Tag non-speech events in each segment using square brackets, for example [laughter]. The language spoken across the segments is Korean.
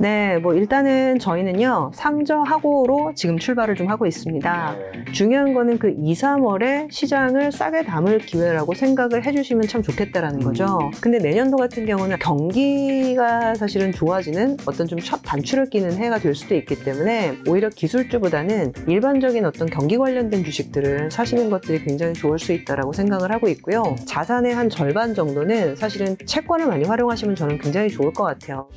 네, 뭐 일단은 저희는요 상저하고로 지금 출발을 좀 하고 있습니다. 네. 중요한 거는 그 2, 3월에 시장을 싸게 담을 기회라고 생각을 해주시면 참 좋겠다라는 거죠. 음. 근데 내년도 같은 경우는 경기가 사실은 좋아지는 어떤 좀 첫 단추를 끼는 해가 될 수도 있기 때문에 오히려 기술주보다는 일반적인 어떤 경기 관련된 주식들을 사시는 것들이 굉장히 좋을 수 있다라고 생각을 하고 있고요. 자산의 한 절반 정도는 사실은 채권을 많이 활용하시면 저는 굉장히 좋을 것 같아요.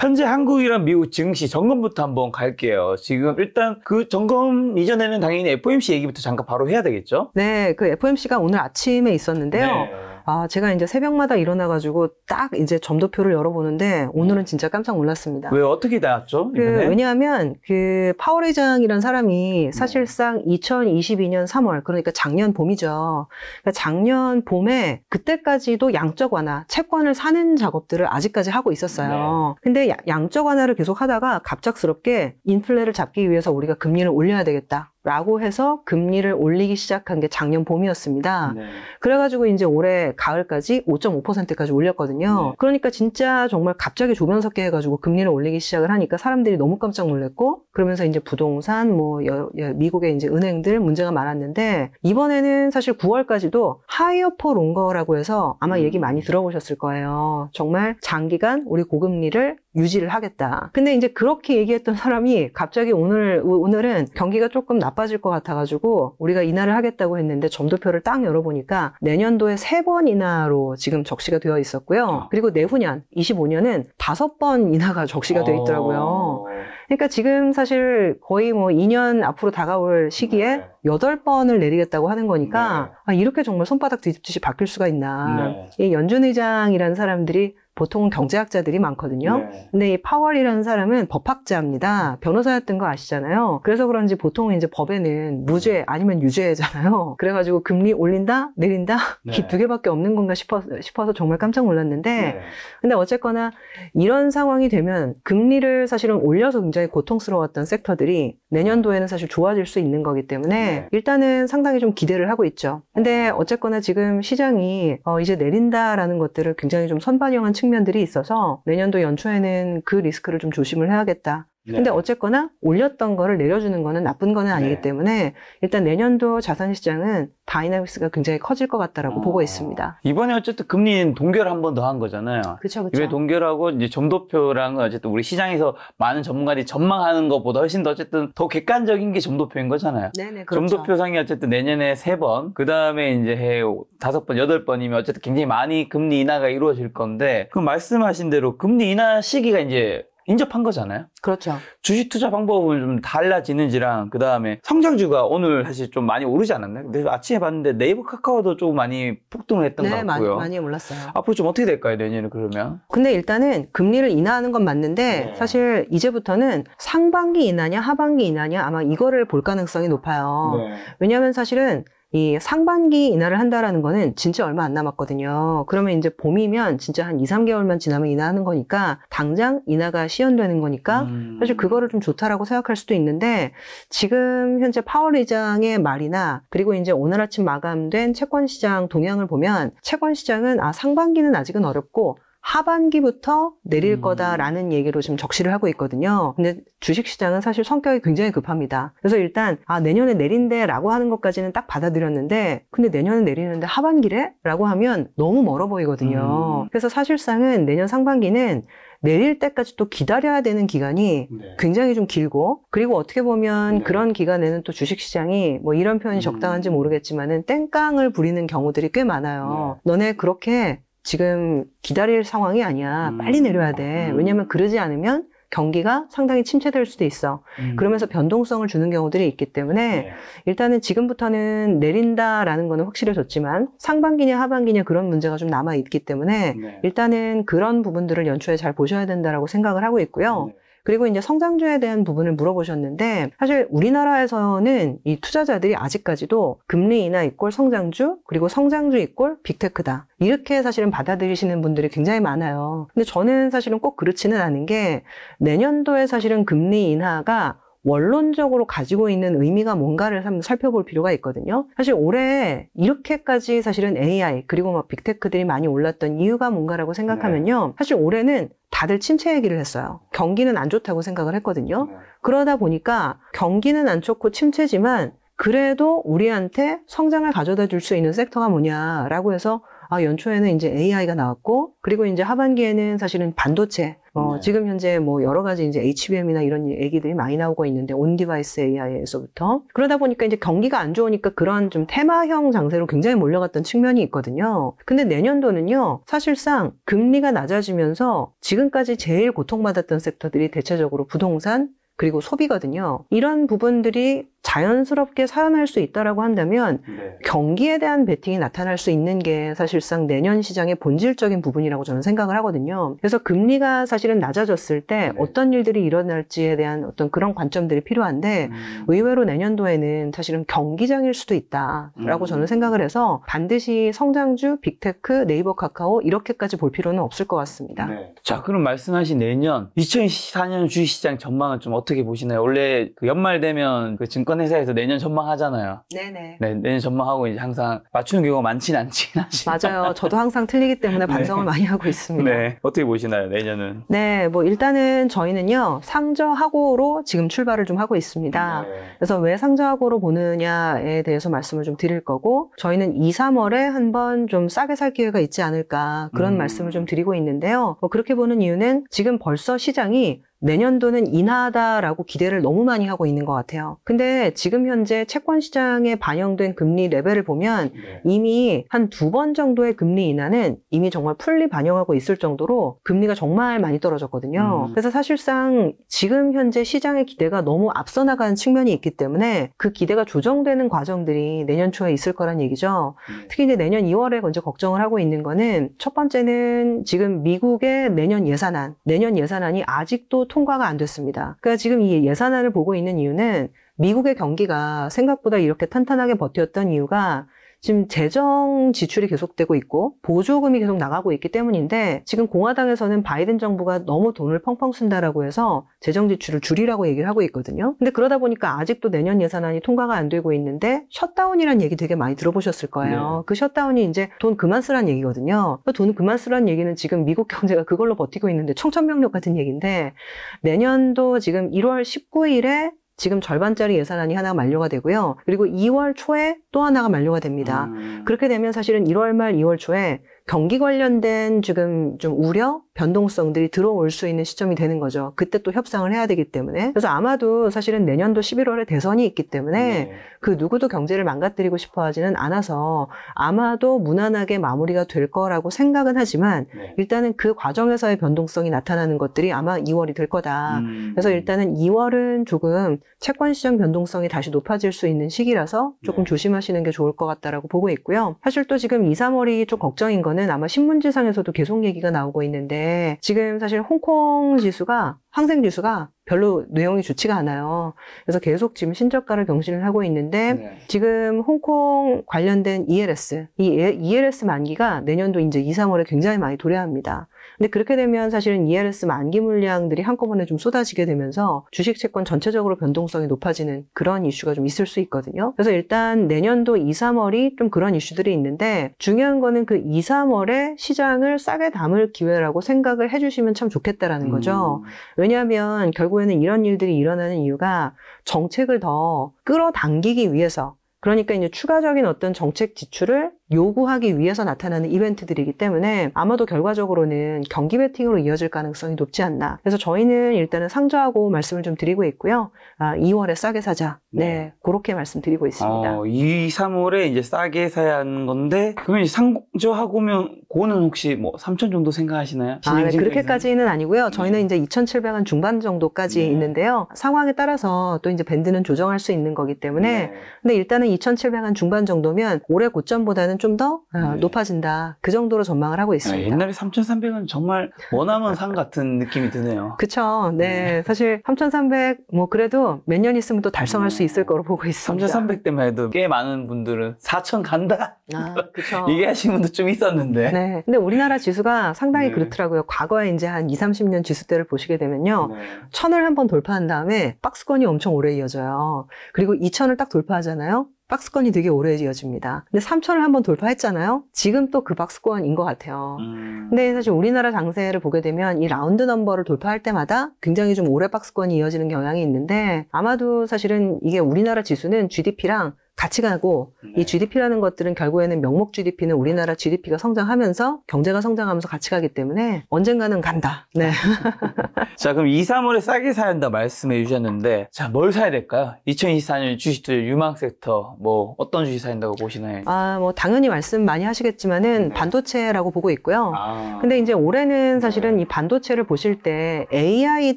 현재 한국이랑 미국 증시 점검부터 한번 갈게요. 지금 일단 그 점검 이전에는 당연히 FOMC 얘기부터 잠깐 바로 해야 되겠죠? 네, 그 FOMC가 오늘 아침에 있었는데요. 네. 아, 제가 이제 새벽마다 일어나가지고 딱 이제 점도표를 열어보는데 오늘은 진짜 깜짝 놀랐습니다. 왜 어떻게 나왔죠? 그, 왜냐하면 그 파월 회장이라는 사람이 음. 사실상 2022년 3월 그러니까 작년 봄이죠. 그러니까 작년 봄에 그때까지도 양적 완화 채권을 사는 작업들을 아직까지 하고 있었어요. 네. 근데 양적 완화를 계속 하다가 갑작스럽게 인플레를 잡기 위해서 우리가 금리를 올려야 되겠다. 라고 해서 금리를 올리기 시작한 게 작년 봄이었습니다. 네. 그래가지고 이제 올해 가을까지 5.5%까지 올렸거든요. 네. 그러니까 진짜 정말 갑자기 조변석게 해가지고 금리를 올리기 시작을 하니까 사람들이 너무 깜짝 놀랐고 그러면서 이제 부동산 뭐 여, 여, 미국의 이제 은행들 문제가 많았는데 이번에는 사실 9월까지도 하이어포 롱거라고 해서 아마 얘기 음. 많이 들어보셨을 거예요. 정말 장기간 우리 고금리를 유지를 하겠다. 근데 이제 그렇게 얘기했던 사람이 갑자기 오늘 오늘은 경기가 조금 나 나빠질 것 같아가지고 우리가 인하를 하겠다고 했는데 점도표를 딱 열어보니까 내년도에 세번 인하로 지금 적시가 되어 있었고요. 아. 그리고 내후년 25년은 다섯 번 인하가 적시가 되어 있더라고요. 어. 그러니까 지금 사실 거의 뭐 2년 앞으로 다가올 시기에 네. 여덟 번을 내리겠다고 하는 거니까 네. 아, 이렇게 정말 손바닥 뒤집듯이 바뀔 수가 있나. 네. 이 연준 의장이라는 사람들이 보통 경제학자들이 많거든요. 네. 근데 이 파월이라는 사람은 법학자입니다. 음. 변호사였던 거 아시잖아요. 그래서 그런지 보통 이제 법에는 무죄 네. 아니면 유죄잖아요. [laughs] 그래가지고 금리 올린다 내린다 네. 이두 개밖에 없는 건가 싶어, 서 정말 깜짝 놀랐는데 네. 근데 어쨌거나 이런 상황이 되면 금리를 사실은 올려서 굉장히 고통스러웠던 섹터들이 내년도에는 사실 좋아질 수 있는 거기 때문에 네. 일단은 상당히 좀 기대를 하고 있죠. 근데 네. 어쨌거나 지금 시장이 어, 이제 내린다라는 것들을 굉장히 좀 선반영한 측면 측면들이 있어서 내년도 연초에는 그 리스크를 좀 조심을 해야겠다. 네. 근데 어쨌거나 올렸던 거를 내려주는 거는 나쁜 거는 아니기 네. 때문에 일단 내년도 자산 시장은 다이나믹스가 굉장히 커질 것 같다라고 어... 보고 있습니다. 이번에 어쨌든 금리 동결 한 번 더 한 거잖아요. 그렇죠. 이번 동결하고 이제 점도표랑은 어쨌든 우리 시장에서 많은 전문가들이 전망하는 것보다 훨씬 더 어쨌든 더 객관적인 게 점도표인 거잖아요. 네네, 네, 그렇죠. 점도표상이 어쨌든 내년에 세 번, 그 다음에 이제 해 다섯 번, 여덟 번이면 어쨌든 굉장히 많이 금리 인하가 이루어질 건데 그 말씀하신 대로 금리 인하 시기가 이제 인접한 거잖아요. 그렇죠. 주식 투자 방법은 좀 달라지는지랑 그다음에 성장주가 오늘 사실 좀 많이 오르지 않았나요? 근데 아침에 봤는데 네이버 카카오도 조금 많이 폭등을 했던 네, 것 같고요. 많이, 많이 올랐어요. 앞으로 좀 어떻게 될까요, 내년에 그러면? 근데 일단은 금리를 인하하는 건 맞는데 네. 사실 이제부터는 상반기 인하냐 하반기 인하냐 아마 이거를 볼 가능성이 높아요. 네. 왜냐하면 사실은 이 상반기 인하를 한다라는 거는 진짜 얼마 안 남았거든요. 그러면 이제 봄이면 진짜 한 2, 3개월만 지나면 인하하는 거니까 당장 인하가 시연되는 거니까 음. 사실 그거를 좀 좋다라고 생각할 수도 있는데 지금 현재 파월 의장의 말이나 그리고 이제 오늘 아침 마감된 채권 시장 동향을 보면 채권 시장은 아 상반기는 아직은 어렵고 하반기부터 내릴 음. 거다라는 얘기로 지금 적시를 하고 있거든요. 근데 주식시장은 사실 성격이 굉장히 급합니다. 그래서 일단 아 내년에 내린대라고 하는 것까지는 딱 받아들였는데 근데 내년에 내리는데 하반기래라고 하면 너무 멀어 보이거든요. 음. 그래서 사실상은 내년 상반기는 내릴 때까지 또 기다려야 되는 기간이 네. 굉장히 좀 길고 그리고 어떻게 보면 네. 그런 기간에는 또 주식시장이 뭐 이런 표현이 음. 적당한지 모르겠지만은 땡깡을 부리는 경우들이 꽤 많아요. 네. 너네 그렇게 지금 기다릴 상황이 아니야. 음. 빨리 내려야 돼. 음. 왜냐하면 그러지 않으면 경기가 상당히 침체될 수도 있어. 음. 그러면서 변동성을 주는 경우들이 있기 때문에 네. 일단은 지금부터는 내린다라는 거는 확실히 좋지만 상반기냐 하반기냐 그런 문제가 좀 남아 있기 때문에 네. 일단은 그런 부분들을 연초에 잘 보셔야 된다라고 생각을 하고 있고요. 네. 그리고 이제 성장주에 대한 부분을 물어보셨는데 사실 우리나라에서는 이 투자자들이 아직까지도 금리 인하 이꼴 성장주 그리고 성장주 이꼴 빅테크다 이렇게 사실은 받아들이시는 분들이 굉장히 많아요. 근데 저는 사실은 꼭 그렇지는 않은 게 내년도에 사실은 금리 인하가 원론적으로 가지고 있는 의미가 뭔가를 한번 살펴볼 필요가 있거든요. 사실 올해 이렇게까지 사실은 AI 그리고 막 빅테크들이 많이 올랐던 이유가 뭔가라고 생각하면요. 네. 사실 올해는 다들 침체 얘기를 했어요. 경기는 안 좋다고 생각을 했거든요. 네. 그러다 보니까 경기는 안 좋고 침체지만 그래도 우리한테 성장을 가져다 줄 수 있는 섹터가 뭐냐라고 해서 아, 연초에는 이제 AI가 나왔고, 그리고 이제 하반기에는 사실은 반도체 어, 네. 지금 현재 뭐 여러 가지 이제 HBM이나 이런 얘기들이 많이 나오고 있는데 온 디바이스 AI에서부터 그러다 보니까 이제 경기가 안 좋으니까 그런 좀 테마형 장세로 굉장히 몰려갔던 측면이 있거든요. 근데 내년도는요 사실상 금리가 낮아지면서 지금까지 제일 고통받았던 섹터들이 대체적으로 부동산 그리고 소비거든요. 이런 부분들이 자연스럽게 살아날 수 있다라고 한다면 네. 경기에 대한 베팅이 나타날 수 있는 게 사실상 내년 시장의 본질적인 부분이라고 저는 생각을 하거든요. 그래서 금리가 사실은 낮아졌을 때 네. 어떤 일들이 일어날지에 대한 어떤 그런 관점들이 필요한데 음. 의외로 내년도에는 사실은 경기장일 수도 있다라고 음. 저는 생각을 해서 반드시 성장주, 빅테크, 네이버, 카카오 이렇게까지 볼 필요는 없을 것 같습니다. 네. 자, 그럼 말씀하신 내년 2 0 2 4년 주식시장 전망은 좀 어떻게 보시나요? 원래 그 연말 되면 그 증권 증권 회사에서 내년 전망하잖아요. 네네. 네, 내년 전망하고 이제 항상 맞추는 경우가 많진 않긴 하지 [laughs] 맞아요. 저도 항상 틀리기 때문에 네. 반성을 네. 많이 하고 있습니다. 네. 어떻게 보시나요, 내년은? 네, 뭐 일단은 저희는요, 상저하고로 지금 출발을 좀 하고 있습니다. 네. 그래서 왜 상저하고로 보느냐에 대해서 말씀을 좀 드릴 거고, 저희는 2, 3월에 한번 좀 싸게 살 기회가 있지 않을까 그런 음. 말씀을 좀 드리고 있는데요. 뭐 그렇게 보는 이유는 지금 벌써 시장이 내년도는 인하다라고 기대를 너무 많이 하고 있는 것 같아요. 근데 지금 현재 채권 시장에 반영된 금리 레벨을 보면 네. 이미 한 두 번 정도의 금리 인하는 이미 정말 풀리 반영하고 있을 정도로 금리가 정말 많이 떨어졌거든요. 음. 그래서 사실상 지금 현재 시장의 기대가 너무 앞서 나가는 측면이 있기 때문에 그 기대가 조정되는 과정들이 내년 초에 있을 거란 얘기죠. 음. 특히 이제 내년 2월에 먼저 걱정을 하고 있는 거는 첫 번째는 지금 미국의 내년 예산안, 내년 예산안이 아직도 통과가 안 됐습니다. 그러니까 지금 이 예산안을 보고 있는 이유는 미국의 경기가 생각보다 이렇게 탄탄하게 버텼던 이유가 지금 재정 지출이 계속되고 있고 보조금이 계속 나가고 있기 때문인데 지금 공화당에서는 바이든 정부가 너무 돈을 펑펑 쓴다라고 해서 재정 지출을 줄이라고 얘기를 하고 있거든요. 근데 그러다 보니까 아직도 내년 예산안이 통과가 안 되고 있는데 셧다운이라는 얘기 되게 많이 들어보셨을 거예요. 네. 그 셧다운이 이제 돈 그만 쓰라는 얘기거든요. 그 돈 그만 쓰라는 얘기는 지금 미국 경제가 그걸로 버티고 있는데 청천벽력 같은 얘기인데 내년도 지금 1월 19일에 지금 절반짜리 예산안이 하나가 만료가 되고요. 그리고 2월 초에 또 하나가 만료가 됩니다. 음. 그렇게 되면 사실은 1월 말 2월 초에 경기 관련된 지금 좀 우려 변동성들이 들어올 수 있는 시점이 되는 거죠. 그때 또 협상을 해야 되기 때문에. 그래서 아마도 사실은 내년도 11월에 대선이 있기 때문에 네. 그 누구도 경제를 망가뜨리고 싶어 하지는 않아서 아마도 무난하게 마무리가 될 거라고 생각은 하지만 네. 일단은 그 과정에서의 변동성이 나타나는 것들이 아마 2월이 될 거다. 음. 그래서 일단은 2월은 조금 채권 시장 변동성이 다시 높아질 수 있는 시기라서 조금 네. 조심하시는 게 좋을 것 같다라고 보고 있고요. 사실 또 지금 2, 3월이 좀 걱정인 거는 아마 신문지상에서도 계속 얘기가 나오고 있는데 지금 사실 홍콩 지수가 항생 지수가 별로 내용이 좋지가 않아요. 그래서 계속 지금 신저가를 경신을 하고 있는데 네. 지금 홍콩 관련된 ELS 이 ELS 만기가 내년도 이제 2, 3월에 굉장히 많이 도래합니다. 근데 그렇게 되면 사실은 e r s 만기 물량들이 한꺼번에 좀 쏟아지게 되면서 주식 채권 전체적으로 변동성이 높아지는 그런 이슈가 좀 있을 수 있거든요. 그래서 일단 내년도 2, 3월이 좀 그런 이슈들이 있는데 중요한 거는 그 2, 3월에 시장을 싸게 담을 기회라고 생각을 해주시면 참 좋겠다라는 음. 거죠. 왜냐하면 결국에는 이런 일들이 일어나는 이유가 정책을 더 끌어당기기 위해서 그러니까 이제 추가적인 어떤 정책 지출을 요구하기 위해서 나타나는 이벤트들이기 때문에 아마도 결과적으로는 경기 베팅으로 이어질 가능성이 높지 않나. 그래서 저희는 일단은 상저하고 말씀을 좀 드리고 있고요. 아, 2월에 싸게 사자. 네, 네. 그렇게 말씀드리고 있습니다. 어, 아, 2, 3월에 이제 싸게 사야 하는 건데 그러면 상저하고면 그거는 혹시 뭐 3천 정도 생각하시나요? 아, 네, 그렇게까지는 아니고요. 저희는 네. 이제 2,700원 중반 정도까지 네. 있는데요. 상황에 따라서 또 이제 밴드는 조정할 수 있는 거기 때문에 네. 근데 일단은 2,700원 중반 정도면 올해 고점보다는 좀더 어, 네. 높아진다. 그 정도로 전망을 하고 아, 있습니다. 아, 옛날에 3,300은 정말 원하면 산 같은 느낌이 드네요. 그쵸. 네. 네. 사실 3,300 뭐 그래도 몇 년 있으면 또 달성할 음. 수 있을 거로 보고 있습니다. 3,300 때만 해도 꽤 많은 분들은 4,000 간다. 아, 그쵸. [laughs] 얘기하시는 분도 좀 있었는데. 네. 근데 우리나라 지수가 상당히 네. 그렇더라고요. 과거에 이제 한 20, 30년 지수대를 보시게 되면요. 네. 1,000을 한번 돌파한 다음에 박스권이 엄청 오래 이어져요. 그리고 2,000을 딱 돌파하잖아요. 박스권이 되게 오래 이어집니다. 근데 3천을 한번 돌파했잖아요. 지금 또 그 박스권인 것 같아요. 음. 근데 사실 우리나라 장세를 보게 되면 이 라운드 넘버를 돌파할 때마다 굉장히 좀 오래 박스권이 이어지는 경향이 있는데 아마도 사실은 이게 우리나라 지수는 GDP랑 같이 가고 네. 이 GDP라는 것들은 결국에는 명목 GDP는 우리나라 GDP가 성장하면서 경제가 성장하면서 같이 가기 때문에 언젠가는 간다. 네. [laughs] 자 그럼 2, 3월에 싸게 사야 한다 말씀해 주셨는데 자 뭘 사야 될까요? 2024년 주식들 유망 섹터 뭐 어떤 주식 사야 한다고 보시나요? 아 뭐 당연히 말씀 많이 하시겠지만은 네. 반도체라고 보고 있고요. 아. 근데 이제 올해는 사실은 네. 이 반도체를 보실 때 AI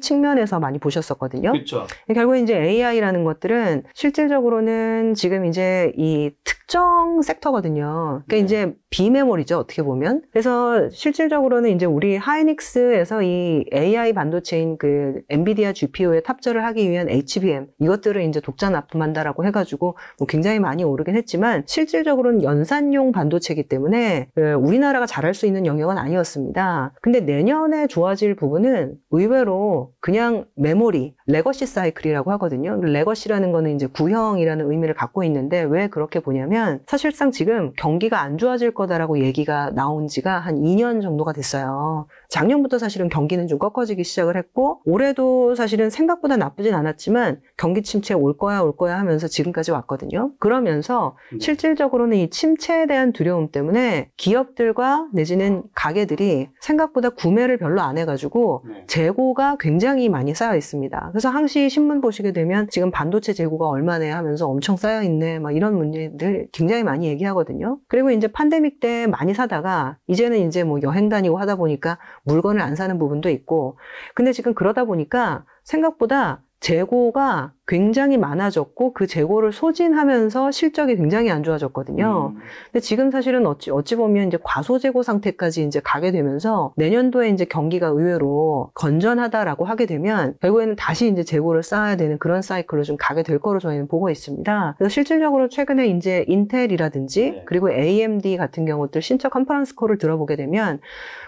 측면에서 많이 보셨었거든요. 그렇죠. 결국 이제 AI라는 것들은 실질적으로는 지금 이제 이제 이 특정 섹터거든요. 그러니까 네. 이제 비메모리죠 어떻게 보면 그래서 실질적으로는 이제 우리 하이닉스에서 이 AI 반도체인 그 엔비디아 GPU에 탑재를 하기 위한 HBM 이것들을 이제 독자 납품한다라고 해가지고 뭐 굉장히 많이 오르긴 했지만 실질적으로는 연산용 반도체이기 때문에 그 우리나라가 잘할 수 있는 영역은 아니었습니다. 근데 내년에 좋아질 부분은 의외로 그냥 메모리 레거시 사이클이라고 하거든요. 레거시라는 거는 이제 구형이라는 의미를 갖고 있는데 왜 그렇게 보냐면 사실상 지금 경기가 안 좋아질 것 거다라고 얘기가 나온 지가 한 2년 정도가 됐어요. 작년부터 사실은 경기는 좀 꺾어지기 시작을 했고 올해도 사실은 생각보다 나쁘진 않았지만 경기 침체 올 거야 올 거야 하면서 지금까지 왔거든요. 그러면서 네. 실질적으로는 이 침체에 대한 두려움 때문에 기업들과 내지는 가게들이 생각보다 구매를 별로 안 해가지고 네. 재고가 굉장히 많이 쌓여 있습니다. 그래서 항시 신문 보시게 되면 지금 반도체 재고가 얼마네 하면서 엄청 쌓여 있네 막 이런 문제들 굉장히 많이 얘기하거든요. 그리고 이제 판데믹 때 많이 사다가 이제는 이제 뭐 여행 다니고 하다 보니까 물건을 안 사는 부분도 있고. 근데 지금 그러다 보니까 생각보다 재고가 굉장히 많아졌고 그 재고를 소진하면서 실적이 굉장히 안 좋아졌거든요. 음. 근데 지금 사실은 어찌 어찌 보면 이제 과소 재고 상태까지 이제 가게 되면서 내년도에 이제 경기가 의외로 건전하다라고 하게 되면 결국에는 다시 이제 재고를 쌓아야 되는 그런 사이클로 좀 가게 될 거로 저희는 보고 있습니다. 그래서 실질적으로 최근에 이제 인텔이라든지 네. 그리고 AMD 같은 경우들 신청 컨퍼런스 콜을 들어보게 되면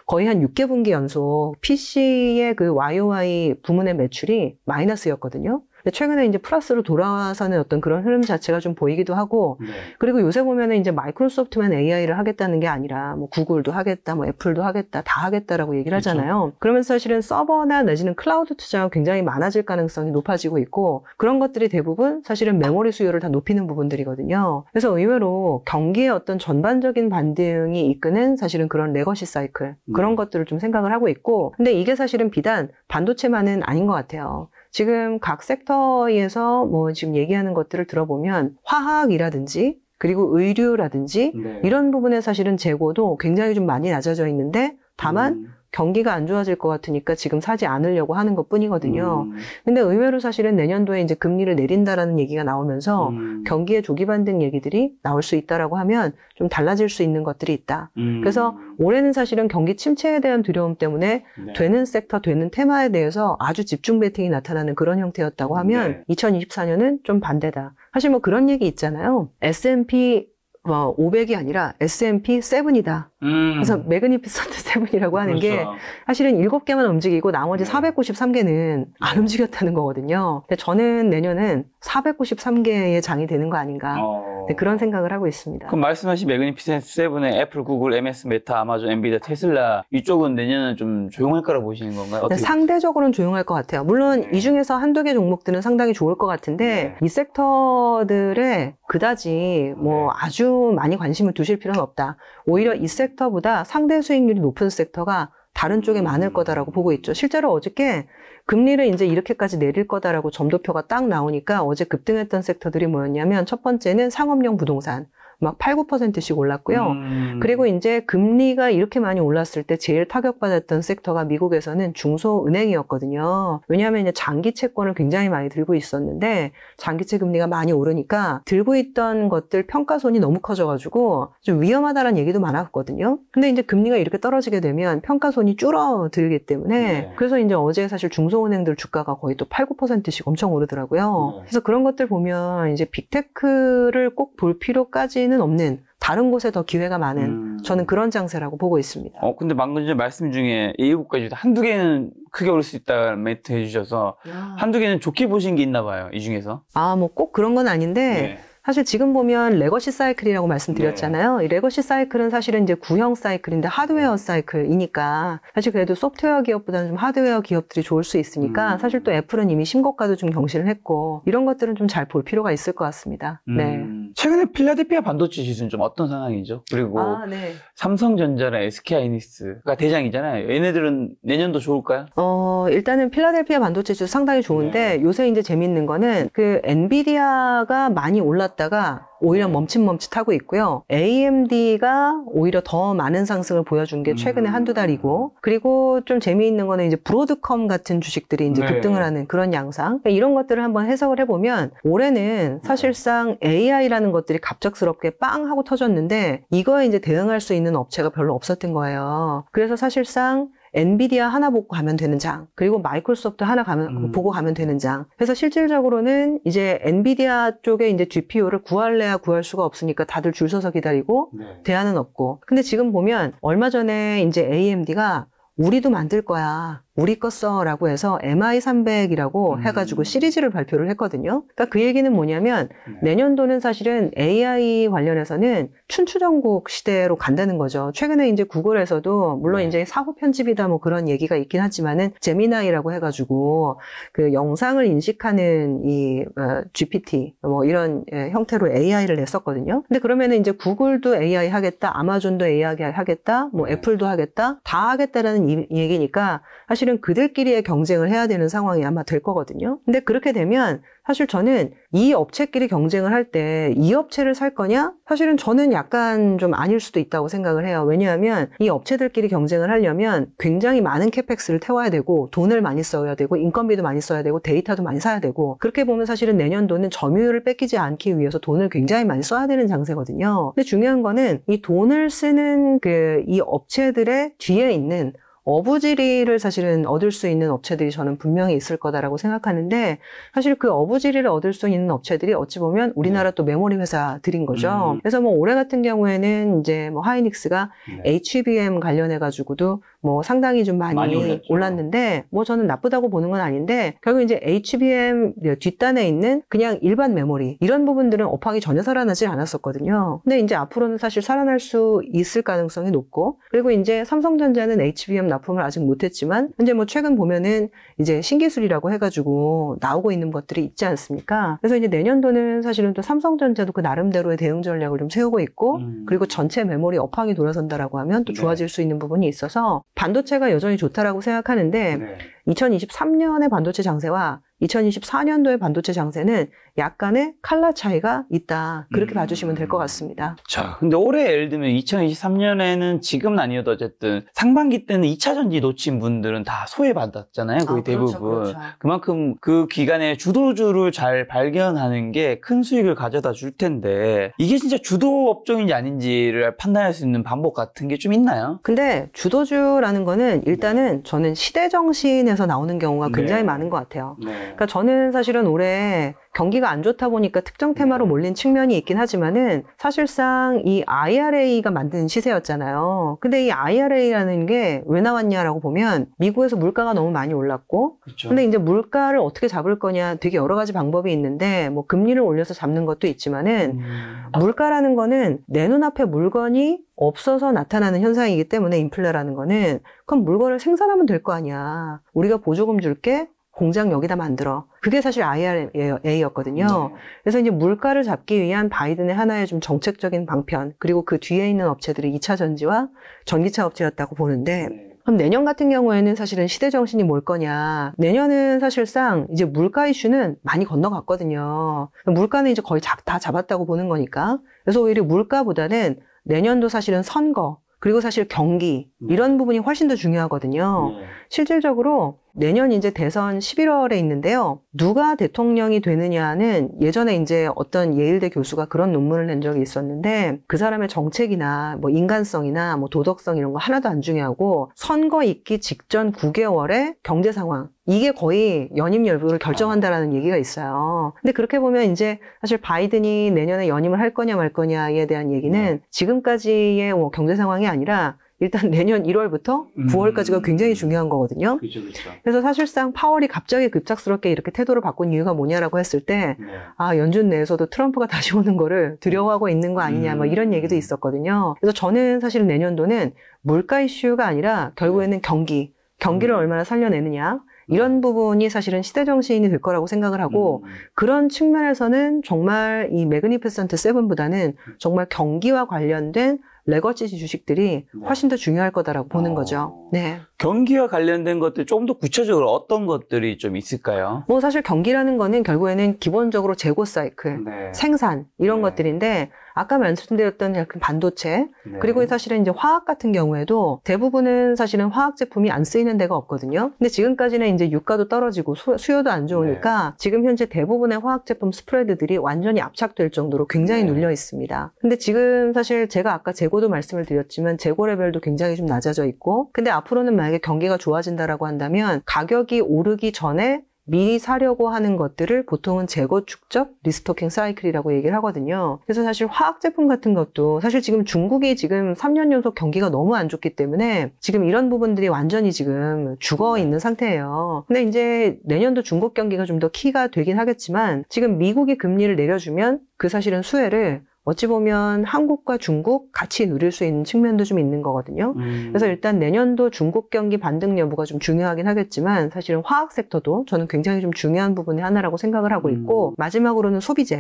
거의 한 6개 분기 연속 PC의 그 YOY 부문의 매출이 마이너스였거든요. 최근에 이제 플러스로 돌아와서는 어떤 그런 흐름 자체가 좀 보이기도 하고 네. 그리고 요새 보면은 이제 마이크로소프트만 AI를 하겠다는 게 아니라 뭐 구글도 하겠다, 뭐 애플도 하겠다, 다 하겠다라고 얘기를 그렇죠. 하잖아요. 그렇죠. 그러면서 사실은 서버나 내지는 클라우드 투자가 굉장히 많아질 가능성이 높아지고 있고 그런 것들이 대부분 사실은 메모리 수요를 다 높이는 부분들이거든요. 그래서 의외로 경기의 어떤 전반적인 반등이 이끄는 사실은 그런 레거시 사이클 그런 네. 것들을 좀 생각을 하고 있고 근데 이게 사실은 비단 반도체만은 아닌 것 같아요. 지금 각 섹터에서 뭐 지금 얘기하는 것들을 들어보면 화학이라든지 그리고 의류라든지 네. 이런 부분에 사실은 재고도 굉장히 좀 많이 낮아져 있는데 다만 음. 경기가 안 좋아질 것 같으니까 지금 사지 않으려고 하는 것 뿐이거든요. 음. 근데 의외로 사실은 내년도에 이제 금리를 내린다라는 얘기가 나오면서 음. 경기의 조기 반등 얘기들이 나올 수 있다라고 하면 좀 달라질 수 있는 것들이 있다. 음. 그래서 올해는 사실은 경기 침체에 대한 두려움 때문에 네. 되는 섹터, 되는 테마에 대해서 아주 집중 베팅이 나타나는 그런 형태였다고 네. 하면 네. 2024년은 좀 반대다. 사실 뭐 그런 얘기 있잖아요. S&P 500이 뭐 아니라 S&P 7이다. 음. 그래서 매그니피선트 [laughs] 세븐이라고 하는 그렇죠. 게 사실은 7개만 움직이고 나머지 493개는 안 움직였다는 거거든요. 근데 저는 내년은 493개의 장이 되는 거 아닌가 어... 네, 그런 생각을 하고 있습니다. 그럼 말씀하신 매그니피센트 세븐의 애플, 구글, MS, 메타, 아마존, 엔비디아, 테슬라 이쪽은 내년은 좀 조용할 거라 고 보시는 건가요? 어떻게... 네, 상대적으로는 조용할 것 같아요. 물론 네. 이 중에서 한두 개 종목들은 상당히 좋을 것 같은데 네. 이 섹터들에 그다지 뭐 아주 많이 관심을 두실 필요는 없다. 오히려 이 섹터 음. 섹터보다 상대 수익률이 높은 섹터가 다른 쪽에 음. 많을 거다라고 보고 있죠. 실제로 어저께 금리를 이제 이렇게까지 내릴 거다라고 점도표가 딱 나오니까 어제 급등했던 섹터들이 뭐였냐면 첫 번째는 상업용 부동산, 막 8, 9%씩 올랐고요. 음. 그리고 이제 금리가 이렇게 많이 올랐을 때 제일 타격받았던 섹터가 미국에서는 중소은행이었거든요. 왜냐하면 이제 장기 채권을 굉장히 많이 들고 있었는데 장기채 금리가 많이 오르니까 들고 있던 것들 평가손이 너무 커져가지고 좀 위험하다라는 얘기도 많았거든요. 근데 이제 금리가 이렇게 떨어지게 되면 평가손이 줄어들기 때문에 네. 그래서 이제 어제 사실 중소은행들 주가가 거의 또 8, 9%씩 엄청 오르더라고요. 네. 그래서 그런 것들 보면 이제 빅테크를 꼭 볼 필요까지 서울시는 없는 다른 곳에 더 기회가 많은 음. 저는 그런 장세라고 보고 있습니다. 어, 근데 방금 전에 말씀 중에 일곱 가지 한두 개는 크게 오를 수 있다 멘트 해주셔서 야. 한두 개는 좋게 보신 게 있나 봐요. 이 중에서. 아, 뭐 꼭 그런 건 아닌데 네. 사실 지금 보면 레거시 사이클이라고 말씀드렸잖아요. 네. 이 레거시 사이클은 사실은 이제 구형 사이클인데 하드웨어 네. 사이클이니까 사실 그래도 소프트웨어 기업보다는 좀 하드웨어 기업들이 좋을 수 있으니까 음. 사실 또 애플은 이미 신고가도 좀 경신을 했고 이런 것들은 좀 잘 볼 필요가 있을 것 같습니다. 네. 음. 네. 최근에 필라델피아 반도체 지수는 좀 어떤 상황이죠? 그리고 아, 네. 삼성전자랑 SK 하이닉스가 대장이잖아요. 얘네들은 내년도 좋을까요? 어, 일단은 필라델피아 반도체 지수 상당히 좋은데 네. 요새 이제 재밌는 거는 그 엔비디아가 많이 올랐다가 오히려 네. 멈칫멈칫하고 있고요. AMD가 오히려 더 많은 상승을 보여준 게 최근에 음. 한두 달이고 그리고 좀 재미있는 거는 이제 브로드컴 같은 주식들이 이제 네. 급등을 하는 그런 양상 그러니까 이런 것들을 한번 해석을 해보면 올해는 사실상 AI라는 것들이 갑작스럽게 빵 하고 터졌는데 이거에 이제 대응할 수 있는 업체가 별로 없었던 거예요. 그래서 사실상 엔비디아 하나 보고 가면 되는 장, 그리고 마이크로소프트 하나 가면, 음. 보고 가면 되는 장. 그래서 실질적으로는 이제 엔비디아 쪽에 이제 GPU를 구할래야 구할 수가 없으니까 다들 줄 서서 기다리고 네. 대안은 없고. 근데 지금 보면 얼마 전에 이제 AMD가 우리도 만들 거야. 우리 거 써라고 해서 MI300이라고 음. 해가지고 시리즈를 발표를 했거든요. 그러니까 그 얘기는 뭐냐면 네. 내년도는 사실은 AI 관련해서는 춘추전국 시대로 간다는 거죠. 최근에 이제 구글에서도 물론 네. 이제 사후 편집이다 뭐 그런 얘기가 있긴 하지만은 제미나이라고 해가지고 그 영상을 인식하는 이 어, GPT 뭐 이런 예, 형태로 AI를 냈었거든요. 근데 그러면은 이제 구글도 AI 하겠다, 아마존도 AI 하겠다, 뭐 네. 애플도 하겠다, 다 하겠다라는 이, 얘기니까 사실 사실은 그들끼리의 경쟁을 해야 되는 상황이 아마 될 거거든요. 근데 그렇게 되면 사실 저는 이 업체끼리 경쟁을 할 때 이 업체를 살 거냐? 사실은 저는 약간 좀 아닐 수도 있다고 생각을 해요. 왜냐하면 이 업체들끼리 경쟁을 하려면 굉장히 많은 캐펙스를 태워야 되고 돈을 많이 써야 되고 인건비도 많이 써야 되고 데이터도 많이 사야 되고 그렇게 보면 사실은 내년도는 점유율을 뺏기지 않기 위해서 돈을 굉장히 많이 써야 되는 장세거든요. 근데 중요한 거는 이 돈을 쓰는 그 이 업체들의 뒤에 있는 어부지리를 사실은 얻을 수 있는 업체들이 저는 분명히 있을 거다라고 생각하는데 사실 그 어부지리를 얻을 수 있는 업체들이 어찌 보면 우리나라 네. 또 메모리 회사들인 거죠. 음. 그래서 뭐 올해 같은 경우에는 이제 뭐 하이닉스가 네. HBM 관련해 가지고도 뭐 상당히 좀 많이, 많이 올랐는데 뭐 저는 나쁘다고 보는 건 아닌데 결국 이제 HBM 네, 뒷단에 있는 그냥 일반 메모리 이런 부분들은 업황이 전혀 살아나지 않았었거든요. 근데 이제 앞으로는 사실 살아날 수 있을 가능성이 높고 그리고 이제 삼성전자는 HBM 납품을 아직 못했지만 현재 뭐 최근 보면은 이제 신기술이라고 해가지고 나오고 있는 것들이 있지 않습니까? 그래서 이제 내년도는 사실은 또 삼성전자도 그 나름대로의 대응 전략을 좀 세우고 있고 음. 그리고 전체 메모리 업황이 돌아선다라고 하면 또 네. 좋아질 네. 수 있는 부분이 있어서 반도체가 여전히 좋다라고 생각하는데 네. 2023년의 반도체 장세와 2024년도의 반도체 장세는 약간의 칼라 차이가 있다. 그렇게 음. 봐주시면 될 것 같습니다. 자, 근데 올해 예를 들면 2023년에는 지금은 아니어도 어쨌든 상반기 때는 2차 전지 놓친 분들은 다 소외받았잖아요. 거의 아, 그렇죠, 대부분. 그렇죠, 그렇죠. 그만큼그 기간에 주도주를 잘 발견하는 게 큰 수익을 가져다 줄 텐데 이게 진짜 주도 업종인지 아닌지를 판단할 수 있는 방법 같은 게 좀 있나요? 근데 주도주라는 거는 네. 일단은 저는 시대 정신에서 나오는 경우가 네. 굉장히 네. 많은 것 같아요. 네. 그러니까 저는 사실은 올해 경기가 안 좋다 보니까 특정 테마로 네. 몰린 측면이 있긴 하지만은 사실상 이 IRA가 만든 시세였잖아요. 근데 이 IRA라는 게 왜 나왔냐라고 보면 미국에서 물가가 너무 많이 올랐고 그렇죠. 근데 이제 물가를 어떻게 잡을 거냐 되게 여러 가지 방법이 있는데 뭐 금리를 올려서 잡는 것도 있지만은 음. 물가라는 거는 내 눈앞에 물건이 없어서 나타나는 현상이기 때문에 인플레라는 거는 그럼 물건을 생산하면 될 거 아니야. 우리가 보조금 줄게. 공장 여기다 만들어. 그게 사실 IRA였거든요. 네. 그래서 이제 물가를 잡기 위한 바이든의 하나의 좀 정책적인 방편, 그리고 그 뒤에 있는 업체들이 2차 전지와 전기차 업체였다고 보는데, 네. 그럼 내년 같은 경우에는 사실은 시대 정신이 뭘 거냐. 내년은 사실상 이제 물가 이슈는 많이 건너갔거든요. 물가는 이제 거의 다 잡았다고 보는 거니까. 그래서 오히려 물가보다는 내년도 사실은 선거, 그리고 사실 경기, 음. 이런 부분이 훨씬 더 중요하거든요. 네. 실질적으로 내년 이제 대선 11월에 있는데요. 누가 대통령이 되느냐는 예전에 이제 어떤 예일대 교수가 그런 논문을 낸 적이 있었는데 그 사람의 정책이나 뭐 인간성이나 뭐 도덕성 이런 거 하나도 안 중요하고 선거 있기 직전 9개월의 경제 상황 이게 거의 연임 여부를 결정한다라는 얘기가 있어요. 근데 그렇게 보면 이제 사실 바이든이 내년에 연임을 할 거냐 말 거냐에 대한 얘기는 네. 지금까지의 뭐 경제 상황이 아니라 일단 내년 1월부터 음. 9월까지가 굉장히 중요한 거거든요. 그쵸, 그쵸. 그래서 사실상 파월이 갑자기 급작스럽게 이렇게 태도를 바꾼 이유가 뭐냐라고 했을 때, 네. 아, 연준 내에서도 트럼프가 [laughs] 다시 오는 거를 두려워하고 있는 거 아니냐, 음. 뭐 이런 음. 얘기도 있었거든요. 그래서 저는 사실 내년도는 물가 이슈가 아니라 결국에는 경기, 경기를 음. 얼마나 살려내느냐, 이런 부분이 사실은 시대 정신이 될 거라고 생각을 하고 음. 그런 측면에서는 정말 이 매그니피센트 세븐보다는 음. 정말 경기와 관련된 레거지 주식들이 음. 훨씬 더 중요할 거다라고 보는 어... 거죠. 네. 경기와 관련된 것들 조금 더 구체적으로 어떤 것들이 좀 있을까요? 뭐 사실 경기라는 거는 결국에는 기본적으로 재고 사이클, 네. 생산 이런 네. 것들인데 아까 말씀드렸던 반도체 네. 그리고 사실은 이제 화학 같은 경우에도 대부분은 사실은 화학 제품이 안 쓰이는 데가 없거든요. 근데 지금까지는 이제 유가도 떨어지고 수, 요도안 좋으니까 네. 지금 현재 대부분의 화학 제품 스프레드들이 완전히 압착될 정도로 굉장히 네. 눌려 있습니다. 근데 지금 사실 제가 아까 재고도 말씀을 드렸지만 재고 레벨도 굉장히 좀 낮아져 있고 근데 앞으로는 만약에 경기가 좋아진다라고 한다면 가격이 오르기 전에 미리 사려고 하는 것들을 보통은 재고 축적 리스토킹 사이클이라고 얘기를 하거든요. 그래서 사실 화학 제품 같은 것도 사실 지금 중국이 지금 3년 연속 경기가 너무 안 좋기 때문에 지금 이런 부분들이 완전히 지금 죽어 있는 상태예요. 근데 이제 내년도 중국 경기가 좀 더 키가 되긴 하겠지만 지금 미국이 금리를 내려주면 그 사실은 수혜를 어찌 보면 한국과 중국 같이 누릴 수 있는 측면도 좀 있는 거거든요. 음. 그래서 일단 내년도 중국 경기 반등 여부가 좀 중요하긴 하겠지만 사실은 화학 섹터도 저는 굉장히 좀 중요한 부분의 하나라고 생각을 하고 음. 있고 음. 마지막으로는 소비재.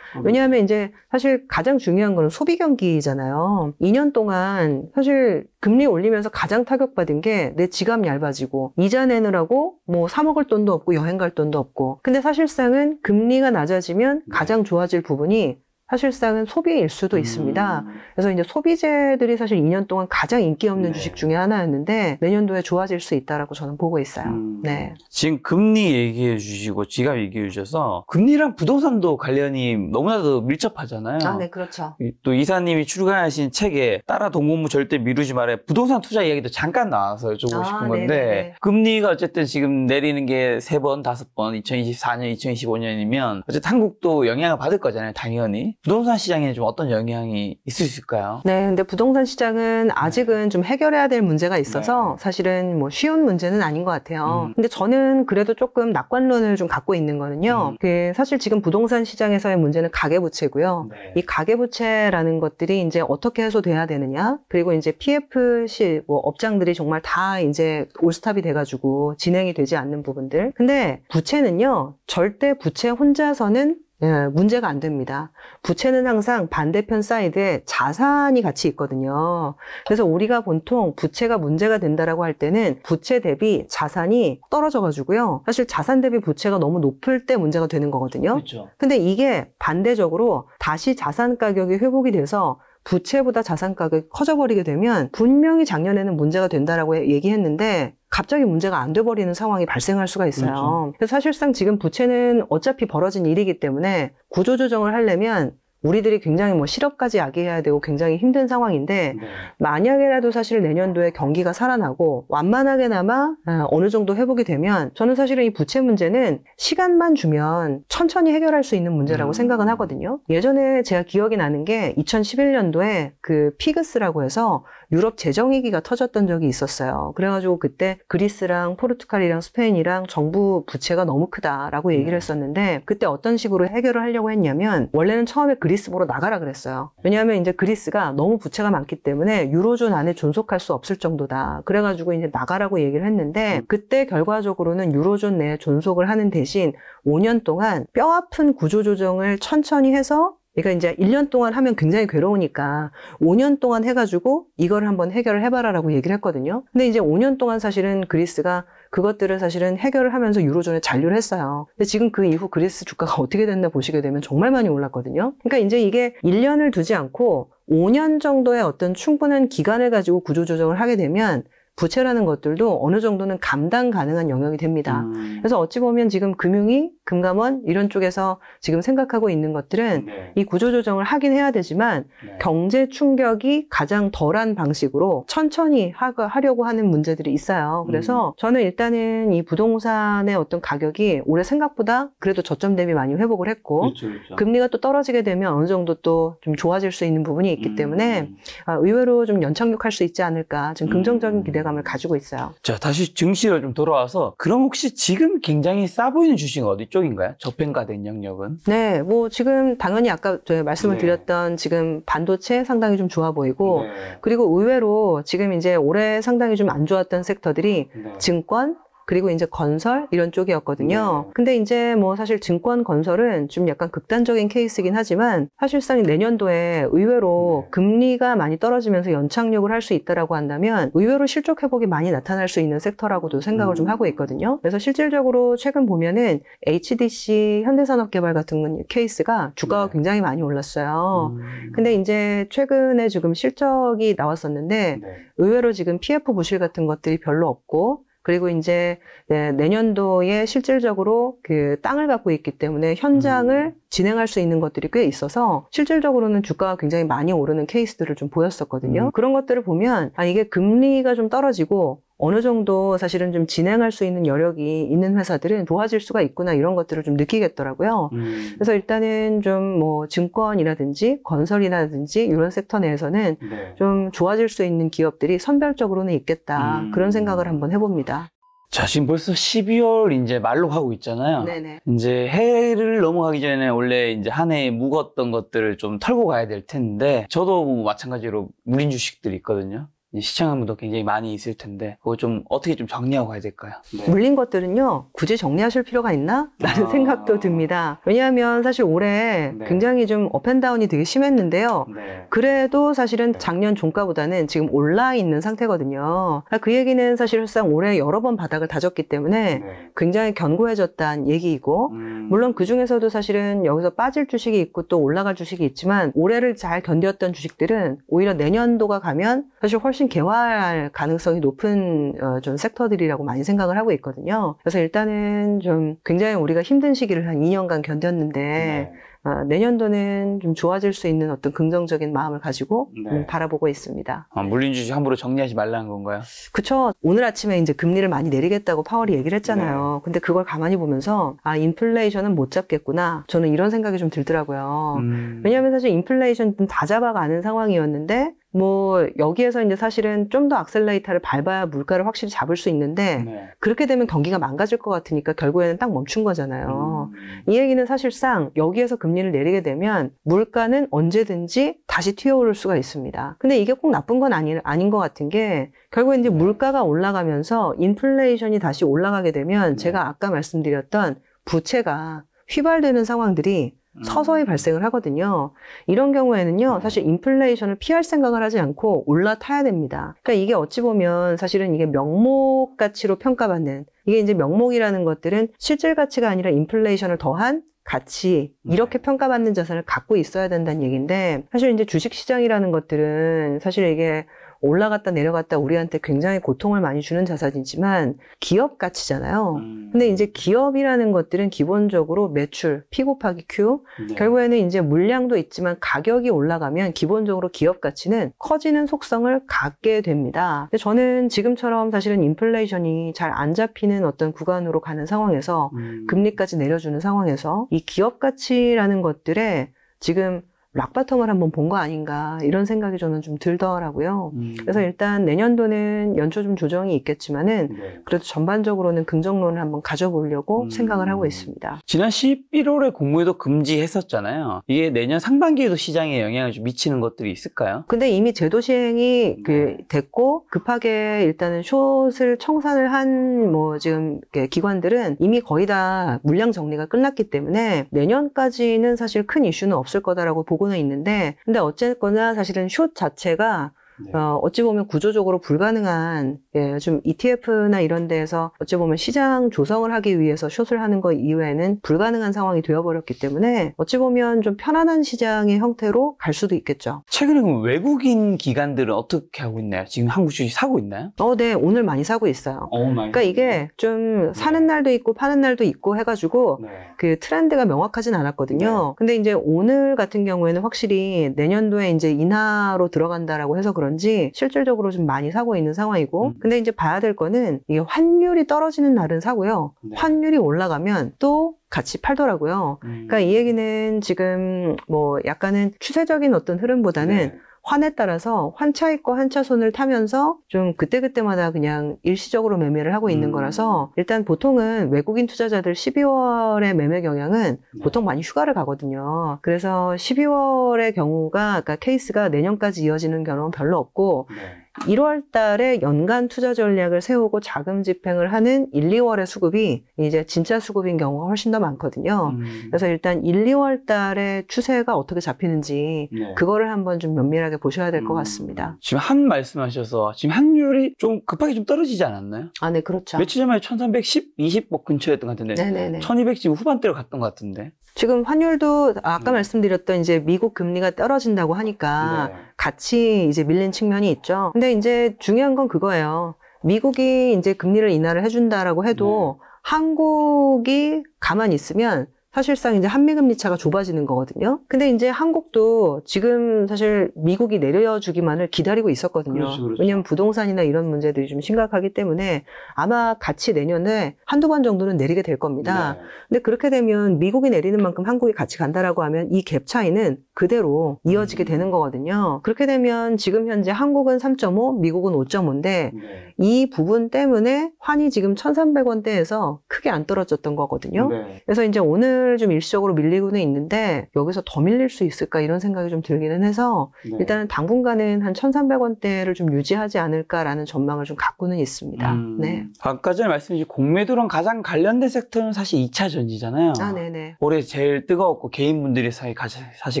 아, 그렇죠. 왜냐하면 이제 사실 가장 중요한 거는 소비 경기잖아요. 2년 동안 사실 금리 올리면서 가장 타격받은 게 내 지갑 얇아지고 이자 내느라고 뭐 사 먹을 돈도 없고 여행 갈 돈도 없고 근데 사실상은 금리가 낮아지면 네. 가장 좋아질 부분이 사실상은 소비일 수도 있습니다. 음. 그래서 이제 소비재들이 사실 2년 동안 가장 인기 없는 네. 주식 중에 하나였는데 내년도에 좋아질 수 있다라고 저는 보고 있어요. 음. 네. 지금 금리 얘기해 주시고 지갑 얘기해 주셔서 금리랑 부동산도 관련이 너무나도 밀접하잖아요. 아, 네, 그렇죠. 또 이사님이 출간하신 책에 따라 동공무 절대 미루지 말아 부동산 투자 이야기도 잠깐 나와서 여쭤보고 아, 싶은 건데 네네네. 금리가 어쨌든 지금 내리는 게 세 번, 다섯 번, 2024년, 2025년이면 어쨌든 한국도 영향을 받을 거잖아요, 당연히. 부동산 시장에 좀 어떤 영향이 있을 수 있을까요? 네, 근데 부동산 시장은 네. 아직은 좀 해결해야 될 문제가 있어서 네. 사실은 뭐 쉬운 문제는 아닌 것 같아요. 음. 근데 저는 그래도 조금 낙관론을 좀 갖고 있는 거는요. 음. 그 사실 지금 부동산 시장에서의 문제는 가계부채고요. 네. 이 가계부채라는 것들이 이제 어떻게 해소돼야 되느냐, 그리고 이제 PFC 뭐 업장들이 정말 다 이제 올스탑이 돼가지고 진행이 되지 않는 부분들. 근데 부채는요, 절대 부채 혼자서는 예, 문제가 안 됩니다. 부채는 항상 반대편 사이드에 자산이 같이 있거든요. 그래서 우리가 보통 부채가 문제가 된다라고 할 때는 부채 대비 자산이 떨어져 가지고요. 사실 자산 대비 부채가 너무 높을 때 문제가 되는 거거든요. 그렇죠. 근데 이게 반대적으로 다시 자산 가격이 회복이 돼서 부채보다 자산 가격이 커져버리게 되면 분명히 작년에는 문제가 된다라고 얘기했는데 갑자기 문제가 안 돼버리는 상황이 발생할 수가 있어요. 그래서 그렇죠. 사실상 지금 부채는 어차피 벌어진 일이기 때문에 구조조정을 하려면 우리들이 굉장히 뭐 실업까지 야기해야 되고 굉장히 힘든 상황인데 네. 만약에라도 사실 내년도에 경기가 살아나고 완만하게나마 어, 어느 정도 회복이 되면 저는 사실은 이 부채 문제는 시간만 주면 천천히 해결할 수 있는 문제라고 음. 생각은 하거든요. 예전에 제가 기억이 나는 게 2011년도에 그 피그스라고 해서 유럽 재정위기가 터졌던 적이 있었어요. 그래가지고 그때 그리스랑 포르투갈이랑 스페인이랑 정부 부채가 너무 크다라고 음. 얘기를 했었는데 그때 어떤 식으로 해결을 하려고 했냐면 원래는 처음에 그리스 보러 나가라 그랬어요. 왜냐하면 이제 그리스가 너무 부채가 많기 때문에 유로존 안에 존속할 수 없을 정도다. 그래가지고 이제 나가라고 얘기를 했는데 음. 그때 결과적으로는 유로존 내에 존속을 하는 대신 5년 동안 뼈아픈 구조조정을 천천히 해서 그러니까 이제 1년 동안 하면 굉장히 괴로우니까 5년 동안 해가지고 이걸 한번 해결을 해봐라라고 얘기를 했거든요. 근데 이제 5년 동안 사실은 그리스가 그것들을 사실은 해결을 하면서 유로존에 잔류를 했어요. 근데 지금 그 이후 그리스 주가가 [laughs] 어떻게 됐나 보시게 되면 정말 많이 올랐거든요. 그러니까 이제 이게 1년을 두지 않고 5년 정도의 어떤 충분한 기간을 가지고 구조조정을 하게 되면 부채라는 것들도 어느 정도는 감당 가능한 영역이 됩니다. 음. 그래서 어찌 보면 지금 금융위, 금감원 이런 쪽에서 지금 생각하고 있는 것들은 네. 이 구조조정을 하긴 해야 되지만 네. 경제 충격이 가장 덜한 방식으로 천천히 하, 하려고 하는 문제들이 있어요. 그래서 음. 저는 일단은 이 부동산의 어떤 가격이 올해 생각보다 그래도 저점 대비 많이 회복을 했고 그렇죠, 그렇죠. 금리가 또 떨어지게 되면 어느 정도 또 좀 좋아질 수 있는 부분이 있기 음. 때문에 아, 의외로 좀 연착륙할 수 있지 않을까 지금 긍정적인 음. 기대 기대감을 가지고 있어요. 자, 다시 증시로 좀 돌아와서 그럼 혹시 지금 굉장히 싸 보이는 주식은 어디 쪽인가요? 저평가된 영역은? 네, 뭐 지금 당연히 아까 말씀을 네. 드렸던 지금 반도체 상당히 좀 좋아 보이고 네. 그리고 의외로 지금 이제 올해 상당히 좀 안 좋았던 섹터들이 네. 증권, 그리고 이제 건설 이런 쪽이었거든요. 네. 근데 이제 뭐 사실 증권 건설은 좀 약간 극단적인 케이스긴 하지만 사실상 내년도에 의외로 네. 금리가 많이 떨어지면서 연착륙을 할 수 있다라고 한다면 의외로 실적 회복이 많이 나타날 수 있는 섹터라고도 생각을 음. 좀 하고 있거든요. 그래서 실질적으로 최근 보면은 HDC 현대산업개발 같은 케이스가 주가가 네. 굉장히 많이 올랐어요. 음. 근데 이제 최근에 지금 실적이 나왔었는데 네. 의외로 지금 PF 부실 같은 것들이 별로 없고 그리고 이제 네, 내년도에 실질적으로 그 땅을 갖고 있기 때문에 현장을 음. 진행할 수 있는 것들이 꽤 있어서 실질적으로는 주가가 굉장히 많이 오르는 케이스들을 좀 보였었거든요. 음. 그런 것들을 보면 아 이게 금리가 좀 떨어지고 어느 정도 사실은 좀 진행할 수 있는 여력이 있는 회사들은 도와질 수가 있구나 이런 것들을 좀 느끼겠더라고요. 음. 그래서 일단은 좀 뭐 증권이라든지 건설이라든지 이런 섹터 내에서는 네. 좀 좋아질 수 있는 기업들이 선별적으로는 있겠다 음. 그런 생각을 한번 해봅니다. 자, 지금 벌써 12월 이제 말로 가고 있잖아요. 네네. 이제 해를 넘어가기 전에 원래 이제 한 해에 묵었던 것들을 좀 털고 가야 될 텐데, 저도 뭐 마찬가지로 무린 주식들이 있거든요. 시청한 분도 굉장히 많이 있을 텐데 그거 좀 어떻게 좀 정리하고 가야 될까요? 네. 물린 것들은요 굳이 정리하실 필요가 있나? 라는 아... 생각도 듭니다 왜냐하면 사실 올해 네. 굉장히 좀 업앤다운이 되게 심했는데요 네. 그래도 네. 사실은 네. 작년 종가보다는 지금 올라 있는 상태거든요 그러니까 그 얘기는 사실상 올해 여러 번 바닥을 다졌기 때문에 네. 굉장히 견고해졌다는 얘기이고 음... 물론 그 중에서도 사실은 여기서 빠질 주식이 있고 또 올라갈 주식이 있지만 올해를 잘 견뎠던 주식들은 오히려 내년도가 가면 사실 훨씬 훨씬 개화할 가능성이 높은 어, 좀 섹터들이라고 많이 생각을 하고 있거든요. 그래서 일단은 좀 굉장히 우리가 힘든 시기를 한 2년간 견뎠는데 네. 어, 내년도는 좀 좋아질 수 있는 어떤 긍정적인 마음을 가지고 네. 바라보고 있습니다. 아, 물린 주식 함부로 정리하지 말라는 건가요? 그쵸. 오늘 아침에 이제 금리를 많이 내리겠다고 파월이 얘기를 했잖아요. 네. 근데 그걸 가만히 보면서 아 인플레이션은 못 잡겠구나. 저는 이런 생각이 좀 들더라고요. 음. 왜냐하면 사실 인플레이션 다 잡아가는 상황이었는데 뭐 여기에서 이제 사실은 좀 더 악셀레이터를 밟아야 물가를 확실히 잡을 수 있는데 네. 그렇게 되면 경기가 망가질 것 같으니까 결국에는 딱 멈춘 거잖아요. 음. 이 얘기는 사실상 여기에서 금리를 내리게 되면 물가는 언제든지 다시 튀어오를 수가 있습니다. 근데 이게 꼭 나쁜 건 아니, 아닌 것 같은 게 결국에 이제 네. 물가가 올라가면서 인플레이션이 다시 올라가게 되면 네. 제가 아까 말씀드렸던 부채가 휘발되는 상황들이 서서히 음. 발생을 하거든요. 이런 경우에는요, 음. 사실 인플레이션을 피할 생각을 하지 않고 올라타야 됩니다. 그러니까 이게 어찌 보면 사실은 이게 명목 가치로 평가받는 이게 이제 명목이라는 것들은 실질 가치가 아니라 인플레이션을 더한 가치 네. 이렇게 평가받는 자산을 갖고 있어야 된다는 얘기인데 사실 이제 주식 시장이라는 것들은 사실 이게 올라갔다 내려갔다 우리한테 굉장히 고통을 많이 주는 자산이지만 기업 가치잖아요. 음. 근데 이제 기업이라는 것들은 기본적으로 매출, 피 곱하기 Q, 네. 결국에는 이제 물량도 있지만 가격이 올라가면 기본적으로 기업 가치는 커지는 속성을 갖게 됩니다. 저는 지금처럼 사실은 인플레이션이 잘 안 잡히는 어떤 구간으로 가는 상황에서 음. 금리까지 내려주는 상황에서 이 기업 가치라는 것들에 지금 락바텀을 한번 본 거 아닌가 이런 생각이 저는 좀 들더라고요. 음. 그래서 일단 내년도는 연초 좀 조정이 있겠지만은 네. 그래도 전반적으로는 긍정론을 한번 가져보려고 음. 생각을 하고 있습니다. 지난 11월에 공모에도 금지했었잖아요. 이게 내년 상반기에도 시장에 영향을 좀 미치는 것들이 있을까요? 근데 이미 제도 시행이 그 네. 그 됐고 급하게 일단은 숏을 청산을 한 뭐 지금 기관들은 이미 거의 다 물량 정리가 끝났기 때문에 내년까지는 사실 큰 이슈는 없을 거다라고 보고 보고는 있는데 근데 어쨌거나 사실은 숏 자체가 네. 어, 어찌 보면 구조적으로 불가능한 예, 요 ETF나 이런 데에서 어찌 보면 시장 조성을 하기 위해서 숏을 하는 것 이외에는 불가능한 상황이 되어버렸기 때문에 어찌 보면 좀 편안한 시장의 형태로 갈 수도 있겠죠. 최근에 외국인 기관들은 어떻게 하고 있나요? 지금 한국 주식 사고 있나요? 어, 네, 오늘 많이 사고 있어요. 어, 그러니까 이게 좀 네. 사는 날도 있고 파는 날도 있고 해가지고 네. 그 트렌드가 명확하진 않았거든요. 네. 근데 이제 오늘 같은 경우에는 확실히 내년도에 이제 인하로 들어간다라고 해서 그런. 그런지 실질적으로 좀 많이 사고 있는 상황이고 음. 근데 이제 봐야 될 거는 이게 환율이 떨어지는 날은 사고요. 네. 환율이 올라가면 또 같이 팔더라고요. 음. 그러니까 이 얘기는 지금 뭐 약간은 추세적인 어떤 흐름보다는 네. 환에 따라서 환차 있고 환차 손을 타면서 좀 그때그때마다 그냥 일시적으로 매매를 하고 있는 음. 거라서 일단 보통은 외국인 투자자들 12월의 매매 경향은 네. 보통 많이 휴가를 가거든요. 그래서 12월의 경우가 그러니까 케이스가 내년까지 이어지는 경우는 별로 없고 네. 1월 달에 연간 투자 전략을 세우고 자금 집행을 하는 1, 2월의 수급이 이제 진짜 수급인 경우가 훨씬 더 많거든요. 음. 그래서 일단 1, 2월 달에 추세가 어떻게 잡히는지 네. 그거를 한번 좀 면밀하게 보셔야 될것 음. 같습니다. 지금 한 말씀하셔서 지금 환율이 좀 급하게 좀 떨어지지 않았나요? 아, 네, 그렇죠. 며칠 전에 1310, 20뭐 근처였던 것 같은데 네네네. 1200 지금 후반대로 갔던 것 같은데 지금 환율도 아까 음. 말씀드렸던 이제 미국 금리가 떨어진다고 하니까 네. 같이 이제 밀린 측면이 있죠. 근데 이제 중요한 건 그거예요. 미국이 이제 금리를 인하를 해준다라고 해도 네. 한국이 가만히 있으면 사실상 이제 한미 금리 차가 좁아지는 거거든요. 근데 이제 한국도 지금 사실 미국이 내려주기만을 기다리고 있었거든요. 그렇죠, 그렇죠. 왜냐하면 부동산이나 이런 문제들이 좀 심각하기 때문에 아마 같이 내년에 한두 번 정도는 내리게 될 겁니다. 네. 근데 그렇게 되면 미국이 내리는 만큼 한국이 같이 간다라고 하면 이 갭 차이는 그대로 이어지게 음. 되는 거거든요. 그렇게 되면 지금 현재 한국은 3.5, 미국은 5.5인데 네. 이 부분 때문에 환이 지금 1,300원대에서 크게 안 떨어졌던 거거든요. 네. 그래서 이제 오늘 사실 좀 일시적으로 밀리고는 있는데 여기서 더 밀릴 수 있을까 이런 생각이 좀 들기는 해서 네. 일단은 당분간은 한 1,300원대를 좀 유지하지 않을까라는 전망을 좀 갖고는 있습니다. 음. 네. 아까 전에 말씀드린 공매도랑 가장 관련된 섹터는 사실 2차 전지잖아요. 아, 네네. 네. 올해 제일 뜨거웠고 개인분들이 사실 가장, 사실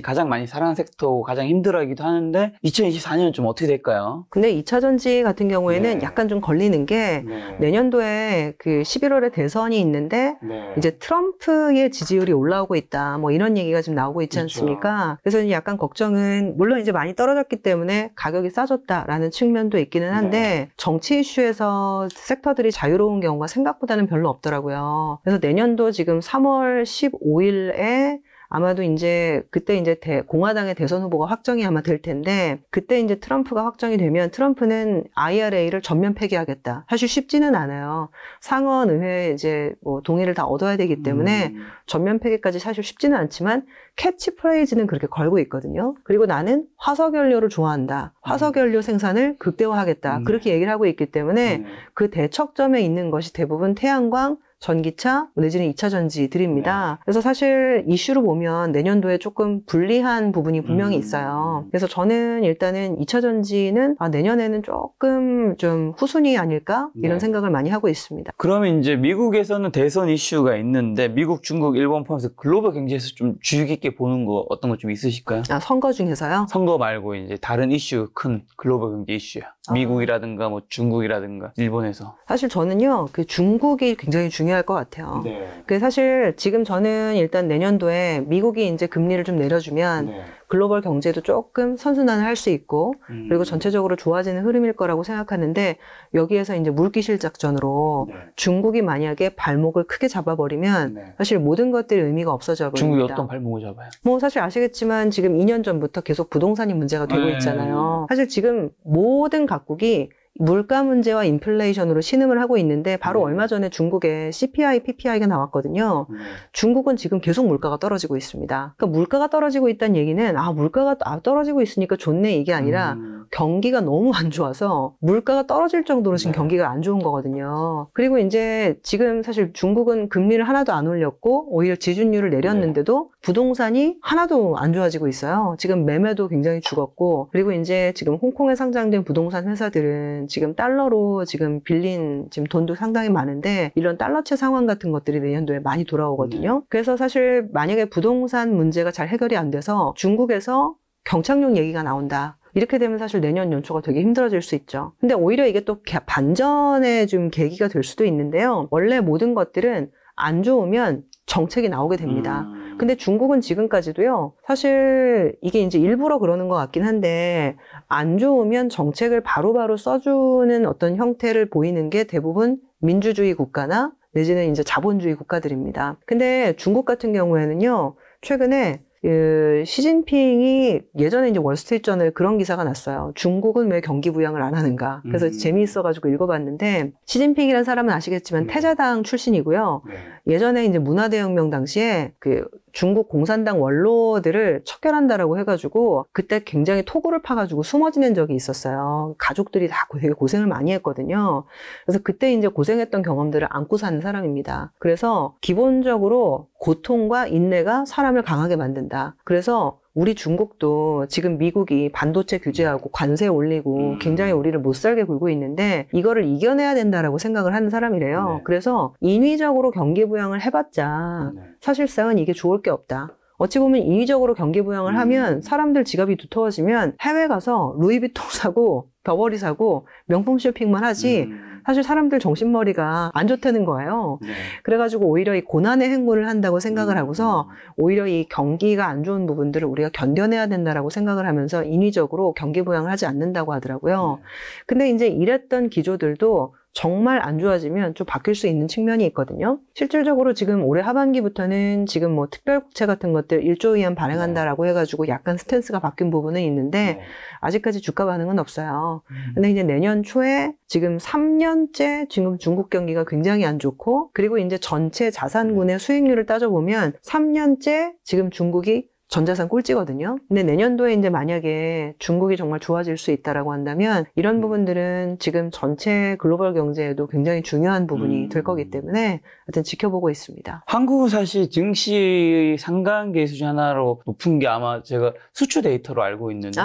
가장 많이 사랑하는 섹터고 가장 힘들어하기도 하는데 2024년은 좀 어떻게 될까요? 근데 2차 전지 같은 경우에는 네. 약간 좀 걸리는 게 네. 내년도에 그 11월에 대선이 있는데 네. 이제 트럼프의 지지 지지율이 올라오고 있다. 뭐 이런 얘기가 지금 나오고 있지 그렇죠. 않습니까? 그렇죠. 그래서 약간 걱정은 물론 이제 많이 떨어졌기 때문에 가격이 싸졌다라는 측면도 있기는 한데 네. 정치 이슈에서 섹터들이 자유로운 경우가 생각보다는 별로 없더라고요. 그래서 내년도 지금 3월 15일에 아마도 이제 그때 이제 대, 공화당의 대선 후보가 확정이 아마 될 텐데 그때 이제 트럼프가 확정이 되면 트럼프는 IRA를 전면 폐기하겠다. 사실 쉽지는 않아요. 상원 의회 이제 뭐 동의를 다 얻어야 되기 때문에 음. 전면 폐기까지 사실 쉽지는 않지만 캐치프레이즈는 그렇게 걸고 있거든요. 그리고 나는 화석연료를 좋아한다. 화석연료 음. 생산을 극대화하겠다. 음. 그렇게 얘기를 하고 있기 때문에 음. 그 대척점에 있는 것이 대부분 태양광 전기차 뭐 내지는 2차 전지드립니다 네. 그래서 사실 이슈로 보면 내년도에 조금 불리한 부분이 분명히 음. 있어요. 그래서 저는 일단은 2차 전지는 아, 내년에는 조금 좀 후순위 아닐까 이런 네. 생각을 많이 하고 있습니다. 그러면 이제 미국에서는 대선 이슈가 있는데 미국, 중국, 일본 포함해서 글로벌 경제에서 좀 주의 깊게 보는 거 어떤 거 좀 있으실까요? 아, 선거 중에서요? 선거 말고 이제 다른 이슈 큰 글로벌 경제 이슈야. 어. 미국이라든가 뭐 중국이라든가 일본에서 사실 저는요 그 중국이 굉장히 중요할 것 같아요. 네. 그 사실 지금 저는 일단 내년도에 미국이 이제 금리를 좀 내려주면 네. 글로벌 경제도 조금 선순환을 할 수 있고 음. 그리고 전체적으로 좋아지는 흐름일 거라고 생각하는데 여기에서 이제 물기실 작전으로 네. 중국이 만약에 발목을 크게 잡아버리면 네. 사실 모든 것들이 의미가 없어져 버립니다. 중국이 어떤 발목을 잡아요? 뭐 사실 아시겠지만 지금 2년 전부터 계속 부동산이 문제가 되고 네. 있잖아요. 사실 지금 모든 각국이 물가 문제와 인플레이션으로 신음을 하고 있는데 바로 네. 얼마 전에 중국의 CPI, PPI가 나왔거든요. 네. 중국은 지금 계속 물가가 떨어지고 있습니다. 그러니까 물가가 떨어지고 있다는 얘기는 아 물가가 아, 떨어지고 있으니까 좋네 이게 아니라 음. 경기가 너무 안 좋아서 물가가 떨어질 정도로 지금 네. 경기가 안 좋은 거거든요. 그리고 이제 지금 사실 중국은 금리를 하나도 안 올렸고 오히려 지준율을 내렸는데도 부동산이 하나도 안 좋아지고 있어요. 지금 매매도 굉장히 죽었고 그리고 이제 지금 홍콩에 상장된 부동산 회사들은 지금 달러로 지금 빌린 지금 돈도 상당히 많은데 이런 달러채 상황 같은 것들이 내년도에 많이 돌아오거든요. 네. 그래서 사실 만약에 부동산 문제가 잘 해결이 안 돼서 중국에서 경착륙 얘기가 나온다. 이렇게 되면 사실 내년 연초가 되게 힘들어질 수 있죠. 근데 오히려 이게 또 반전의 좀 계기가 될 수도 있는데요. 원래 모든 것들은 안 좋으면 정책이 나오게 됩니다. 음. 근데 중국은 지금까지도요, 사실 이게 이제 일부러 그러는 것 같긴 한데, 안 좋으면 정책을 바로바로 바로 써주는 어떤 형태를 보이는 게 대부분 민주주의 국가나 내지는 이제 자본주의 국가들입니다. 근데 중국 같은 경우에는요, 최근에 그 시진핑이 예전에 이제 월스트리트저널 그런 기사가 났어요. 중국은 왜 경기 부양을 안 하는가. 그래서 음. 재미있어가지고 읽어봤는데 시진핑이란 사람은 아시겠지만 네. 태자당 출신이고요. 네. 예전에 이제 문화대혁명 당시에 그 중국 공산당 원로들을 척결한다라고 해가지고 그때 굉장히 토구를 파가지고 숨어 지낸 적이 있었어요. 가족들이 다 되게 고생을 많이 했거든요. 그래서 그때 이제 고생했던 경험들을 안고 사는 사람입니다. 그래서 기본적으로 고통과 인내가 사람을 강하게 만든다. 그래서 우리 중국도 지금 미국이 반도체 규제하고 관세 올리고 음. 굉장히 우리를 못 살게 굴고 있는데 이거를 이겨내야 된다라고 생각을 하는 사람이래요. 네. 그래서 인위적으로 경기 부양을 해봤자 네, 네. 사실상은 이게 좋을 게 없다. 어찌 보면 인위적으로 경기 부양을 음. 하면 사람들 지갑이 두터워지면 해외 가서 루이비통 사고 버버리 사고 명품 쇼핑만 하지 음. 사실 사람들 정신머리가 안 좋다는 거예요. 네. 그래가지고 오히려 이 고난의 행군을 한다고 생각을 음. 하고서 오히려 이 경기가 안 좋은 부분들을 우리가 견뎌내야 된다라고 생각을 하면서 인위적으로 경기 부양을 하지 않는다고 하더라고요. 네. 근데 이제 이랬던 기조들도 정말 안 좋아지면 좀 바뀔 수 있는 측면이 있거든요. 실질적으로 지금 올해 하반기부터는 지금 뭐 특별국채 같은 것들 1조 위안 발행한다라고 네. 해가지고 약간 스탠스가 바뀐 부분은 있는데 네. 아직까지 주가 반응은 없어요. 음. 근데 이제 내년 초에 지금 3년째 지금 중국 경기가 굉장히 안 좋고 그리고 이제 전체 자산군의 네. 수익률을 따져보면 3년째 지금 중국이 전자산 꼴찌거든요. 근데 내년도에 이제 만약에 중국이 정말 좋아질 수 있다라고 한다면 이런 음. 부분들은 지금 전체 글로벌 경제에도 굉장히 중요한 부분이 음. 될 거기 때문에 하여튼 지켜보고 있습니다. 한국은 사실 증시 상관계 수준 하나로 높은 게 아마 제가 수출 데이터로 알고 있는데 아,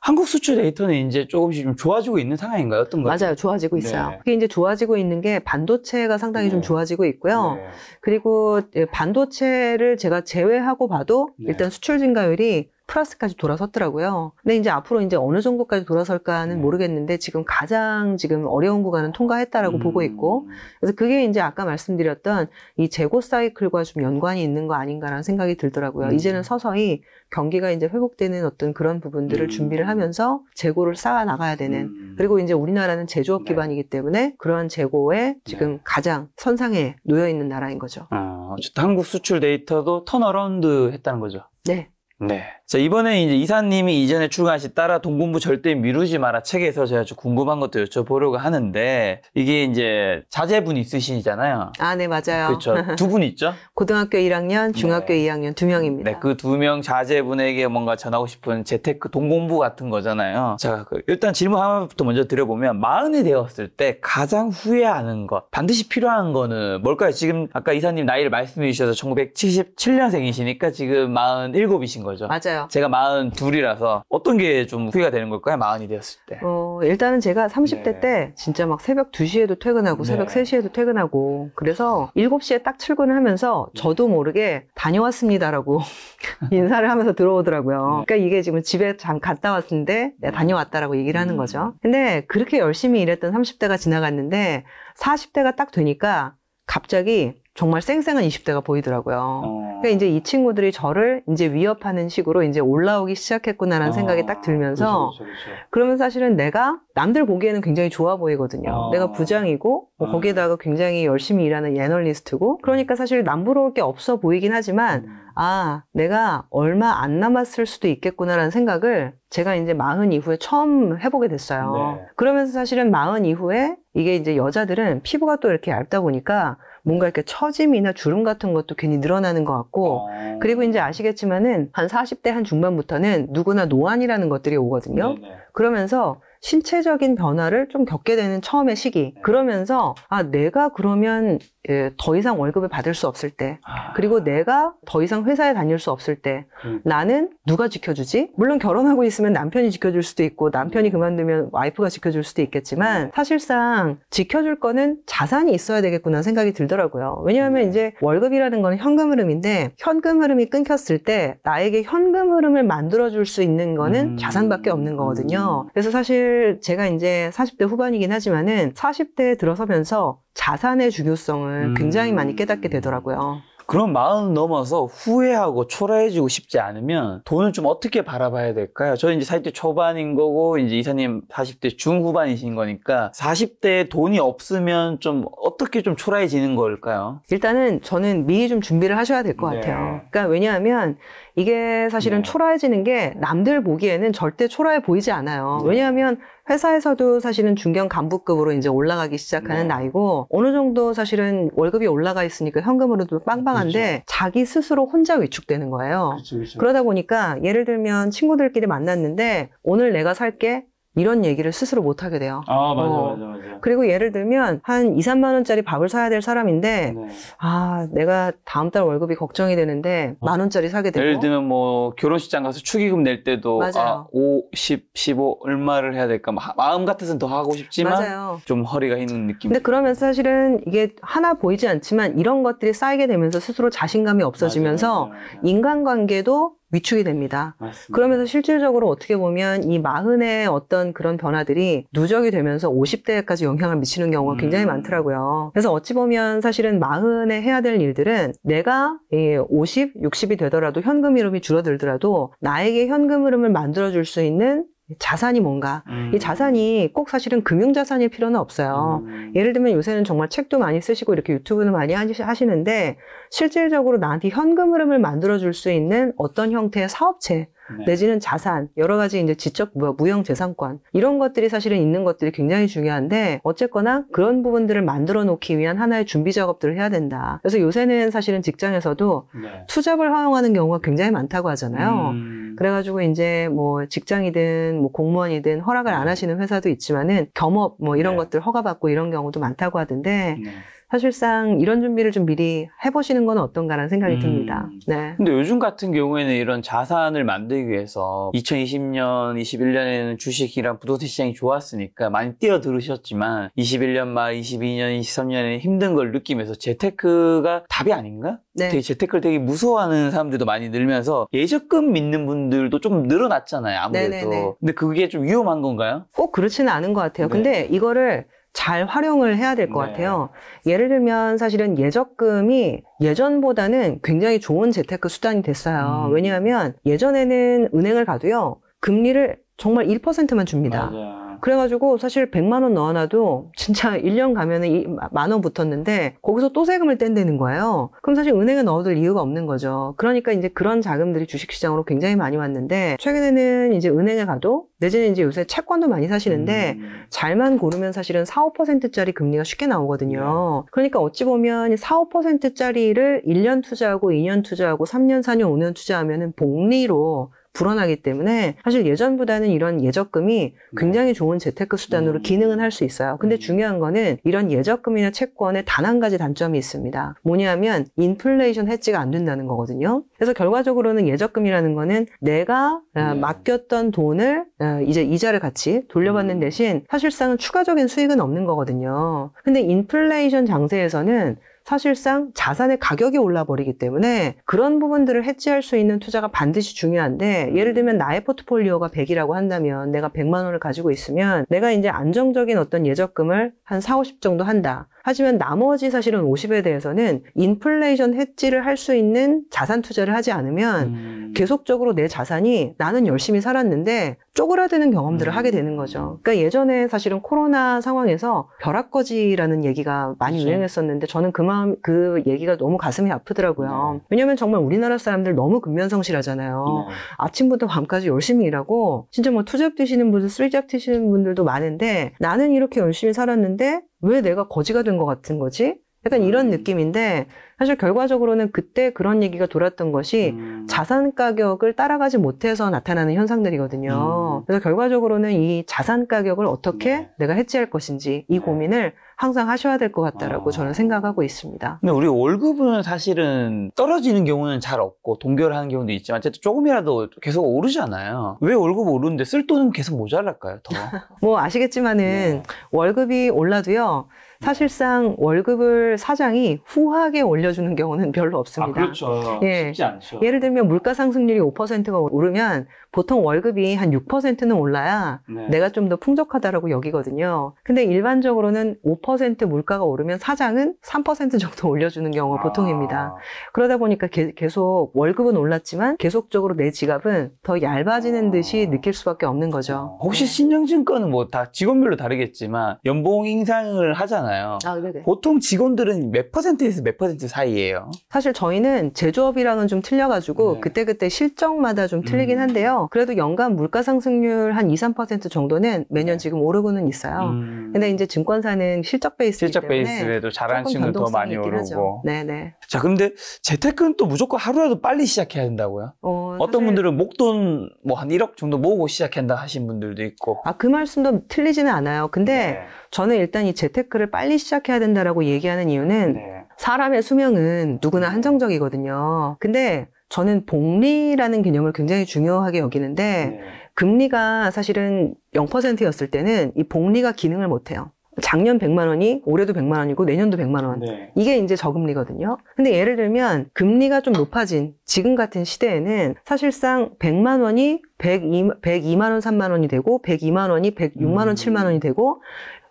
한국 수출 데이터는 이제 조금씩 좀 좋아지고 있는 상황인가요? 어떤 거요 맞아요. 좋아지고 네. 있어요. 네. 그게 이제 좋아지고 있는 게 반도체가 상당히 네. 좀 좋아지고 있고요. 네. 그리고 반도체를 제가 제외하고 봐도 네. 일단 수출 증가율이 플러스까지 돌아섰더라고요. 근데 이제 앞으로 이제 어느 정도까지 돌아설까는 음. 모르겠는데 지금 가장 지금 어려운 구간은 통과했다라고 음. 보고 있고 그래서 그게 이제 아까 말씀드렸던 이 재고 사이클과 좀 연관이 있는 거 아닌가라는 생각이 들더라고요. 음. 이제는 서서히 경기가 이제 회복되는 어떤 그런 부분들을 음. 준비를 하면서 재고를 쌓아 나가야 되는 음. 그리고 이제 우리나라는 제조업 네. 기반이기 때문에 그러한 재고에 네. 지금 네. 가장 선상에 놓여 있는 나라인 거죠. 아, 어쨌든 한국 수출 데이터도 턴어라운드 했다는 거죠. 네. 네. 자, 이번에 이제 이사님이 이전에 출간하신 따라 동공부 절대 미루지 마라 책에서 제가 좀 궁금한 것도 여쭤보려고 하는데 이게 이제 자제분 있으시잖아요. 아, 네, 맞아요. 그렇죠. 두 분 있죠? [laughs] 고등학교 1학년, 중학교 네. 2학년 두 명입니다. 네, 그 두 명 자제분에게 뭔가 전하고 싶은 재테크 동공부 같은 거잖아요. 자, 그 일단 질문 하나부터 먼저 드려보면 마흔이 되었을 때 가장 후회하는 것, 반드시 필요한 거는 뭘까요? 지금 아까 이사님 나이를 말씀해 주셔서 1977년생이시니까 지금 47이신 거죠? 맞아요. 맞아요. 제가 마흔 둘이라서 어떤 게 좀 후회가 되는 걸까요? 마흔이 되었을 때. 어, 일단은 제가 30대 네. 때 진짜 막 새벽 2시에도 퇴근하고 네. 새벽 3시에도 퇴근하고 그래서 7시에 딱 출근하면서 을 저도 모르게 다녀왔습니다라고 [laughs] 인사를 하면서 들어오더라고요. 네. 그러니까 이게 지금 집에 잠 갔다 왔는데 내가 다녀왔다라고 얘기를 하는 음. 거죠. 근데 그렇게 열심히 일했던 30대가 지나갔는데 40대가 딱 되니까 갑자기 정말 쌩쌩한 20대가 보이더라고요. 어. 그러니까 이제 이 친구들이 저를 이제 위협하는 식으로 이제 올라오기 시작했구나라는 어. 생각이 딱 들면서 그쵸, 그쵸, 그쵸. 그러면 사실은 내가 남들 보기에는 굉장히 좋아 보이거든요. 어. 내가 부장이고 뭐 아. 거기에다가 굉장히 열심히 일하는 애널리스트고 그러니까 사실 남부러울 게 없어 보이긴 하지만 음. 아, 내가 얼마 안 남았을 수도 있겠구나라는 생각을 제가 이제 마흔 이후에 처음 해보게 됐어요. 네. 그러면서 사실은 마흔 이후에 이게 이제 여자들은 피부가 또 이렇게 얇다 보니까 뭔가 이렇게 처짐이나 주름 같은 것도 괜히 늘어나는 것 같고 아... 그리고 이제 아시겠지만은 한 40대 한 중반부터는 누구나 노안이라는 것들이 오거든요. 네네. 그러면서 신체적인 변화를 좀 겪게 되는 처음의 시기. 네. 그러면서 아 내가 그러면 예, 더 이상 월급을 받을 수 없을 때, 아. 그리고 내가 더 이상 회사에 다닐 수 없을 때, 음. 나는 누가 지켜주지? 물론 결혼하고 있으면 남편이 지켜줄 수도 있고, 남편이 그만두면 와이프가 지켜줄 수도 있겠지만, 음. 사실상 지켜줄 거는 자산이 있어야 되겠구나 생각이 들더라고요. 왜냐하면 음. 이제 월급이라는 건 현금 흐름인데, 현금 흐름이 끊겼을 때, 나에게 현금 흐름을 만들어줄 수 있는 거는 자산밖에 없는 거거든요. 그래서 사실 사실 제가 이제 40대 후반이긴 하지만은 40대에 들어서면서 자산의 중요성을 음. 굉장히 많이 깨닫게 되더라고요. 그런 마음 넘어서 후회하고 초라해지고 싶지 않으면 돈을 좀 어떻게 바라봐야 될까요? 저는 이제 40대 초반인 거고 이제 이사님 40대 중후반이신 거니까 40대에 돈이 없으면 좀 어떻게 좀 초라해지는 걸까요? 일단은 저는 미리 좀 준비를 하셔야 될것 네. 같아요. 그러니까 왜냐하면 이게 사실은 네. 초라해지는 게 남들 보기에는 절대 초라해 보이지 않아요. 네. 왜냐하면 회사에서도 사실은 중견 간부급으로 이제 올라가기 시작하는 네. 나이고 어느 정도 사실은 월급이 올라가 있으니까 현금으로도 빵빵한데 그렇죠. 자기 스스로 혼자 위축되는 거예요. 그렇죠, 그렇죠. 그러다 보니까 예를 들면 친구들끼리 만났는데 오늘 내가 살게 이런 얘기를 스스로 못 하게 돼요. 아, 맞아, 어. 맞아, 맞아. 그리고 예를 들면 한 2, 3만 원짜리 밥을 사야 될 사람인데 네. 아, 내가 다음 달 월급이 걱정이 되는데 어. 만 원짜리 사게 되고 예를 들면 뭐 결혼식장 가서 축의금 낼 때도 아, 맞아요. 아, 5, 10, 15 얼마를 해야 될까 마음 같아서는 더 하고 싶지만 맞아요. 좀 허리가 있는 느낌. 근데 그러면서 사실은 이게 하나 보이지 않지만 이런 것들이 쌓이게 되면서 스스로 자신감이 없어지면서 맞아요. 인간관계도 위축이 됩니다. 맞습니다. 그러면서 실질적으로 어떻게 보면 이 마흔의 어떤 그런 변화들이 누적이 되면서 50대까지 영향을 미치는 경우가 음. 굉장히 음. 많더라고요. 그래서 어찌 보면 사실은 마흔에 해야 될 일들은 내가 50, 60이 되더라도 현금 흐름이 줄어들더라도 나에게 현금 흐름을 만들어줄 수 있는 자산이 뭔가 음. 이 자산이 꼭 사실은 금융 자산일 필요는 없어요. 음. 예를 들면 요새는 정말 책도 많이 쓰시고 이렇게 유튜브는 많이 하시는데 실질적으로 나한테 현금 흐름을 만들어 줄 수 있는 어떤 형태의 사업체 네. 내지는 자산, 여러 가지 이제 지적 뭐 무형 재산권 이런 것들이 사실은 있는 것들이 굉장히 중요한데 어쨌거나 그런 부분들을 만들어 놓기 위한 하나의 준비 작업들을 해야 된다. 그래서 요새는 사실은 직장에서도 네. 투잡을 허용하는 경우가 굉장히 많다고 하잖아요. 음. 그래가지고 이제 뭐 직장이든 뭐 공무원이든 허락을 안 네. 하시는 회사도 있지만은 겸업 뭐 이런 네. 것들 허가받고 이런 경우도 많다고 하던데 네. 사실상 이런 준비를 좀 미리 해보시는 건 어떤가라는 생각이 음. 듭니다. 네. 근데 요즘 같은 경우에는 이런 자산을 만들기 위해서 2020년, 21년에는 주식이랑 부동산 시장이 좋았으니까 많이 뛰어들으셨지만 21년 말, 22년, 23년에 힘든 걸 느끼면서 재테크가 답이 아닌가? 네. 되게 재테크를 되게 무서워하는 사람들도 많이 늘면서 예적금 믿는 분들도 좀 늘어났잖아요. 아무래도. 네네네. 근데 그게 좀 위험한 건가요? 꼭 그렇지는 않은 것 같아요. 네. 근데 이거를 잘 활용을 해야 될것 네. 같아요. 예를 들면 사실은 예적금이 예전보다는 굉장히 좋은 재테크 수단이 됐어요. 음. 왜냐하면 예전에는 은행을 가도요. 금리를 정말 1%만 줍니다. 맞아요. 그래가지고 사실 100만 원 넣어놔도 진짜 1년 가면은 만원 붙었는데 거기서 또 세금을 뗀다는 거예요. 그럼 사실 은행에 넣어둘 이유가 없는 거죠. 그러니까 이제 그런 자금들이 주식시장으로 굉장히 많이 왔는데 최근에는 이제 은행에 가도 내지는 이제 요새 채권도 많이 사시는데 음. 잘만 고르면 사실은 4, 5%짜리 금리가 쉽게 나오거든요. 네. 그러니까 어찌 보면 4, 5%짜리를 1년 투자하고 2년 투자하고 3년, 4년, 5년 투자하면은 복리로 불어나기 때문에 사실 예전보다는 이런 예적금이 네. 굉장히 좋은 재테크 수단으로 음. 기능은 할 수 있어요. 근데 음. 중요한 거는 이런 예적금이나 채권에단 한 가지 단점이 있습니다. 뭐냐면 인플레이션 해지가 안 된다는 거거든요. 그래서 결과적으로는 예적금이라는 거는 내가 아, 네. 맡겼던 돈을 아, 이제 이자를 같이 돌려받는 음. 대신 사실상은 추가적인 수익은 없는 거거든요. 근데 인플레이션 장세에서는 사실상 자산의 가격이 올라 버리기 때문에 그런 부분들을 해지할 수 있는 투자가 반드시 중요한데 음. 예를 들면 나의 포트폴리오가 100이라고 한다면 내가 100만 원을 가지고 있으면 내가 이제 안정적인 어떤 예적금을 한 4, 50 정도 한다. 하지만 나머지 사실은 50에 대해서는 인플레이션 해지를 할 수 있는 자산 투자를 하지 않으면 음. 계속적으로 내 자산이 나는 열심히 살았는데 쪼그라드는 경험들을 음. 하게 되는 거죠. 그러니까 예전에 사실은 코로나 상황에서 벼락거지라는 얘기가 많이 그렇 유행했었는데 저는 그 마음 그 얘기가 너무 가슴이 아프더라고요. 네. 왜냐하면 정말 우리나라 사람들 너무 근면성실하잖아요. 네. 아침부터 밤까지 열심히 일하고 진짜 뭐 투잡 뛰시는 분들, 쓰리잡 뛰시는 분들도 많은데 나는 이렇게 열심히 살았는데 왜 내가 거지가 된 것 같은 거지? 약간 이런 음. 느낌인데 사실 결과적으로는 그때 그런 얘기가 돌았던 것이 음. 자산 가격을 따라가지 못해서 나타나는 현상들이거든요. 음. 그래서 결과적으로는 이 자산 가격을 어떻게 네. 내가 해지할 것인지 이 네. 고민을 항상 하셔야 될 것 같다라고 아. 저는 생각하고 있습니다. 근데 우리 월급은 사실은 떨어지는 경우는 잘 없고 동결하는 경우도 있지만 어쨌든 조금이라도 계속 오르잖아요. 왜 월급 오르는데 쓸 돈은 계속 모자랄까요? 더? [laughs] 뭐 아시겠지만은 네. 월급이 올라도요. 사실상 월급을 사장이 후하게 올려주는 경우는 별로 없습니다. 아, 그렇죠. 예. 쉽지 않죠. 예를 들면 물가 상승률이 5%가 오르면 보통 월급이 한 6%는 올라야 네. 내가 좀 더 풍족하다라고 여기거든요. 근데 일반적으로는 5% 물가가 오르면 사장은 3% 정도 [laughs] 올려주는 경우가 아. 보통입니다. 그러다 보니까 게, 계속 월급은 올랐지만 계속적으로 내 지갑은 더 얇아지는 아. 듯이 느낄 수밖에 없는 거죠. 혹시 신용증권은 뭐 다 직원별로 다르겠지만 연봉 인상을 하잖아요. 하잖아요. 아, 보통 직원들은 몇 퍼센트에서 몇 퍼센트 사이예요? 사실 저희는 제조업이랑은 좀 틀려가지고 네. 그때그때 실적마다 좀 틀리긴 음. 한데요. 그래도 연간 물가 상승률 한 2, 3% 정도는 매년 네. 지금 오르고는 있어요. 음. 근데 이제 증권사는 실적 베이스 실적 베이스에도 잘하는 친구 더 많이 오르고. 죠 네네. 자, 근데 재테크는 또 무조건 하루라도 빨리 시작해야 된다고요? 어, 사실... 떤 분들은 목돈 뭐 한 1억 정도 모으고 시작한다 하신 분들도 있고. 아, 그 말씀도 틀리지는 않아요. 근데 네. 저는 일단 이 재테크를 빨리 시작해야 된다라고 얘기하는 이유는 네. 사람의 수명은 누구나 음. 한정적이거든요. 근데 저는 복리라는 개념을 굉장히 중요하게 여기는데 네. 금리가 사실은 0%였을 때는 이 복리가 기능을 못해요. 작년 100만 원이 올해도 100만 원이고 내년도 100만 원. 네. 이게 이제 저금리거든요. 근데 예를 들면 금리가 좀 높아진 지금 같은 시대에는 사실상 100만 원이 102, 102만 원, 3만 원이 되고 102만 원이 106만 원, 음. 7만 원이 되고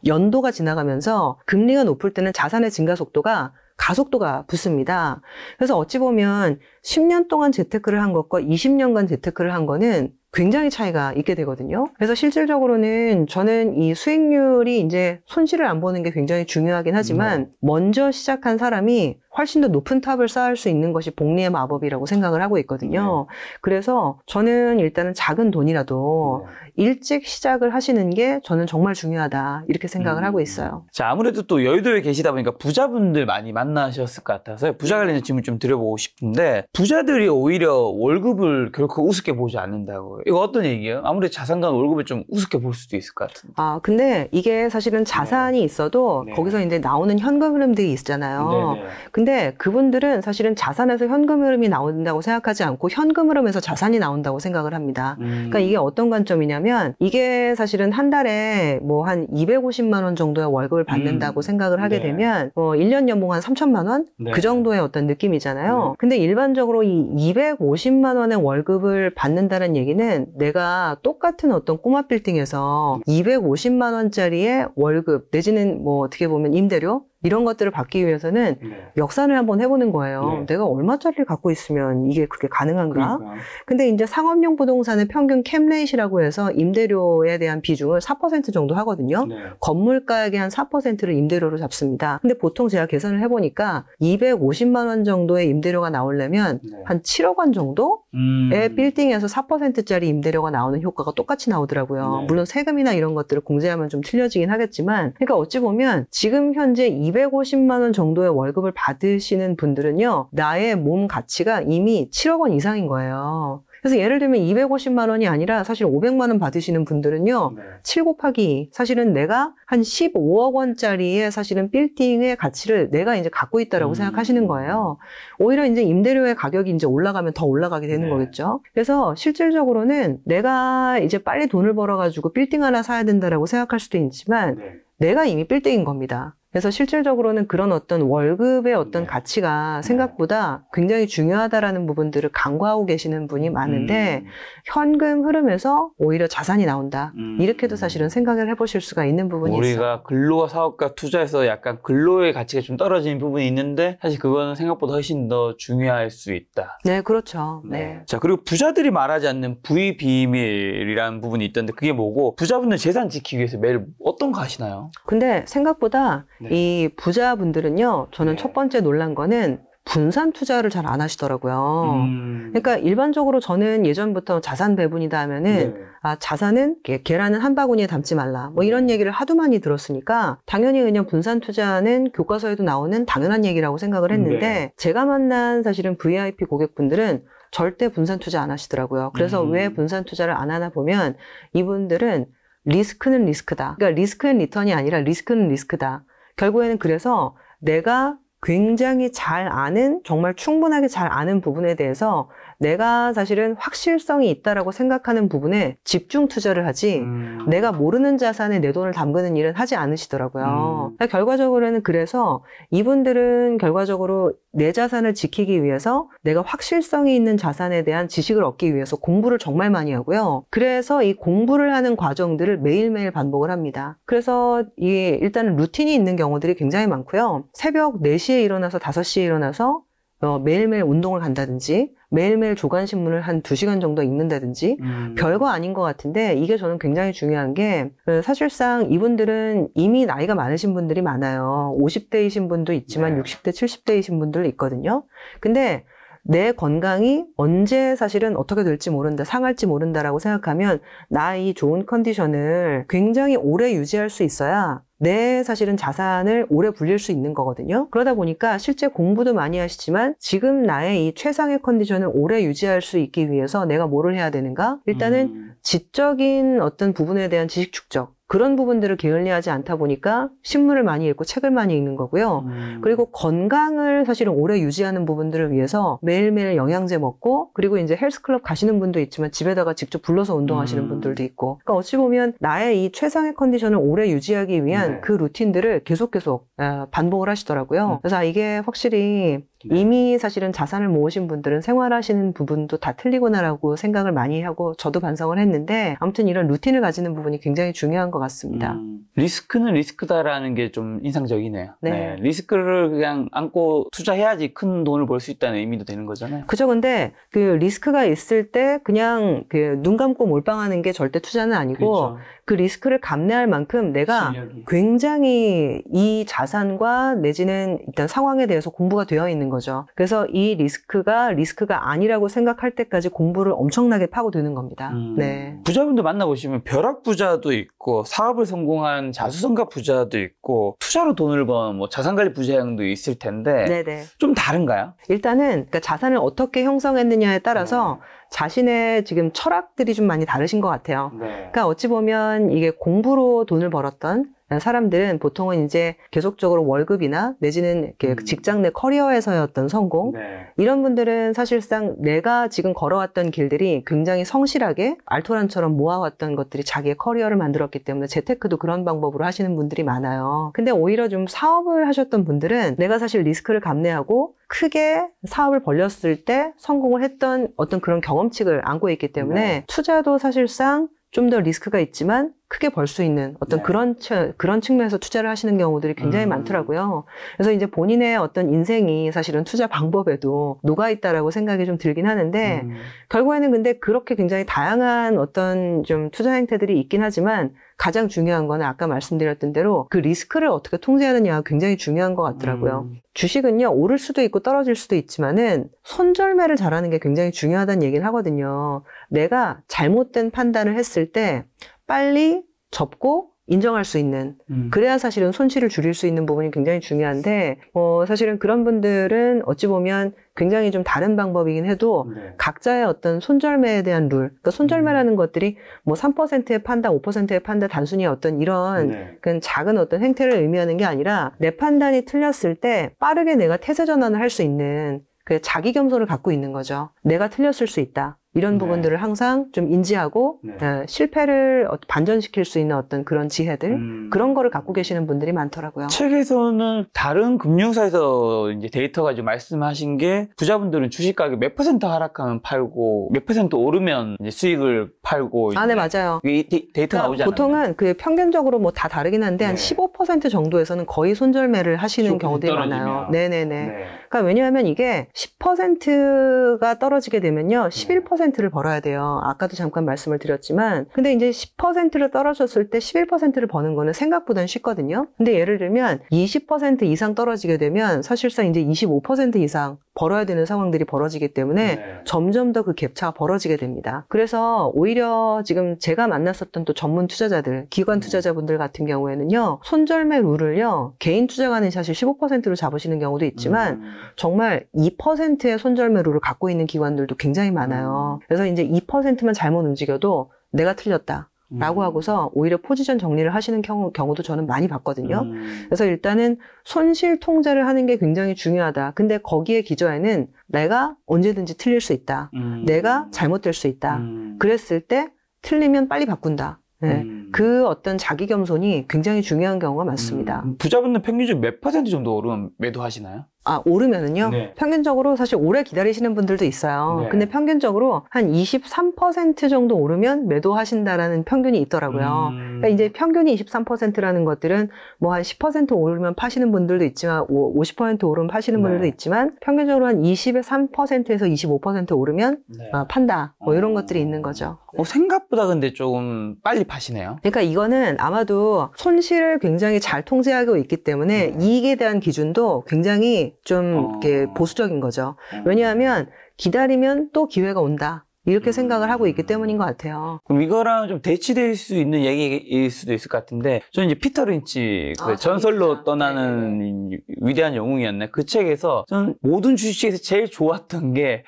연도가 지나가면서 금리가 높을 때는 자산의 증가 속도가 가속도가 붙습니다. 그래서 어찌 보면 10년 동안 재테크를 한 것과 20년간 재테크를 한 거는 굉장히 차이가 있게 되거든요. 그래서 실질적으로는 저는 이 수익률이 이제 손실을 안 보는 게 굉장히 중요하긴 하지만 음. 먼저 시작한 사람이 훨씬 더 높은 탑을 쌓을 수 있는 것이 복리의 마법이라고 생각을 하고 있거든요. 네. 그래서 저는 일단은 작은 돈이라도 네. 일찍 시작을 하시는 게 저는 정말 중요하다 이렇게 생각을 음. 하고 있어요. 자 아무래도 또 여의도에 계시다 보니까 부자분들 많이 만나셨을 것 같아서 부자 네. 관련 질문 좀 드려보고 싶은데 부자들이 오히려 월급을 결코 우습게 보지 않는다고 이거 어떤 얘기예요? 아무래도 자산과 월급을 좀 우습게 볼 수도 있을 것 같은데. 아 근데 이게 사실은 자산이 네. 있어도 네. 거기서 이제 나오는 현금 흐름들이 있잖아요. 네, 근데 근데 그분들은 사실은 자산에서 현금 흐름이 나온다고 생각하지 않고 현금 흐름에서 자산이 나온다고 생각을 합니다. 음. 그러니까 이게 음. 어떤 관점이냐면 이게 사실은 한 달에 뭐 한 250만 원 정도의 월급을 음. 받는다고 음. 생각을 하게 네. 되면 어 1년 연봉 한 3천만 원? 네. 그 정도의 어떤 느낌이잖아요. 네. 근데 일반적으로 이 250만 원의 월급을 받는다는 얘기는 내가 똑같은 어떤 꼬마 빌딩에서 250만 원짜리의 월급 내지는 뭐 어떻게 보면 임대료 이런 것들을 받기 위해서는 네. 역산을 한번 해보는 거예요. 네. 내가 얼마짜리를 갖고 있으면 이게 그게 가능한가? 그러니까. 근데 이제 상업용 부동산은 평균 캡레이시라고 해서 임대료에 대한 비중을 4% 정도 하거든요. 네. 건물가액의 한 4%를 임대료로 잡습니다. 근데 보통 제가 계산을 해보니까 250만 원 정도의 임대료가 나오려면 네. 한 7억 원 정도의 음. 빌딩에서 4%짜리 임대료가 나오는 효과가 똑같이 나오더라고요. 네. 물론 세금이나 이런 것들을 공제하면 좀 틀려지긴 하겠지만, 그러니까 어찌 보면 지금 현재 250만 원 정도의 월급을 받으시는 분들은요. 나의 몸 가치가 이미 7억 원 이상인 거예요. 그래서 예를 들면 250만 원이 아니라 사실 500만 원 받으시는 분들은요. 네. 7 곱하기 사실은 내가 한 15억 원짜리의 사실은 빌딩의 가치를 내가 이제 갖고 있다라고 음. 생각하시는 거예요. 오히려 이제 임대료의 가격이 이제 올라가면 더 올라가게 되는 네. 거겠죠. 그래서 실질적으로는 내가 이제 빨리 돈을 벌어 가지고 빌딩 하나 사야 된다라고 생각할 수도 있지만 네. 내가 이미 빌딩인 겁니다. 그래서 실질적으로는 그런 어떤 월급의 어떤 네. 가치가 네. 생각보다 굉장히 중요하다라는 부분들을 강구하고 계시는 분이 많은데 음. 현금 흐름에서 오히려 자산이 나온다. 음. 이렇게도 사실은 생각을 해보실 수가 있는 부분이 우리가 있어요. 근로 사업과 투자에서 약간 근로의 가치가 좀 떨어지는 부분이 있는데 사실 그거는 생각보다 훨씬 더 중요할 수 있다. 네, 그렇죠. 네. 네. 자 그리고 부자들이 말하지 않는 부의 비밀이라는 부분이 있던데 그게 뭐고 부자분들 재산 지키기 위해서 매일 어떤 거 하시나요? 근데 생각보다 네. 이 부자분들은요, 저는 네. 첫 번째 놀란 거는 분산 투자를 잘 안 하시더라고요. 음... 그러니까 일반적으로 저는 예전부터 자산 배분이다 하면은 네. 아 자산은 계란은 한 바구니에 담지 말라 뭐 이런 네. 얘기를 하도 많이 들었으니까 당연히 그냥 분산 투자는 교과서에도 나오는 당연한 얘기라고 생각을 했는데 네. 제가 만난 사실은 VIP 고객분들은 절대 분산 투자 안 하시더라고요. 그래서 음... 왜 분산 투자를 안 하나 보면 이분들은 리스크는 리스크다. 그러니까 리스크는 리턴이 아니라 리스크는 리스크다. 결국에는 그래서 내가 굉장히 잘 아는, 정말 충분하게 잘 아는 부분에 대해서 내가 사실은 확실성이 있다라고 생각하는 부분에 집중 투자를 하지 음. 내가 모르는 자산에 내 돈을 담그는 일은 하지 않으시더라고요. 음. 그러니까 결과적으로는 그래서 이분들은 결과적으로 내 자산을 지키기 위해서 내가 확실성이 있는 자산에 대한 지식을 얻기 위해서 공부를 정말 많이 하고요. 그래서 이 공부를 하는 과정들을 매일매일 반복을 합니다. 그래서 이 일단은 루틴이 있는 경우들이 굉장히 많고요. 새벽 4시에 일어나서 5시에 일어나서 어, 매일매일 운동을 간다든지 매일매일 조간신문을 한 두시간 정도 읽는다든지 음. 별거 아닌 것 같은데 이게 저는 굉장히 중요한 게 그 사실상 이분들은 이미 나이가 많으신 분들이 많아요. 50대이신 분도 있지만 네. 60대, 70대이신 분들 있거든요. 근데 내 건강이 언제 사실은 어떻게 될지 모른다, 상할지 모른다라고 생각하면 나 이 좋은 컨디션을 굉장히 오래 유지할 수 있어야 내 사실은 자산을 오래 불릴 수 있는 거거든요. 그러다 보니까 실제 공부도 많이 하시지만 지금 나의 이 최상의 컨디션을 오래 유지할 수 있기 위해서 내가 뭐를 해야 되는가? 일단은 음. 지적인 어떤 부분에 대한 지식 축적, 그런 부분들을 게을리하지 않다 보니까 신문을 많이 읽고 책을 많이 읽는 거고요. 음. 그리고 건강을 사실은 오래 유지하는 부분들을 위해서 매일매일 영양제 먹고 그리고 이제 헬스클럽 가시는 분도 있지만 집에다가 직접 불러서 운동하시는 음. 분들도 있고 그러니까 어찌 보면 나의 이 최상의 컨디션을 오래 유지하기 위한 네. 그 루틴들을 계속 계속 어, 반복을 하시더라고요. 음. 그래서 아, 이게 확실히 네. 이미 사실은 자산을 모으신 분들은 생활하시는 부분도 다 틀리구나라고 생각을 많이 하고 저도 반성을 했는데 아무튼 이런 루틴을 가지는 부분이 굉장히 중요한 것 같습니다. 음, 리스크는 리스크다라는 게 좀 인상적이네요. 네. 네. 리스크를 그냥 안고 투자해야지 큰 돈을 벌 수 있다는 의미도 되는 거잖아요. 그죠. 근데 그 리스크가 있을 때 그냥 그 눈 감고 몰빵하는 게 절대 투자는 아니고 그렇죠. 그 리스크를 감내할 만큼 내가 실력이. 굉장히 이 자산과 내지는 일단 상황에 대해서 공부가 되어 있는 되는 거죠. 그래서 이 리스크가 리스크가 아니라고 생각할 때까지 공부를 엄청나게 파고드는 겁니다. 음. 네. 부자분도 만나보시면 벼락 부자도 있고 사업을 성공한 자수성가 부자도 있고 투자로 돈을 번뭐 자산관리 부자형도 있을 텐데 네네. 네. 좀 다른가요? 일단은 그러니까 자산을 어떻게 형성했느냐에 따라서 네. 자신의 지금 철학들이 좀 많이 다르신 것 같아요. 네. 그러니까 어찌 보면 이게 공부로 돈을 벌었던 사람들은 보통은 이제 계속적으로 월급이나 내지는 음. 직장 내 커리어에서의 어떤 성공 네. 이런 분들은 사실상 내가 지금 걸어왔던 길들이 굉장히 성실하게 알토란처럼 모아왔던 것들이 자기의 커리어를 만들었기 때문에 재테크도 그런 방법으로 하시는 분들이 많아요. 근데 오히려 좀 사업을 하셨던 분들은 내가 사실 리스크를 감내하고 크게 사업을 벌렸을 때 성공을 했던 어떤 그런 경험칙을 안고 있기 때문에 네. 투자도 사실상 좀더 리스크가 있지만 크게 벌 수 있는 어떤 네. 그런 측, 그런 측면에서 투자를 하시는 경우들이 굉장히 음. 많더라고요. 그래서 이제 본인의 어떤 인생이 사실은 투자 방법에도 녹아 있다라고 생각이 좀 들긴 하는데 음. 결국에는 근데 그렇게 굉장히 다양한 어떤 좀 투자 행태들이 있긴 하지만 가장 중요한 거는 아까 말씀드렸던 대로 그 리스크를 어떻게 통제하느냐가 굉장히 중요한 것 같더라고요. 음. 주식은요, 오를 수도 있고 떨어질 수도 있지만은 손절매를 잘하는 게 굉장히 중요하다는 얘기를 하거든요. 내가 잘못된 판단을 했을 때 빨리 접고 인정할 수 있는 음. 그래야 사실은 손실을 줄일 수 있는 부분이 굉장히 중요한데 어 사실은 그런 분들은 어찌 보면 굉장히 좀 다른 방법이긴 해도 네. 각자의 어떤 손절매에 대한 룰 그러니까 손절매라는 음. 것들이 뭐 3%의 판다 5%의 판다 단순히 어떤 이런 네. 그 작은 어떤 행태를 의미하는 게 아니라 내 판단이 틀렸을 때 빠르게 내가 태세 전환을 할 수 있는 그 자기 겸손을 갖고 있는 거죠. 내가 틀렸을 수 있다. 이런 네. 부분들을 항상 좀 인지하고 네. 어, 실패를 어, 반전시킬 수 있는 어떤 그런 지혜들 음. 그런 거를 갖고 계시는 분들이 많더라고요. 책에서는 다른 금융사에서 이제 데이터 가지고 말씀하신 게 부자분들은 주식 가격 몇 퍼센트 하락하면 팔고 몇 퍼센트 오르면 수익을 팔고 아네 맞아요. 데이터 그러 그러니까 나오지 아요 보통은 그 평균적으로 뭐 다 다르긴 한데 네. 한15% 정도에서는 거의 손절매를 하시는 경우들이 떨어지면. 많아요. 네네네. 네. 그러니까 왜냐하면 이게 10%가 떨어지게 되면요, 11% 10%를 벌어야 돼요. 아까도 잠깐 말씀을 드렸지만 근데 이제 10%를 떨어졌을 때 11%를 버는 거는 생각보다는 쉽거든요. 근데 예를 들면 20% 이상 떨어지게 되면 사실상 이제 25% 이상 벌어야 되는 상황들이 벌어지기 때문에 네. 점점 더 그 갭차가 벌어지게 됩니다. 그래서 오히려 지금 제가 만났었던 또 전문 투자자들, 기관 음. 투자자분들 같은 경우에는요, 손절매 룰을요, 개인 투자가는 사실 15%로 잡으시는 경우도 있지만, 음. 정말 2%의 손절매 룰을 갖고 있는 기관들도 굉장히 많아요. 음. 그래서 이제 2%만 잘못 움직여도 내가 틀렸다. 라고 음. 하고서 오히려 포지션 정리를 하시는 경우, 도 저는 많이 봤거든요. 음. 그래서 일단은 손실 통제를 하는 게 굉장히 중요하다. 근데 거기에 기저에는 내가 언제든지 틀릴 수 있다. 음. 내가 잘못될 수 있다. 음. 그랬을 때 틀리면 빨리 바꾼다. 네. 그 어떤 자기 겸손이 굉장히 중요한 경우가 많습니다. 음. 부자분들 평균적으로 몇 퍼센트 정도 오르면 매도하시나요? 아, 오르면은요. 네. 평균적으로 사실 오래 기다리시는 분들도 있어요. 네. 근데 평균적으로 한 23% 정도 오르면 매도하신다라는 평균이 있더라고요. 음... 그러니까 이제 평균이 23%라는 것들은 뭐 한 10% 오르면 파시는 분들도 있지만 50% 오르면 파시는 네. 분들도 있지만 평균적으로 한2 3%에서 25% 오르면 네. 아, 판다. 뭐 이런 음... 것들이 있는 거죠. 어, 생각보다 근데 조금 빨리 파시네요. 그러니까 이거는 아마도 손실을 굉장히 잘 통제하고 있기 때문에 네. 이익에 대한 기준도 굉장히 좀 어. 이렇게 보수적인 거죠. 왜냐하면 기다리면 또 기회가 온다. 이렇게 생각을 하고 있기 때문인 것 같아요. 그럼 이거랑 좀 대치될 수 있는 얘기일 수도 있을 것 같은데, 저는 이제 피터 린치, 아, 그 아, 전설로 진짜. 떠나는 네. 네, 네. 위대한 영웅이었네. 그 책에서 저는 모든 주식에서 제일 좋았던 게,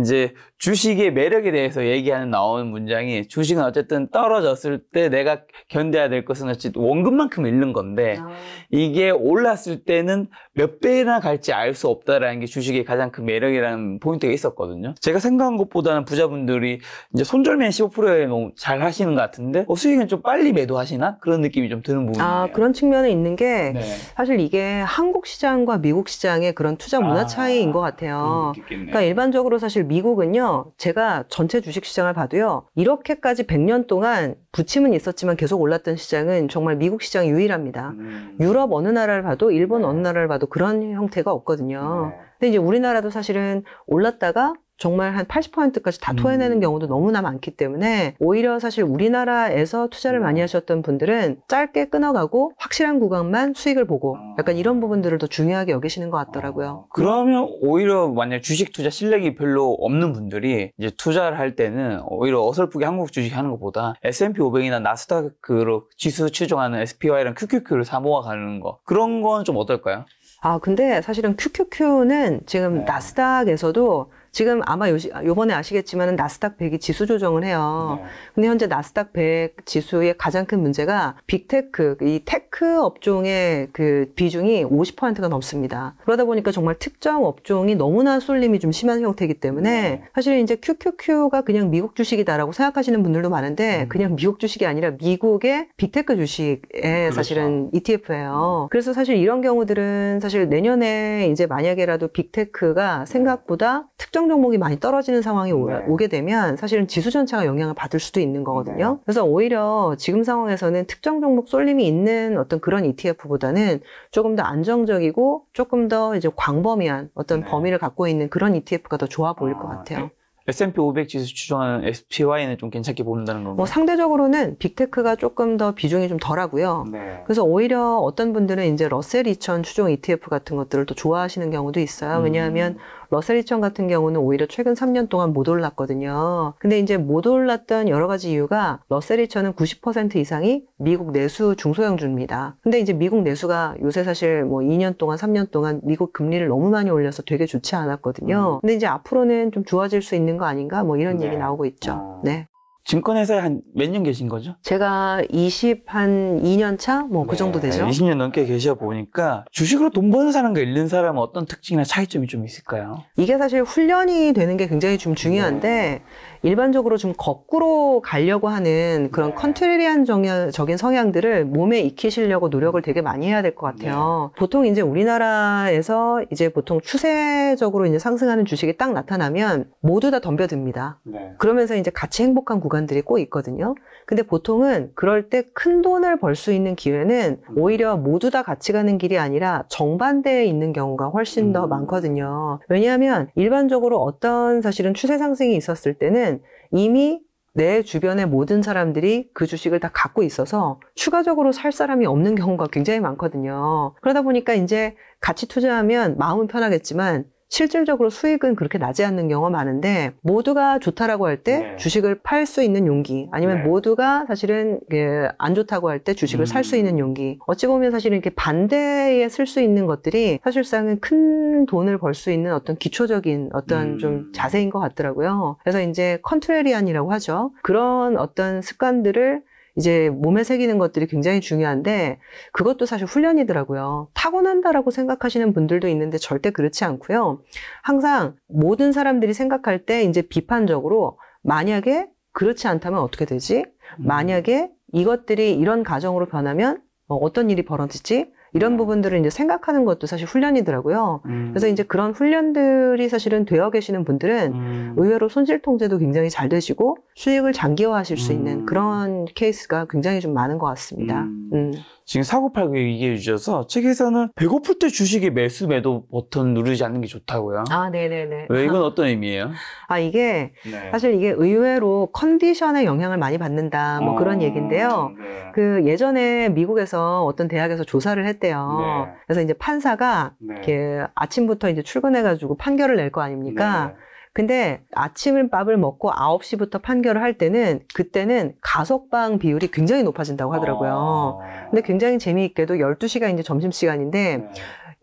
이제 주식의 매력에 대해서 얘기하는 나오는 문장이 주식은 어쨌든 떨어졌을 때 내가 견뎌야 될 것은 어찌 원금만큼 잃는 건데 아. 이게 올랐을 때는 몇 배나 갈지 알 수 없다라는 게 주식의 가장 큰 매력이라는 포인트가 있었거든요. 제가 생각한 것보다는 부자분들이 이제 손절매 15%에 너무 잘 하시는 것 같은데 어, 수익은 좀 빨리 매도하시나 그런 느낌이 좀 드는 부분이에요. 아 그런 측면에 있는 게 네. 사실 이게 한국 시장과 미국 시장의 그런 투자 문화 아, 차이인 것 같아요. 그러니까 일반적으로 사실 미국은요. 제가 전체 주식 시장을 봐도요. 이렇게까지 100년 동안 부침은 있었지만 계속 올랐던 시장은 정말 미국 시장이 유일합니다. 음. 유럽 어느 나라를 봐도 일본 네. 어느 나라를 봐도 그런 형태가 없거든요. 네. 근데 이제 우리나라도 사실은 올랐다가 정말 한 80%까지 다 토해내는 음. 경우도 너무나 많기 때문에 오히려 사실 우리나라에서 투자를 많이 음. 하셨던 분들은 짧게 끊어가고 확실한 구간만 수익을 보고 아. 약간 이런 부분들을 더 중요하게 여기시는 것 같더라고요. 아. 그러면 오히려 만약 주식 투자 실력이 별로 없는 분들이 이제 투자를 할 때는 오히려 어설프게 한국 주식 하는 것보다 S&P 500이나 나스닥으로 지수 추종하는 SPY랑 QQQ를 사모아 가는 거 그런 건 좀 어떨까요? 아 근데 사실은 QQQ는 지금 네. 나스닥에서도 지금 아마 요시, 요번에 아시겠지만 나스닥 100이 지수 조정을 해요. 네. 근데 현재 나스닥 100 지수의 가장 큰 문제가 빅테크, 그 이 테크 업종의 그 비중이 50%가 넘습니다. 그러다 보니까 정말 특정 업종이 너무나 쏠림이 좀 심한 형태이기 때문에 네. 사실 이제 QQQ가 그냥 미국 주식이다라고 생각하시는 분들도 많은데 음. 그냥 미국 주식이 아니라 미국의 빅테크 주식에 그렇죠. 사실은 ETF예요. 음. 그래서 사실 이런 경우들은 사실 내년에 이제 만약에라도 빅테크가 생각보다 특정 시장 종목이 많이 떨어지는 상황이 네. 오게 되면 사실은 지수전체가 영향을 받을 수도 있는 거거든요. 네. 그래서 오히려 지금 상황에서는 특정 종목 쏠림이 있는 어떤 그런 ETF보다는 조금 더 안정적이고 조금 더 이제 광범위한 어떤 네. 범위를 갖고 있는 그런 ETF가 더 좋아 보일 아, 것 같아요. 네. S&P 500 지수 추종하는 SPY는 좀 괜찮게 보는다는 건가요? 뭐 상대적으로는 빅테크가 조금 더 비중이 좀 덜하고요. 네. 그래서 오히려 어떤 분들은 이제 러셀 2000 추종 ETF 같은 것들을 또 좋아하시는 경우도 있어요. 음. 왜냐하면 러셀2천 같은 경우는 오히려 최근 3년 동안 못 올랐거든요. 근데 이제 못 올랐던 여러 가지 이유가 러셀2천은 90% 이상이 미국 내수 중소형주입니다. 근데 이제 미국 내수가 요새 사실 뭐 2년 동안 3년 동안 미국 금리를 너무 많이 올려서 되게 좋지 않았거든요. 음. 근데 이제 앞으로는 좀 좋아질 수 있는 거 아닌가 뭐 이런 네. 얘기 나오고 있죠. 아. 네. 증권회사에 한 몇 년 계신 거죠? 제가 20 한 2년 차? 뭐그 네. 정도 되죠? 20년 넘게 계셔 보니까 주식으로 돈 버는 사람과 잃는 사람은 어떤 특징이나 차이점이 좀 있을까요? 이게 사실 훈련이 되는 게 굉장히 좀 중요한데 네. 일반적으로 좀 거꾸로 가려고 하는 그런 네. 컨트리리한 적인 성향들을 몸에 익히시려고 노력을 되게 많이 해야 될것 네. 같아요. 네. 보통 이제 우리나라에서 이제 보통 추세적으로 이제 상승하는 주식이 딱 나타나면 모두 다 덤벼듭니다. 네. 그러면서 이제 같이 행복한 구간들이 꼭 있거든요. 근데 보통은 그럴 때 큰 돈을 벌 수 있는 기회는 음. 오히려 모두 다 같이 가는 길이 아니라 정반대에 있는 경우가 훨씬 더 음. 많거든요. 왜냐하면 일반적으로 어떤 사실은 추세 상승이 있었을 때는 이미 내 주변의 모든 사람들이 그 주식을 다 갖고 있어서 추가적으로 살 사람이 없는 경우가 굉장히 많거든요. 그러다 보니까 이제 같이 투자하면 마음은 편하겠지만 실질적으로 수익은 그렇게 나지 않는 경우가 많은데 모두가 좋다라고 할때 네. 주식을 팔 수 있는 용기 아니면 네. 모두가 사실은 안 좋다고 할 때 주식을 음. 살수 있는 용기 어찌 보면 사실은 이렇게 반대에 쓸 수 있는 것들이 사실상은 큰 돈을 벌 수 있는 어떤 기초적인 어떤 음. 좀 자세인 것 같더라고요 그래서 이제 컨트레리안이라고 하죠 그런 어떤 습관들을 이제 몸에 새기는 것들이 굉장히 중요한데 그것도 사실 훈련이더라고요. 타고난다라고 생각하시는 분들도 있는데 절대 그렇지 않고요. 항상 모든 사람들이 생각할 때 이제 비판적으로 만약에 그렇지 않다면 어떻게 되지? 음. 만약에 이것들이 이런 가정으로 변하면 어, 어떤 일이 벌어지지? 이런 부분들을 이제 생각하는 것도 사실 훈련이더라고요. 음. 그래서 이제 그런 훈련들이 사실은 되어 계시는 분들은 음. 의외로 손실 통제도 굉장히 잘 되시고 수익을 장기화하실 수 있는 음. 그런 케이스가 굉장히 좀 많은 것 같습니다. 음. 음. 지금 사고팔고 얘기해 주셔서 책에서는 배고플 때 주식의 매수 매도 버튼 누르지 않는 게 좋다고요. 아, 네네네. 왜 이건 어떤 의미예요? [laughs] 아, 이게 네. 사실 이게 의외로 컨디션에 영향을 많이 받는다 뭐 어, 그런 얘기인데요. 네. 그 예전에 미국에서 어떤 대학에서 조사를 했대요. 네. 그래서 이제 판사가 네. 이렇게 아침부터 이제 출근해가지고 판결을 낼 거 아닙니까? 네. 근데 아침을 밥을 먹고 9시부터 판결을 할 때는 그때는 가석방 비율이 굉장히 높아진다고 하더라고요. 아... 근데 굉장히 재미있게도 12시가 이제 점심시간인데 네.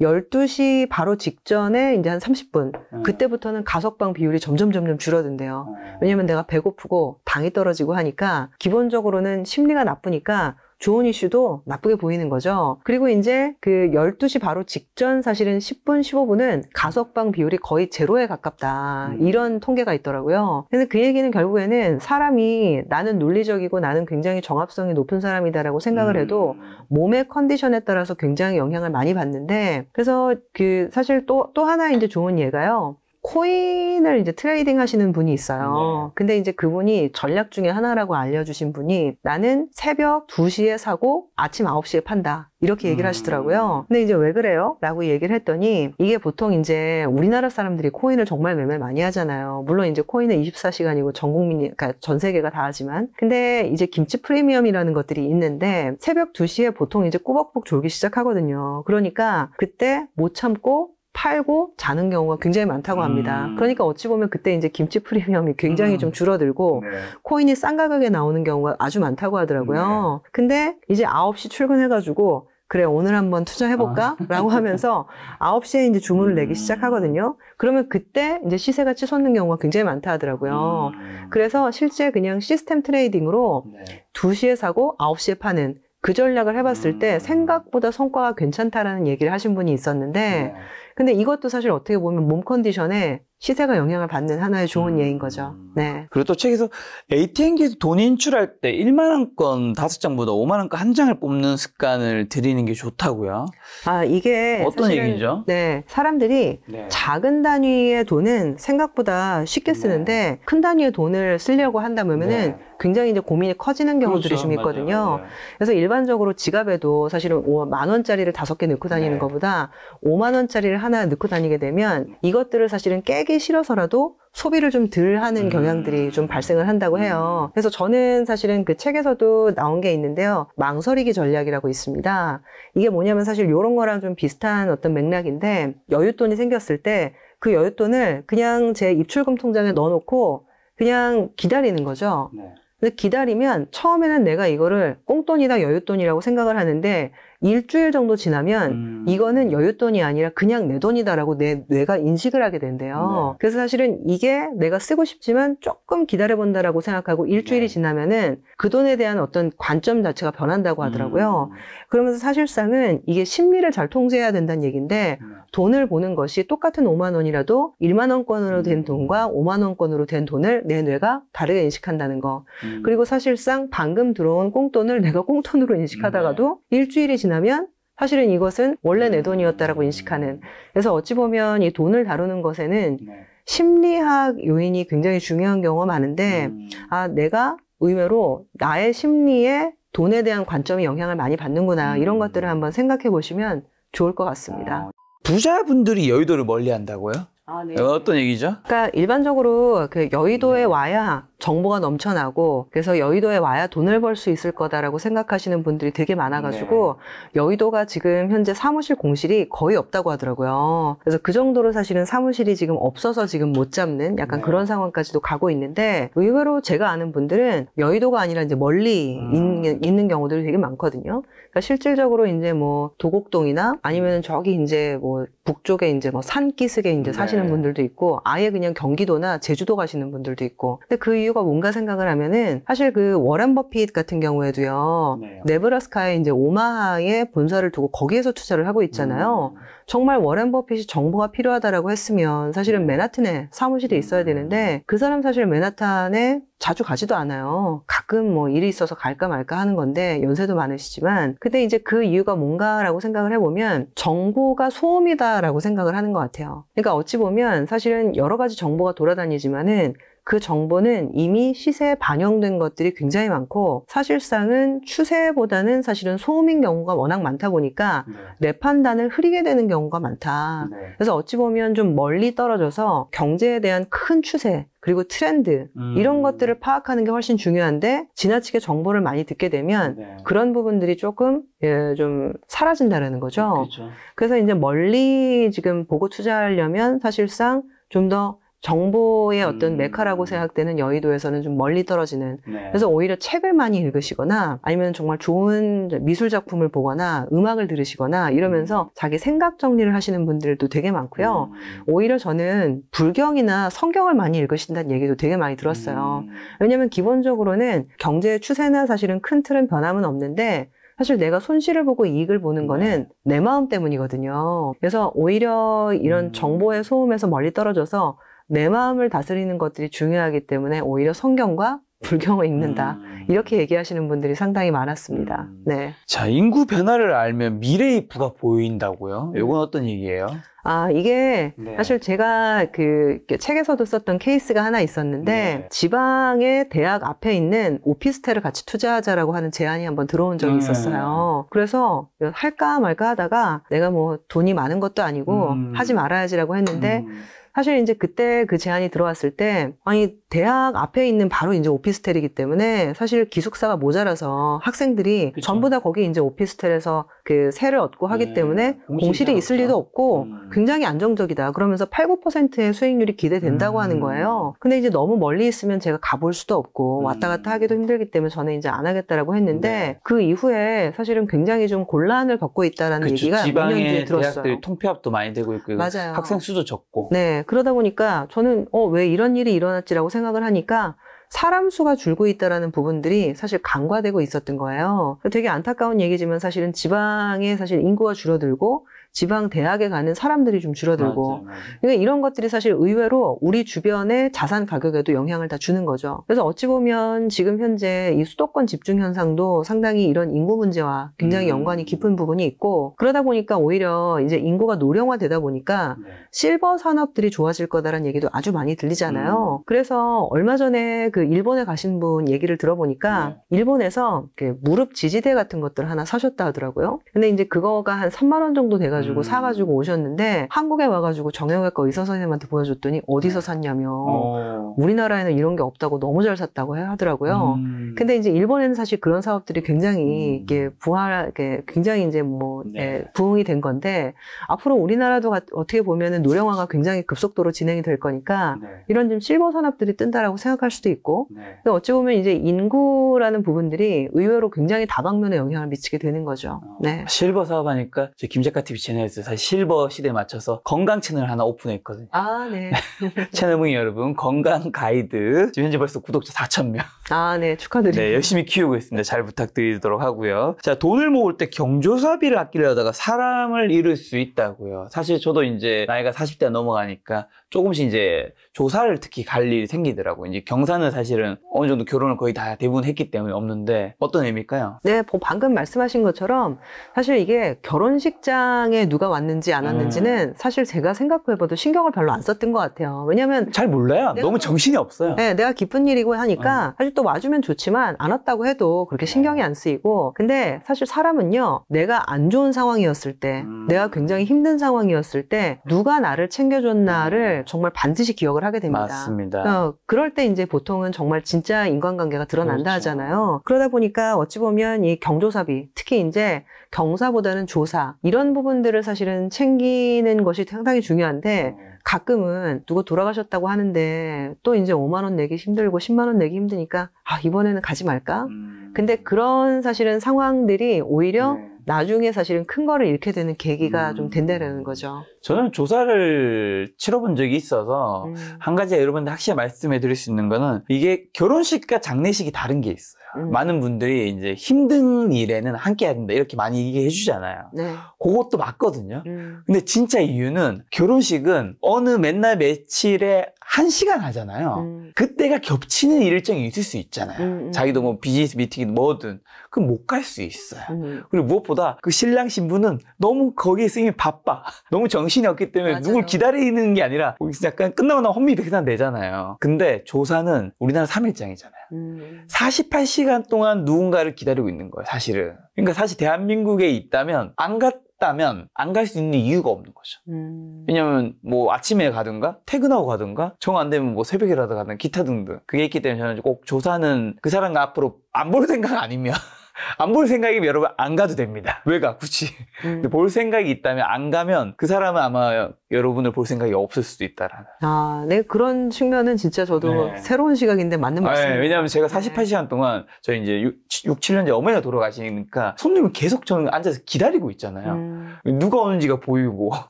12시 바로 직전에 이제 한 30분. 음. 그때부터는 가석방 비율이 점점 점점 줄어든대요. 음. 왜냐면 내가 배고프고 당이 떨어지고 하니까 기본적으로는 심리가 나쁘니까 좋은 이슈도 나쁘게 보이는 거죠. 그리고 이제 그 12시 바로 직전 사실은 10분, 15분은 가석방 비율이 거의 제로에 가깝다. 음. 이런 통계가 있더라고요. 그래서 그 얘기는 결국에는 사람이 나는 논리적이고 나는 굉장히 정합성이 높은 사람이다라고 생각을 해도 음. 몸의 컨디션에 따라서 굉장히 영향을 많이 받는데 그래서 그 사실 또, 또 하나 이제 좋은 예가요. 코인을 이제 트레이딩 하시는 분이 있어요. 네. 근데 이제 그분이 전략 중에 하나라고 알려주신 분이 나는 새벽 2시에 사고 아침 9시에 판다. 이렇게 얘기를 음. 하시더라고요. 근데 이제 왜 그래요? 라고 얘기를 했더니 이게 보통 이제 우리나라 사람들이 코인을 정말 매매 많이 하잖아요. 물론 이제 코인은 24시간이고 전 국민이, 그러니까 전 세계가 다 하지만. 근데 이제 김치 프리미엄이라는 것들이 있는데 새벽 2시에 보통 이제 꾸벅꾸벅 졸기 시작하거든요. 그러니까 그때 못 참고 팔고 자는 경우가 굉장히 많다고 합니다. 음. 그러니까 어찌 보면 그때 이제 김치 프리미엄이 굉장히 음. 좀 줄어들고 네. 코인이 싼 가격에 나오는 경우가 아주 많다고 하더라고요. 네. 근데 이제 9시 출근해가지고 그래 오늘 한번 투자해볼까? 아. 라고 하면서 9시에 이제 주문을 음. 내기 시작하거든요. 그러면 그때 이제 시세가 치솟는 경우가 굉장히 많다 하더라고요. 음. 그래서 실제 그냥 시스템 트레이딩으로 네. 2시에 사고 9시에 파는 그 전략을 해봤을 음. 때 생각보다 성과가 괜찮다라는 얘기를 하신 분이 있었는데 네. 근데 이것도 사실 어떻게 보면 몸 컨디션에 시세가 영향을 받는 하나의 좋은 음. 예인 거죠. 네. 그리고 또 책에서 ATM기에서 돈 인출할 때 1만 원권 5장보다 5만 원권 한 장을 뽑는 습관을 들이는 게 좋다고요. 아, 이게 어떤 사실은, 얘기죠? 네. 사람들이 네. 작은 단위의 돈은 생각보다 쉽게 네. 쓰는데 네. 큰 단위의 돈을 쓰려고 한다 면은 네. 굉장히 이제 고민이 커지는 경우들이 그렇죠, 좀 있거든요. 네. 그래서 일반적으로 지갑에도 사실은 5만 원짜리를 5개 넣고 다니는 네. 것보다 5만 원짜리를 하나 넣고 다니게 되면 이것들을 사실은 깨기 하기 싫어서라도 소비를 좀 덜 하는 음. 경향들이 좀 발생을 한다고 해요. 음. 그래서 저는 사실은 그 책에서도 나온 게 있는데요. 망설이기 전략이라고 있습니다. 이게 뭐냐면 사실 이런 거랑 좀 비슷한 어떤 맥락인데 여윳돈이 생겼을 때 그 여윳돈을 그냥 제 입출금 통장에 넣어놓고 그냥 기다리는 거죠. 네. 근데 기다리면 처음에는 내가 이거를 꽁돈이다 여윳돈이라고 생각을 하는데 일주일 정도 지나면 음. 이거는 여윳돈이 아니라 그냥 내 돈이다라고 내 뇌가 인식을 하게 된대요. 네. 그래서 사실은 이게 내가 쓰고 싶지만 조금 기다려본다라고 생각하고 일주일이 네. 지나면은 그 돈에 대한 어떤 관점 자체가 변한다고 하더라고요. 음. 그러면서 사실상은 이게 심리를 잘 통제해야 된다는 얘기인데 네. 돈을 보는 것이 똑같은 5만 원이라도 1만 원권으로 된 음. 돈과 5만 원권으로 된 돈을 내 뇌가 다르게 인식한다는 거. 음. 그리고 사실상 방금 들어온 꽁돈을 내가 꽁돈으로 인식하다가도 음. 네. 일주일이 지나 지나면 사실은 이것은 원래 내 음. 돈이었다라고 인식하는. 그래서 어찌 보면 이 돈을 다루는 것에는 네. 심리학 요인이 굉장히 중요한 경우가 많은데, 음. 아, 내가 의외로 나의 심리에 돈에 대한 관점이 영향을 많이 받는구나. 음. 이런 것들을 한번 생각해 보시면 좋을 것 같습니다. 아, 부자분들이 여의도를 멀리 한다고요? 아, 네. 어, 어떤 얘기죠? 그러니까 일반적으로 그 여의도에 와야 정보가 넘쳐나고 그래서 여의도에 와야 돈을 벌 수 있을 거다라고 생각하시는 분들이 되게 많아가지고 네. 여의도가 지금 현재 사무실 공실이 거의 없다고 하더라고요. 그래서 그 정도로 사실은 사무실이 지금 없어서 지금 못 잡는 약간 네. 그런 상황까지도 가고 있는데 의외로 제가 아는 분들은 여의도가 아니라 이제 멀리 음. 있는, 있는 경우들이 되게 많거든요. 그러니까 실질적으로 이제 뭐 도곡동이나 아니면 음. 저기 이제 뭐 북쪽에 이제 뭐 산기슭에 이제 사시는 네. 분들도 있고 아예 그냥 경기도나 제주도 가시는 분들도 있고 근데 그 이유가 뭔가 생각을 하면은 사실 그 워렌 버핏 같은 경우에도요 네. 네브라스카에 이제 오마하에 본사를 두고 거기에서 투자를 하고 있잖아요. 음. 정말 워렌 버핏이 정보가 필요하다라고 했으면 사실은 맨하튼에 사무실이 있어야 되는데 그 사람 사실 맨하탄에 자주 가지도 않아요. 가끔 뭐 일이 있어서 갈까 말까 하는 건데 연세도 많으시지만 근데 이제 그 이유가 뭔가라고 생각을 해보면 정보가 소음이다라고 생각을 하는 것 같아요. 그러니까 어찌 보면 사실은 여러 가지 정보가 돌아다니지만은 그 정보는 이미 시세에 반영된 것들이 굉장히 많고 사실상은 추세보다는 사실은 소음인 경우가 워낙 많다 보니까 네. 내 판단을 흐리게 되는 경우가 많다. 네. 그래서 어찌 보면 좀 멀리 떨어져서 경제에 대한 큰 추세 그리고 트렌드 음. 이런 것들을 파악하는 게 훨씬 중요한데 지나치게 정보를 많이 듣게 되면 네. 그런 부분들이 조금 예, 좀 사라진다라는 거죠. 그렇죠. 그래서 이제 멀리 지금 보고 투자하려면 사실상 좀더 정보의 어떤 음. 메카라고 생각되는 여의도에서는 좀 멀리 떨어지는 네. 그래서 오히려 책을 많이 읽으시거나 아니면 정말 좋은 미술 작품을 보거나 음악을 들으시거나 이러면서 음. 자기 생각 정리를 하시는 분들도 되게 많고요. 음. 오히려 저는 불경이나 성경을 많이 읽으신다는 얘기도 되게 많이 들었어요. 음. 왜냐하면 기본적으로는 경제 추세나 사실은 큰 틀은 변함은 없는데 사실 내가 손실을 보고 이익을 보는 네. 거는 내 마음 때문이거든요. 그래서 오히려 이런 음. 정보의 소음에서 멀리 떨어져서 내 마음을 다스리는 것들이 중요하기 때문에 오히려 성경과 불경을 읽는다. 음. 이렇게 얘기하시는 분들이 상당히 많았습니다. 음. 네. 자, 인구 변화를 알면 미래의 부가 보인다고요? 이건 음. 어떤 얘기예요? 아, 이게 네. 사실 제가 그 책에서도 썼던 케이스가 하나 있었는데 네. 지방의 대학 앞에 있는 오피스텔을 같이 투자하자라고 하는 제안이 한번 들어온 적이 네. 있었어요. 그래서 할까 말까 하다가 내가 뭐 돈이 많은 것도 아니고 음. 하지 말아야지라고 했는데 음. 사실 이제 그때 그 제안이 들어왔을 때 아니 대학 앞에 있는 바로 이제 오피스텔이기 때문에 사실 기숙사가 모자라서 학생들이 그쵸. 전부 다 거기 이제 오피스텔에서 그 세를 얻고 하기 네. 때문에 공실이 있을 리도 없고 음. 굉장히 안정적이다. 그러면서 8, 9%의 수익률이 기대된다고 음. 하는 거예요. 근데 이제 너무 멀리 있으면 제가 가볼 수도 없고 음. 왔다 갔다 하기도 힘들기 때문에 저는 이제 안 하겠다라고 했는데 네. 그 이후에 사실은 굉장히 좀 곤란을 겪고 있다라는 그쵸. 얘기가 지방의 몇년 뒤에 들었어요. 대학들이 통폐합도 많이 되고 있고 맞아요. 학생 수도 적고. 네. 그러다 보니까 저는 어, 왜 이런 일이 일어났지라고 생각 생각을 하니까 사람 수가 줄고 있다는 부분들이 사실 간과되고 있었던 거예요. 되게 안타까운 얘기지만 사실은 지방에 사실 인구가 줄어들고 지방 대학에 가는 사람들이 좀 줄어들고 그러니까 이런 것들이 사실 의외로 우리 주변의 자산 가격에도 영향을 다 주는 거죠. 그래서 어찌 보면 지금 현재 이 수도권 집중 현상도 상당히 이런 인구 문제와 굉장히 음. 연관이 깊은 부분이 있고 그러다 보니까 오히려 이제 인구가 노령화되다 보니까 네. 실버 산업들이 좋아질 거다라는 얘기도 아주 많이 들리잖아요. 음. 그래서 얼마 전에 그 일본에 가신 분 얘기를 들어보니까 네. 일본에서 그 무릎 지지대 같은 것들 하나 사셨다 하더라고요. 근데 이제 그거가 한 3만 원 정도 돼가 지고 그가지고 음. 사가지고 오셨는데 한국에 와가지고 정형외과 의사 선생님한테 보여줬더니 어디서 네. 샀냐며 어. 우리나라에는 이런 게 없다고 너무 잘 샀다고 하더라고요. 음. 근데 이제 일본에는 사실 그런 사업들이 굉장히 음. 이게 부활, 게 굉장히 이제 뭐 네. 예, 부흥이 된 건데 앞으로 우리나라도 가, 어떻게 보면은 노령화가 굉장히 급속도로 진행이 될 거니까 네. 이런 좀 실버 산업들이 뜬다라고 생각할 수도 있고 네. 근데 어찌 보면 이제 인구라는 부분들이 의외로 굉장히 다방면에 영향을 미치게 되는 거죠. 어. 네. 실버 사업하니까 김작카 TV 채 채널에서 사실 실버 시대에 맞춰서 건강 채널 하나 오픈했거든요. 아, 네. [laughs] 채널분이 여러분, 건강 가이드. 지금 현재 벌써 구독자 4,000명. 아, 네. 축하드립니다. 네, 열심히 키우고 있습니다. 잘 부탁드리도록 하고요. 자, 돈을 모을 때 경조사비를 아끼려다가 사람을 잃을 수 있다고요. 사실 저도 이제 나이가 40대 넘어가니까 조금씩 이제 조사를 특히 갈 일이 생기더라고요. 이제 경사는 사실은 어느 정도 결혼을 거의 다 대부분 했기 때문에 없는데 어떤 의미일까요? 네, 뭐 방금 말씀하신 것처럼 사실 이게 결혼식장에 누가 왔는지 안 왔는지는 음. 사실 제가 생각해봐도 신경을 별로 안 썼던 것 같아요. 왜냐면 잘 몰라요. 너무 정신이 없어요. 네, 내가 기쁜 일이고 하니까 음. 사실 또 와주면 좋지만 안 왔다고 해도 그렇게 네. 신경이 안 쓰이고 근데 사실 사람은요 내가 안 좋은 상황이었을 때 음. 내가 굉장히 힘든 상황이었을 때 누가 나를 챙겨줬나를 정말 반드시 기억을 접촉을 하게 됩니다. 맞습니다. 그러니까 그럴 때 이제 보통은 정말 진짜 인간관계가 드러난다 그렇죠. 하잖아요. 그러다 보니까 어찌 보면 이 경조사비, 특히 이제 경사보다는 조사 이런 부분들을 사실은 챙기는 것이 상당히 중요한데 어. 가끔은 누구 돌아가셨다고 하는데 또 이제 5만 원 내기 힘들고 10만 원 내기 힘드니까 아 이번에는 가지 말까? 음. 근데 그런 사실은 상황들이 오히려 네. 나중에 사실은 큰 거를 잃게 되는 계기가 음. 좀 된다는 거죠. 저는 조사를 치러본 적이 있어서 음. 한 가지 여러분들 확실히 말씀해 드릴 수 있는 거는 이게 결혼식과 장례식이 다른 게 있어요. 음. 많은 분들이 이제 힘든 일에는 함께 해야 된다 이렇게 많이 얘기해 주잖아요. 네. 그것도 맞거든요. 음. 근데 진짜 이유는 결혼식은 어느 맨날 며칠에 한 시간 하잖아요. 음. 그때가 겹치는 일정이 있을 수 있잖아요. 음. 음. 자기도 뭐 비즈니스 미팅이 뭐든 그 못 갈 수 있어요. 음. 그리고 무엇보다 그 신랑 신부는 너무 거기에 쓰임이 바빠. [laughs] 너무 정신이 없기 때문에 맞아요. 누굴 기다리는 게 아니라 약간 끝나고 나면 혼미백산 되잖아요. 근데 조사는 우리나라 3일장이잖아요. 48시간 음. 동안 누군가를 기다리고 있는 거예요, 사실은. 그러니까 사실 대한민국에 있다면 안 갔, 없다면 안 갈 수 있는 이유가 없는 거죠. 음. 왜냐면 하뭐 아침에 가든가 퇴근하고 가든가 정 안 되면 뭐 새벽이라도 가든 기타 등등 그게 있기 때문에 저는 꼭 조사는 그 사람과 앞으로 안 볼 생각 아니면 [laughs] 안 볼 생각이면 여러분 안 가도 됩니다. 왜 가? 굳이. 음. 볼 생각이 있다면 안 가면 그 사람은 아마 여러분을 볼 생각이 없을 수도 있다라는. 아, 네 그런 측면은 진짜 저도 네. 새로운 시각인데 맞는 아, 예, 말씀이에요. 아, 네. 왜냐하면 제가 48시간 동안 저희 이제 6, 6 7년째 어머니가 돌아가시니까 손님을 계속 저는 앉아서 기다리고 있잖아요. 음. 누가 오는지가 보이고 [laughs]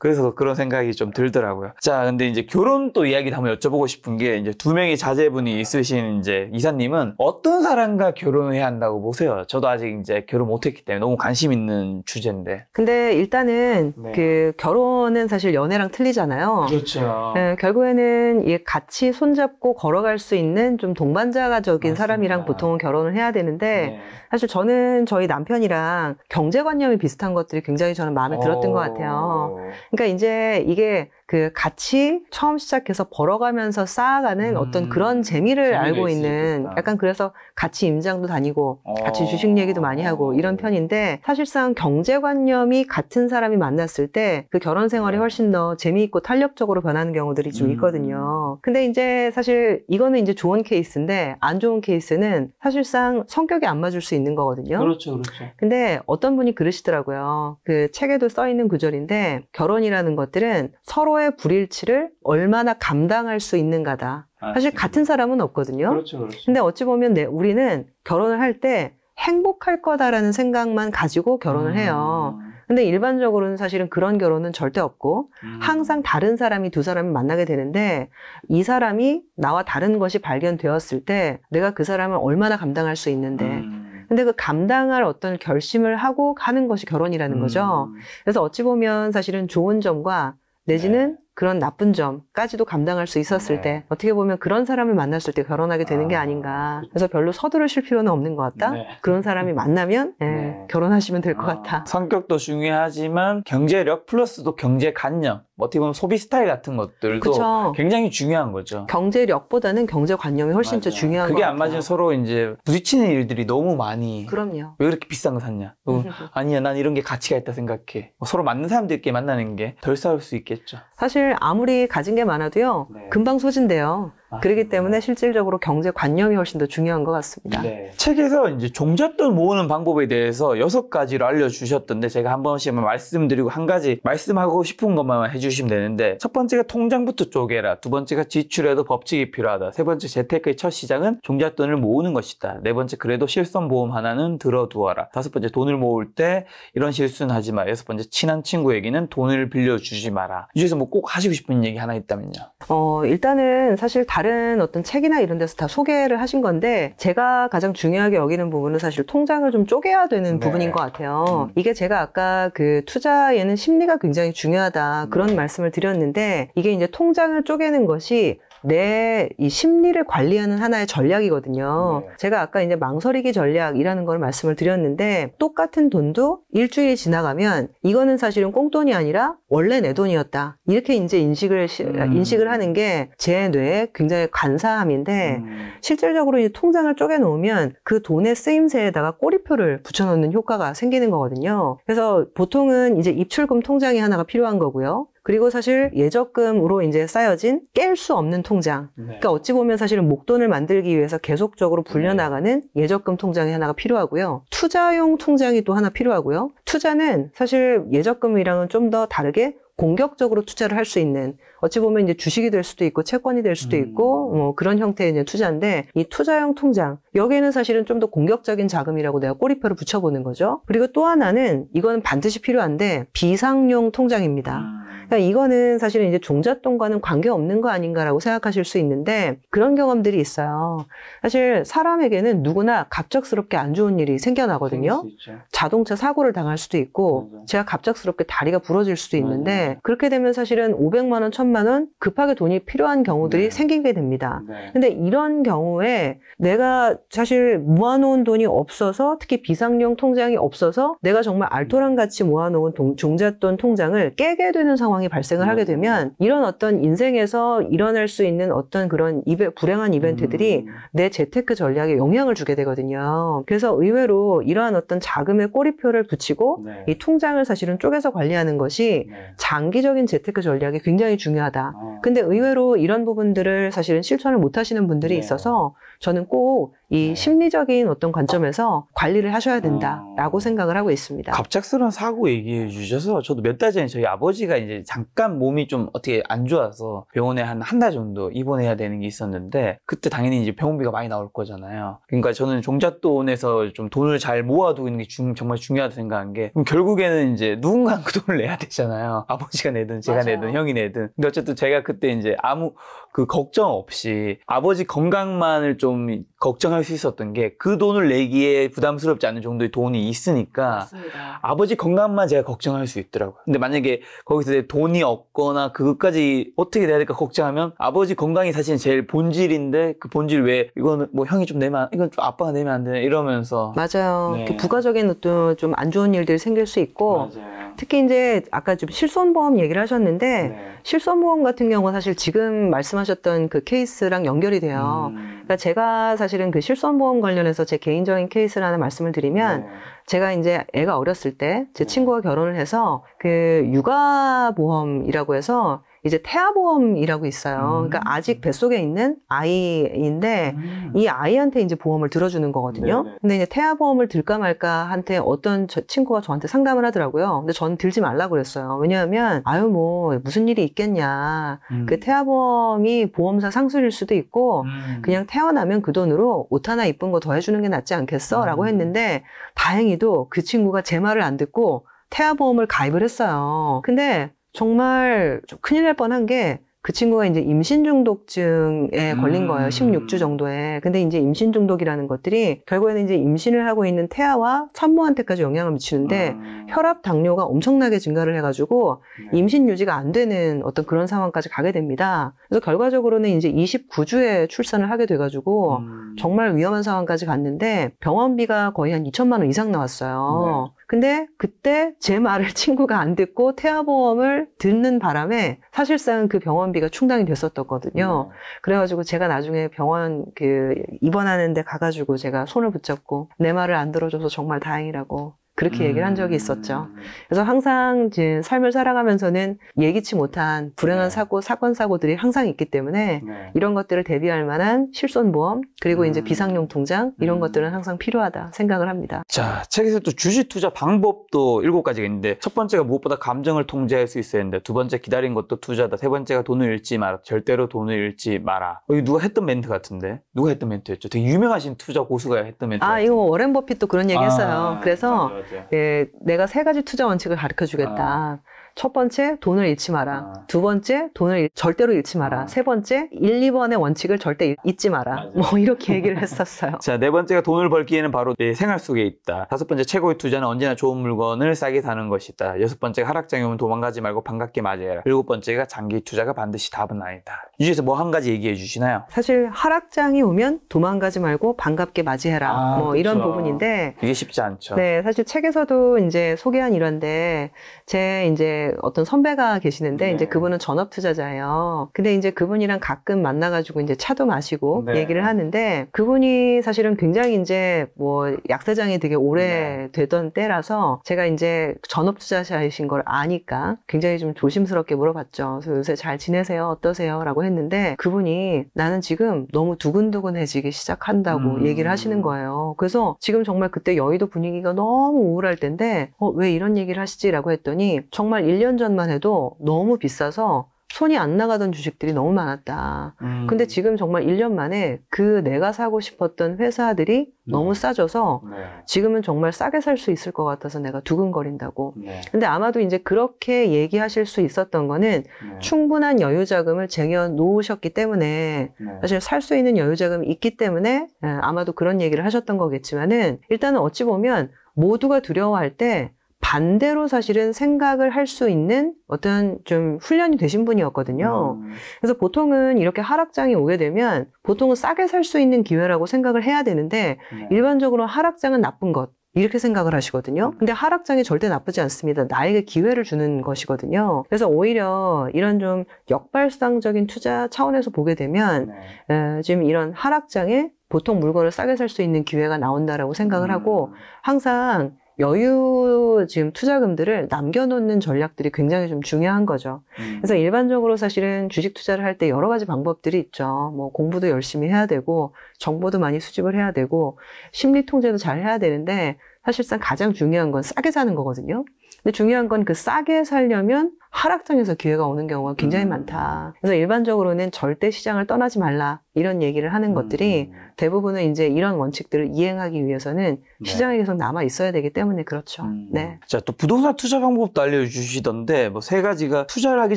그래서 그런 생각이 좀 들더라고요. 자, 근데 이제 결혼 또 이야기도 한번 여쭤보고 싶은 게 이제 두 명의 자제분이 있으신 이제 이사님은 어떤 사람과 결혼해야 한다고 보세요? 저도 아직 이제 결혼 못했기 때문에 너무 관심 있는 주제인데. 근데 일단은 네. 그 결혼은 사실 연애랑 틀리잖아요. 그렇죠. 네, 결국에는 이 같이 손잡고 걸어갈 수 있는 좀 동반자적인 가 맞습니다. 사람이랑 보통은 결혼을 해야 되는데 네. 사실 저는 저희 남편이랑 경제관념이 비슷한 것들이 굉장히 저는 마음에 들었던 오. 것 같아요. 어. 그러니까 이제 이게 그 같이 처음 시작해서 벌어가면서 쌓아가는 음, 어떤 그런 음, 재미를 알고 있는 있겠 약간 그래서 같이 임장도 다니고 어, 같이 주식 얘기도 많이 하고 이런 어. 편인데 사실상 경제관념이 같은 사람이 만났을 때 그 결혼 생활이 네. 훨씬 더 재미있고 탄력적으로 변하는 경우들이 좀 음. 있거든요. 음. 근데 이제 사실 이거는 이제 좋은 케이스인데 안 좋은 케이스는 사실상 성격이 안 맞을 수 있는 거거든요. 그렇죠, 그렇죠. 근데 어떤 분이 그러시더라고요. 그 책에도 써 있는 구절인데 결혼이라는 것들은 서로 서로의 불일치를 얼마나 감당할 수 있는가다. 아, 사실 그렇죠. 같은 사람은 없거든요. 그렇죠, 그렇죠. 근데 어찌 보면 네, 우리는 결혼을 할 때 행복할 거다라는 생각만 가지고 결혼을 음. 해요. 근데 일반적으로는 사실은 그런 결혼은 절대 없고 음. 항상 다른 사람이 두 사람을 만나게 되는데 이 사람이 나와 다른 것이 발견되었을 때 내가 그 사람을 얼마나 감당할 수 있는데 음. 근데 그 감당할 어떤 결심을 하고 하는 것이 결혼이라는 음. 거죠. 그래서 어찌 보면 사실은 좋은 점과 네. 내지는 그런 나쁜 점까지도 감당할 수 있었을 네. 때 어떻게 보면 그런 사람을 만났을 때 결혼하게 되는 아, 게 아닌가 그래서 별로 서두르실 필요는 없는 것 같다 네. 그런 사람이 만나면 예, 네. 결혼하시면 될것 아, 같다 성격도 중요하지만 경제력 플러스도 경제관념 뭐 어떻게 보면 소비 스타일 같은 것들도 그쵸. 굉장히 중요한 거죠. 경제력보다는 경제관념이 훨씬 맞아. 더 중요한 거예 그게 안 맞으면 서로 이제 부딪히는 일들이 너무 많이. 그럼요. 왜 이렇게 비싼 거 샀냐? 너, 어, [laughs] 아니야, 난 이런 게 가치가 있다 생각해. 뭐 서로 맞는 사람들끼리 만나는 게 덜 싸울 수 있겠죠. 사실 아무리 가진 게 많아도요, 네. 금방 소진돼요. 그렇기 때문에 실질적으로 경제 관념이 훨씬 더 중요한 것 같습니다. 네. 책에서 이제 종잣돈 모으는 방법에 대해서 여섯 가지를 알려주셨던데 제가 한번씩 말씀드리고 한 가지 말씀하고 싶은 것만 해주시면 되는데 첫 번째가 통장부터 쪼개라, 두 번째가 지출에도 법칙이 필요하다, 세 번째 재테크의 첫 시작은 종잣돈을 모으는 것이다, 네 번째 그래도 실손보험 하나는 들어두어라, 다섯 번째 돈을 모을 때 이런 실수는 하지 마, 여섯 번째 친한 친구에게는 돈을 빌려주지 마라. 이 중에서 뭐 꼭 하시고 싶은 얘기 하나 있다면요? 어 일단은 사실 다 다른 어떤 책이나 이런 데서 다 소개를 하신 건데 제가 가장 중요하게 여기는 부분은 사실 통장을 좀 쪼개야 되는 네. 부분인 것 같아요. 음. 이게 제가 아까 그 투자에는 심리가 굉장히 중요하다 그런 음. 말씀을 드렸는데 이게 이제 통장을 쪼개는 것이 내이 심리를 관리하는 하나의 전략이거든요. 네. 제가 아까 이제 망설이기 전략이라는 걸 말씀을 드렸는데 똑같은 돈도 일주일이 지나가면 이거는 사실은 꽁돈이 아니라 원래 내 돈이었다. 이렇게 이제 인식을 음. 인식을 하는 게 제 뇌에 굉장히 간사함인데 음. 실질적으로 이 통장을 쪼개 놓으면 그 돈의 쓰임새에다가 꼬리표를 붙여 놓는 효과가 생기는 거거든요. 그래서 보통은 이제 입출금 통장이 하나가 필요한 거고요. 그리고 사실 예적금으로 이제 쌓여진 깰 수 없는 통장. 네. 그러니까 어찌 보면 사실은 목돈을 만들기 위해서 계속적으로 불려나가는 네. 예적금 통장이 하나가 필요하고요. 투자용 통장이 또 하나 필요하고요. 투자는 사실 예적금이랑은 좀 더 다르게 공격적으로 투자를 할 수 있는 어찌 보면 이제 주식이 될 수도 있고 채권이 될 수도 음. 있고 뭐 그런 형태의 이제 투자인데 이 투자형 통장 여기에는 사실은 좀 더 공격적인 자금이라고 내가 꼬리표를 붙여보는 거죠. 그리고 또 하나는 이거는 반드시 필요한데 비상용 통장입니다. 아. 그러니까 이거는 사실은 이제 종잣돈과는 관계없는 거 아닌가라고 생각하실 수 있는데 그런 경험들이 있어요. 사실 사람에게는 누구나 갑작스럽게 안 좋은 일이 생겨나거든요. 자동차 사고를 당할 수도 있고 맞아. 제가 갑작스럽게 다리가 부러질 수도 있는데 맞아. 그렇게 되면 사실은 500만 원, 1000만 원 급하게 돈이 필요한 경우들이 네. 생기게 됩니다. 네. 근데 이런 경우에 내가 사실 모아놓은 돈이 없어서 특히 비상용 통장이 없어서 내가 정말 알토란 같이 모아놓은 동, 종잣돈 통장을 깨게 되는 상황이 상황이 발생을 음. 하게 되면 이런 어떤 인생에서 일어날 수 있는 어떤 그런 이베, 불행한 이벤트들이 음. 내 재테크 전략에 영향을 주게 되거든요. 그래서 의외로 이러한 어떤 자금의 꼬리표를 붙이고 네. 이 통장을 사실은 쪼개서 관리하는 것이 네. 장기적인 재테크 전략이 굉장히 중요하다. 어. 근데 의외로 이런 부분들을 사실은 실천을 못 하시는 분들이 네. 있어서 저는 꼭이 네. 심리적인 어떤 관점에서 아. 관리를 하셔야 된다라고 아. 생각을 하고 있습니다. 갑작스러운 사고 얘기해 주셔서 저도 몇 달 전에 저희 아버지가 이제 잠깐 몸이 좀 어떻게 안 좋아서 병원에 한 한 달 정도 입원해야 되는 게 있었는데 그때 당연히 이제 병원비가 많이 나올 거잖아요. 그러니까 저는 종잣돈에서 좀 돈을 잘 모아두는 게 중, 정말 중요하다 고 생각한 게 결국에는 이제 누군가 그 [laughs] 돈을 내야 되잖아요. 아버지가 내든 제가 맞아요. 내든 형이 내든. 근데 어쨌든 제가 그때 이제 아무 그 걱정 없이 아버지 건강만을 좀 걱정할 수 있었던 게 그 돈을 내기에 부담스럽지 않은 정도의 돈이 있으니까 맞습니다. 아버지 건강만 제가 걱정할 수 있더라고요. 근데 만약에 거기서 돈이 없거나 그것까지 어떻게 돼야 될까 걱정하면 아버지 건강이 사실 제일 본질인데 그 본질 왜 이거는 뭐 형이 좀 내면 이건 좀 아빠가 내면 안 되네 이러면서 맞아요. 네. 그 부가적인 어떤 좀 안 좋은 일들이 생길 수 있고 맞아요. 특히 이제 아까 좀 실손보험 얘기를 하셨는데 네. 실손보험 같은 경우 는 사실 지금 말씀하셨던 그 케이스랑 연결이 돼요. 음. 그러니까 제가 사실 사실은 그 실손보험 관련해서 제 개인적인 케이스를 하나 말씀을 드리면 네. 제가 이제 애가 어렸을 때제 네. 친구가 결혼을 해서 그 육아보험이라고 해서 이제 태아보험이라고 있어요. 음. 그러니까 아직 뱃속에 있는 아이인데 음. 이 아이한테 이제 보험을 들어주는 거거든요. 네네. 근데 이제 태아보험을 들까 말까 한테 어떤 친구가 저한테 상담을 하더라고요. 근데 저는 들지 말라 그랬어요. 왜냐하면 아유 뭐 무슨 일이 있겠냐. 음. 그 태아보험이 보험사 상술일 수도 있고 음. 그냥 태어나면 그 돈으로 옷 하나 이쁜 거 더 해주는 게 낫지 않겠어라고 음. 했는데 다행히도 그 친구가 제 말을 안 듣고 태아보험을 가입을 했어요. 근데 정말 좀 큰일 날 뻔한 게 그 친구가 이제 임신 중독증에 걸린 거예요. 16주 음. 정도에. 근데 이제 임신 중독이라는 것들이 결국에는 이제 임신을 하고 있는 태아와 산모한테까지 영향을 미치는데 아. 혈압, 당뇨가 엄청나게 증가를 해가지고 네. 임신 유지가 안 되는 어떤 그런 상황까지 가게 됩니다. 그래서 결과적으로는 이제 29주에 출산을 하게 돼가지고 음. 정말 위험한 상황까지 갔는데 병원비가 거의 한 2천만 원 이상 나왔어요. 네. 근데 그때 제 말을 [laughs] 친구가 안 듣고 태아보험을 듣는 바람에 사실상 그 병원비가 충당이 됐었거든요. 음. 그래가지고 제가 나중에 병원 그 입원하는데 가가지고 제가 손을 붙잡고 내 말을 안 들어줘서 정말 다행이라고 그렇게 음. 얘기를 한 적이 음. 있었죠. 그래서 항상 이제 삶을 살아가면서는 예기치 못한 불행한 네. 사고, 사건 사고들이 항상 있기 때문에 네. 이런 것들을 대비할 만한 실손보험 그리고 음. 이제 비상용 통장 이런 음. 것들은 항상 필요하다 생각을 합니다. 자 책에서 또 주식 투자 방법도 일곱 가지가 있는데 첫 번째가 무엇보다 감정을 통제할 수 있어야 되는데 두 번째 기다린 것도 투자다. 세 번째가 돈을 잃지 마라. 절대로 돈을 잃지 마라. 어, 이거 누가 했던 멘트 같은데 누가 했던 멘트였죠? 되게 유명하신 투자 고수가 했던 멘트. 아 같은데. 이거 워렌 버핏도 그런 얘기했어요. 아, 그래서 맞아요. 맞아. 예, 내가 세 가지 투자 원칙을 가르쳐 주겠다. 아. 첫 번째, 돈을 잃지 마라. 아. 두 번째, 돈을 절대로 잃지 마라. 아. 세 번째, 1, 2번의 원칙을 절대 잊지 마라. 맞아. 뭐 이렇게 얘기를 했었어요. [laughs] 자, 네 번째가 돈을 벌기에는 바로 내 생활 속에 있다. 다섯 번째, 최고의 투자는 언제나 좋은 물건을 싸게 사는 것이다. 여섯 번째 하락장이 오면 도망가지 말고 반갑게 맞이해라. 일곱 번째가 장기 투자가 반드시 답은 아니다. 이 중에서 뭐 한 가지 얘기해 주시나요? 사실 하락장이 오면 도망가지 말고 반갑게 맞이해라. 아, 뭐 이런 그렇죠. 부분인데 이게 쉽지 않죠. 네, 사실 책에서도 이제 소개한 이런데 제 이제 어떤 선배가 계시는데 네. 이제 그분은 전업 투자자예요. 근데 이제 그분이랑 가끔 만나 가지고 이제 차도 마시고 네. 얘기를 하는데 그분이 사실은 굉장히 이제 뭐 약사장이 되게 오래 네. 되던 때라서 제가 이제 전업 투자자이신 걸 아니까 굉장히 좀 조심스럽게 물어봤죠. 그래서 요새 잘 지내세요? 어떠세요? 라고 했는 했는데 그분이 나는 지금 너무 두근두근해지기 시작한다고 음. 얘기를 하시는 거예요. 그래서 지금 정말 그때 여의도 분위기가 너무 우울할 텐데 어, 왜 이런 얘기를 하시지라고 했더니 정말 1년 전만 해도 너무 비싸서 손이 안 나가던 주식들이 너무 많았다. 음. 근데 지금 정말 1년 만에 그 내가 사고 싶었던 회사들이 네. 너무 싸져서 네. 지금은 정말 싸게 살 수 있을 것 같아서 내가 두근거린다고. 네. 근데 아마도 이제 그렇게 얘기하실 수 있었던 거는 네. 충분한 여유 자금을 쟁여 놓으셨기 때문에 네. 사실 살 수 있는 여유 자금이 있기 때문에 예, 아마도 그런 얘기를 하셨던 거겠지만은 일단은 어찌 보면 모두가 두려워할 때 반대로 사실은 생각을 할 수 있는 어떤 좀 훈련이 되신 분이었거든요. 음. 그래서 보통은 이렇게 하락장이 오게 되면 보통은 싸게 살 수 있는 기회라고 생각을 해야 되는데 네. 일반적으로 하락장은 나쁜 것. 이렇게 생각을 하시거든요. 음. 근데 하락장이 절대 나쁘지 않습니다. 나에게 기회를 주는 것이거든요. 그래서 오히려 이런 좀 역발상적인 투자 차원에서 보게 되면 네. 에, 지금 이런 하락장에 보통 물건을 싸게 살 수 있는 기회가 나온다라고 생각을 음. 하고 항상 여유 지금 투자금들을 남겨놓는 전략들이 굉장히 좀 중요한 거죠. 음. 그래서 일반적으로 사실은 주식 투자를 할 때 여러 가지 방법들이 있죠. 뭐 공부도 열심히 해야 되고 정보도 많이 수집을 해야 되고 심리 통제도 잘 해야 되는데 사실상 가장 중요한 건 싸게 사는 거거든요. 근데 중요한 건 그 싸게 살려면 하락장에서 기회가 오는 경우가 굉장히 음. 많다. 그래서 일반적으로는 절대 시장을 떠나지 말라 이런 얘기를 하는 음. 것들이 대부분은 이제 이런 원칙들을 이행하기 위해서는 네. 시장에 계속 남아 있어야 되기 때문에 그렇죠. 음. 네. 자, 또 부동산 투자 방법도 알려주시던데 뭐 세 가지가 투자를 하기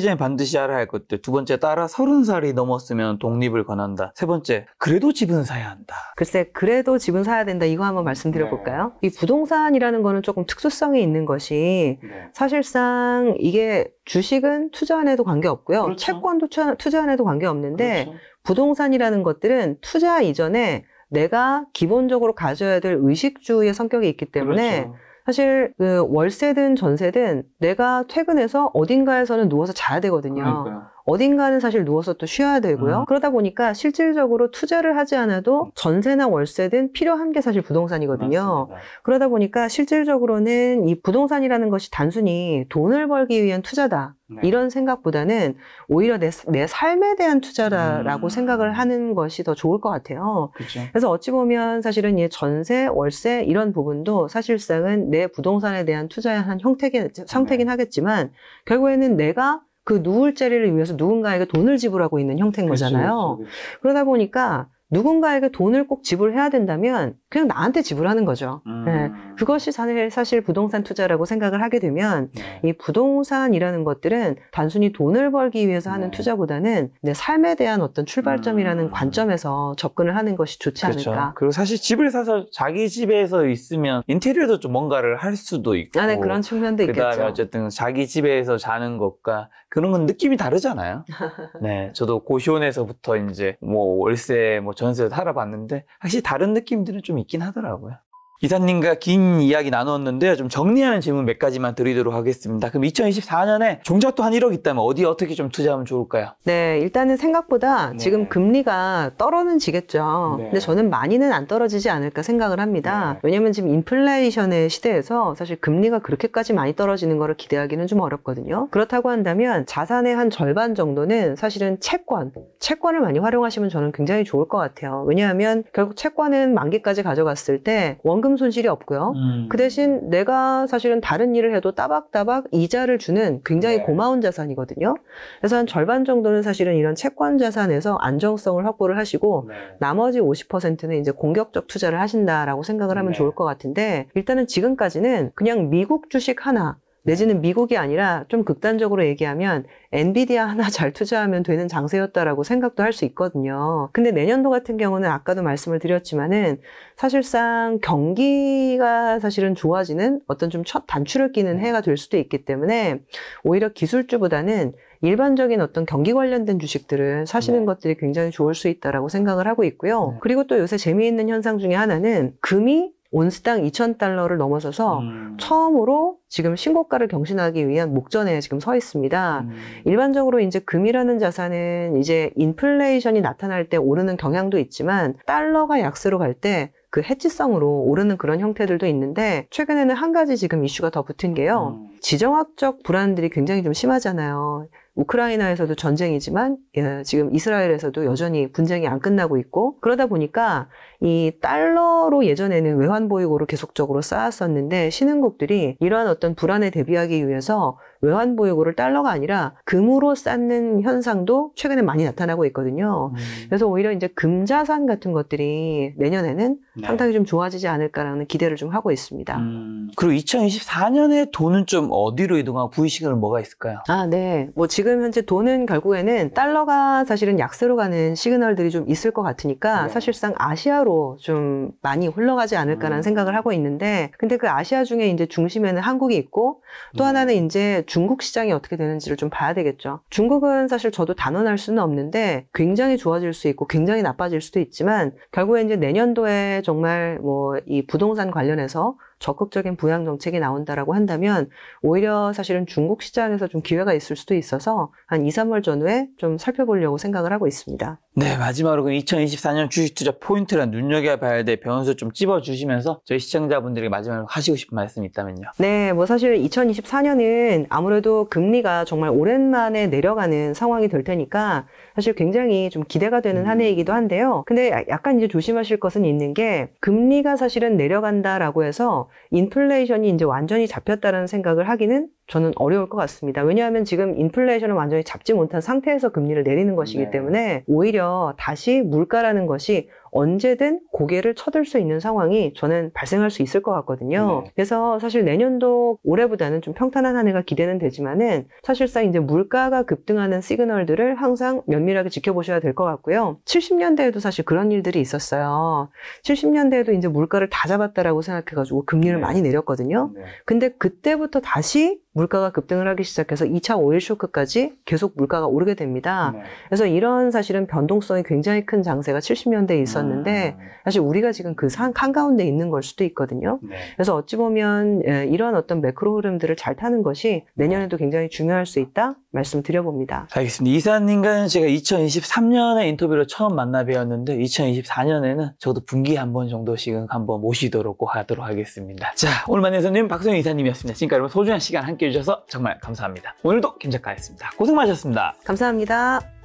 전에 반드시 알아야 할 것들. 두 번째 따라 서른 살이 넘었으면 독립을 권한다. 세 번째 그래도 집은 사야 한다. 글쎄 그래도 집은 사야 된다. 이거 한번 말씀드려볼까요? 네. 이 부동산이라는 거는 조금 특수성이 있는 것이 네. 사실상 이게 주식은 투자 안 해도 관계없고요. 그렇죠. 채권도 투자, 안 해도 관계없는데 그렇죠. 부동산이라는 것들은 투자 이전에 내가 기본적으로 가져야 될 의식주의 성격이 있기 때문에 그렇죠. 사실 그 월세든 전세든 내가 퇴근해서 어딘가에서는 누워서 자야 되거든요. 그러니까요. 어딘가는 사실 누워서 또 쉬어야 되고요. 음. 그러다 보니까 실질적으로 투자를 하지 않아도 음. 전세나 월세든 필요한 게 사실 부동산이거든요. 맞습니다. 그러다 보니까 실질적으로는 이 부동산이라는 것이 단순히 돈을 벌기 위한 투자다. 네. 이런 생각보다는 오히려 내, 내 삶에 대한 투자라고 음. 생각을 하는 것이 더 좋을 것 같아요. 그쵸. 그렇죠. 그래서 어찌 보면 사실은 예, 전세, 월세 이런 부분도 사실상은 내 부동산에 대한 투자의 한 형태긴, 형태긴 네. 하겠지만 결국에는 내가 그 누울 자리를 위해서 누군가에게 돈을 지불하고 있는 형태인 그렇죠, 거잖아요. 그렇죠, 그렇죠. 그러다 보니까 누군가에게 돈을 꼭 지불해야 된다면 그냥 나한테 지불하는 거죠. 음. 네. 그것이 사실, 사실 부동산 투자라고 생각을 하게 되면 네. 이 부동산이라는 것들은 단순히 돈을 벌기 위해서 하는 네. 투자보다는 내 삶에 대한 어떤 출발점이라는 음. 관점에서 접근을 하는 것이 좋지 그렇죠. 않을까. 그리고 사실 집을 사서 자기 집에서 있으면 인테리어도 좀 뭔가를 할 수도 있고. 아, 네, 그런 측면도 있겠죠. 그다음에 어쨌든 자기 집에서 자는 것과 그런 건 느낌이 다르잖아요. [laughs] 네, 저도 고시원에서부터 이제 뭐 월세 뭐 전세를 살아봤는데 확실히 다른 느낌들은 좀 있긴 하더라고요. 이사님과 긴 이야기 나누었는데 요좀 정리하는 질문 몇 가지만 드리도록 하겠습니다. 그럼 2024년에 종잣도 한 1억 있다면 어디 어떻게 좀 투자하면 좋을까요? 네, 일단은 생각보다 네. 지금 금리가 떨어지겠죠. 네. 근데 저는 많이는 안 떨어지지 않을까 생각을 합니다. 네. 왜냐면 지금 인플레이션의 시대에서 사실 금리가 그렇게까지 많이 떨어지는 거를 기대하기는 좀 어렵거든요. 그렇다고 한다면 자산의 한 절반 정도는 사실은 채권, 채권을 많이 활용하시면 저는 굉장히 좋을 것 같아요. 왜냐하면 결국 채권은 만기까지 가져갔을 때 원금 원금 손실이 없고요. 음. 그 대신 내가 사실은 다른 일을 해도 따박따박 이자를 주는 굉장히 네. 고마운 자산이거든요. 그래서 한 절반 정도는 사실은 이런 채권 자산에서 안정성을 확보를 하시고 네. 나머지 50%는 이제 공격적 투자를 하신다라고 생각을 하면 네. 좋을 것 같은데 일단은 지금까지는 그냥 미국 주식 하나 내지는 미국이 아니라 좀 극단적으로 얘기하면 엔비디아 하나 [laughs] 잘 투자하면 되는 장세였다라고 생각도 할 수 있거든요. 근데 내년도 같은 경우는 아까도 말씀을 드렸지만은 사실상 경기가 사실은 좋아지는 어떤 좀 첫 단추를 끼는 해가 될 수도 있기 때문에 오히려 기술주보다는 일반적인 어떤 경기 관련된 주식들을 사시는 네. 것들이 굉장히 좋을 수 있다라고 생각을 하고 있고요. 네. 그리고 또 요새 재미있는 현상 중에 하나는 금이 온스당 2,000달러를 넘어서서 음. 처음으로 지금 신고가를 경신하기 위한 목전에 지금 서 있습니다. 음. 일반적으로 이제 금이라는 자산은 이제 인플레이션이 나타날 때 오르는 경향도 있지만 달러가 약세로 갈 때 그 해지성으로 오르는 그런 형태들도 있는데 최근에는 한 가지 지금 이슈가 더 붙은 게요. 음. 지정학적 불안들이 굉장히 좀 심하잖아요. 우크라이나에서도 전쟁이지만 예, 지금 이스라엘에서도 여전히 분쟁이 안 끝나고 있고 그러다 보니까 이 달러로 예전에는 외환 보유고를 계속적으로 쌓았었는데 신흥국들이 이러한 어떤 불안에 대비하기 위해서 외환 보유고를 달러가 아니라 금으로 쌓는 현상도 최근에 많이 나타나고 있거든요. 음. 그래서 오히려 이제 금자산 같은 것들이 내년에는 네. 상당히 좀 좋아지지 않을까라는 기대를 좀 하고 있습니다. 음. 그리고 2024년에 돈은 좀 어디로 이동하고 부의식은 뭐가 있을까요? 아, 네. 뭐 지금 지금 현재 돈은 결국에는 달러가 사실은 약세로 가는 시그널들이 좀 있을 것 같으니까 네. 사실상 아시아로 좀 많이 흘러가지 않을까라는 음. 생각을 하고 있는데 근데 그 아시아 중에 이제 중심에는 한국이 있고 또 음. 하나는 이제 중국 시장이 어떻게 되는지를 좀 봐야 되겠죠. 중국은 사실 저도 단언할 수는 없는데 굉장히 좋아질 수 있고 굉장히 나빠질 수도 있지만 결국에 이제 내년도에 정말 뭐 이 부동산 관련해서 적극적인 부양 정책이 나온다라고 한다면 오히려 사실은 중국 시장에서 좀 기회가 있을 수도 있어서 한 2, 3월 전후에 좀 살펴보려고 생각을 하고 있습니다. 네, 마지막으로 그 2024년 주식 투자 포인트란 눈여겨봐야 될 변수 좀 찝어주시면서 저희 시청자분들이 마지막으로 하시고 싶은 말씀이 있다면요. 네, 뭐 사실 2024년은 아무래도 금리가 정말 오랜만에 내려가는 상황이 될 테니까 사실 굉장히 좀 기대가 되는 음. 한 해이기도 한데요. 근데 약간 이제 조심하실 것은 있는 게 금리가 사실은 내려간다라고 해서 인플레이션이 이제 완전히 잡혔다는 생각을 하기는 저는 어려울 것 같습니다. 왜냐하면 지금 인플레이션을 완전히 잡지 못한 상태에서 금리를 내리는 것이기 네. 때문에 오히려 다시 물가라는 것이 언제든 고개를 쳐들 수 있는 상황이 저는 발생할 수 있을 것 같거든요. 네. 그래서 사실 내년도 올해보다는 좀 평탄한 한 해가 기대는 되지만은 사실상 이제 물가가 급등하는 시그널들을 항상 면밀하게 지켜보셔야 될 것 같고요. 70년대에도 사실 그런 일들이 있었어요. 70년대에도 이제 물가를 다 잡았다라고 생각해가지고 금리를 네. 많이 내렸거든요. 네. 근데 그때부터 다시 물가가 급등을 하기 시작해서 2차 오일 쇼크까지 계속 물가가 오르게 됩니다. 네. 그래서 이런 사실은 변동성이 굉장히 큰 장세가 70년대에 음. 있었는데 음. 사실 우리가 지금 그 한가운데 있는 걸 수도 있거든요. 네. 그래서 어찌 보면 예, 이런 어떤 매크로 흐름들을 잘 타는 것이 내년에도 굉장히 중요할 수 있다 말씀드려봅니다. 알겠습니다. 이사님과는 제가 2023년에 인터뷰로 처음 만나 뵈었는데 2024년에는 저도 분기 한 번 정도씩은 한번 모시도록 하도록 하겠습니다. 자, 오늘 만난 이사님 박성현 이사님이었습니다. 지금까지 여 뭐 소중한 시간 함께 함께해 주셔서 정말 감사합니다. 오늘도 김 작가였습니다. 고생 많으셨습니다. 감사합니다.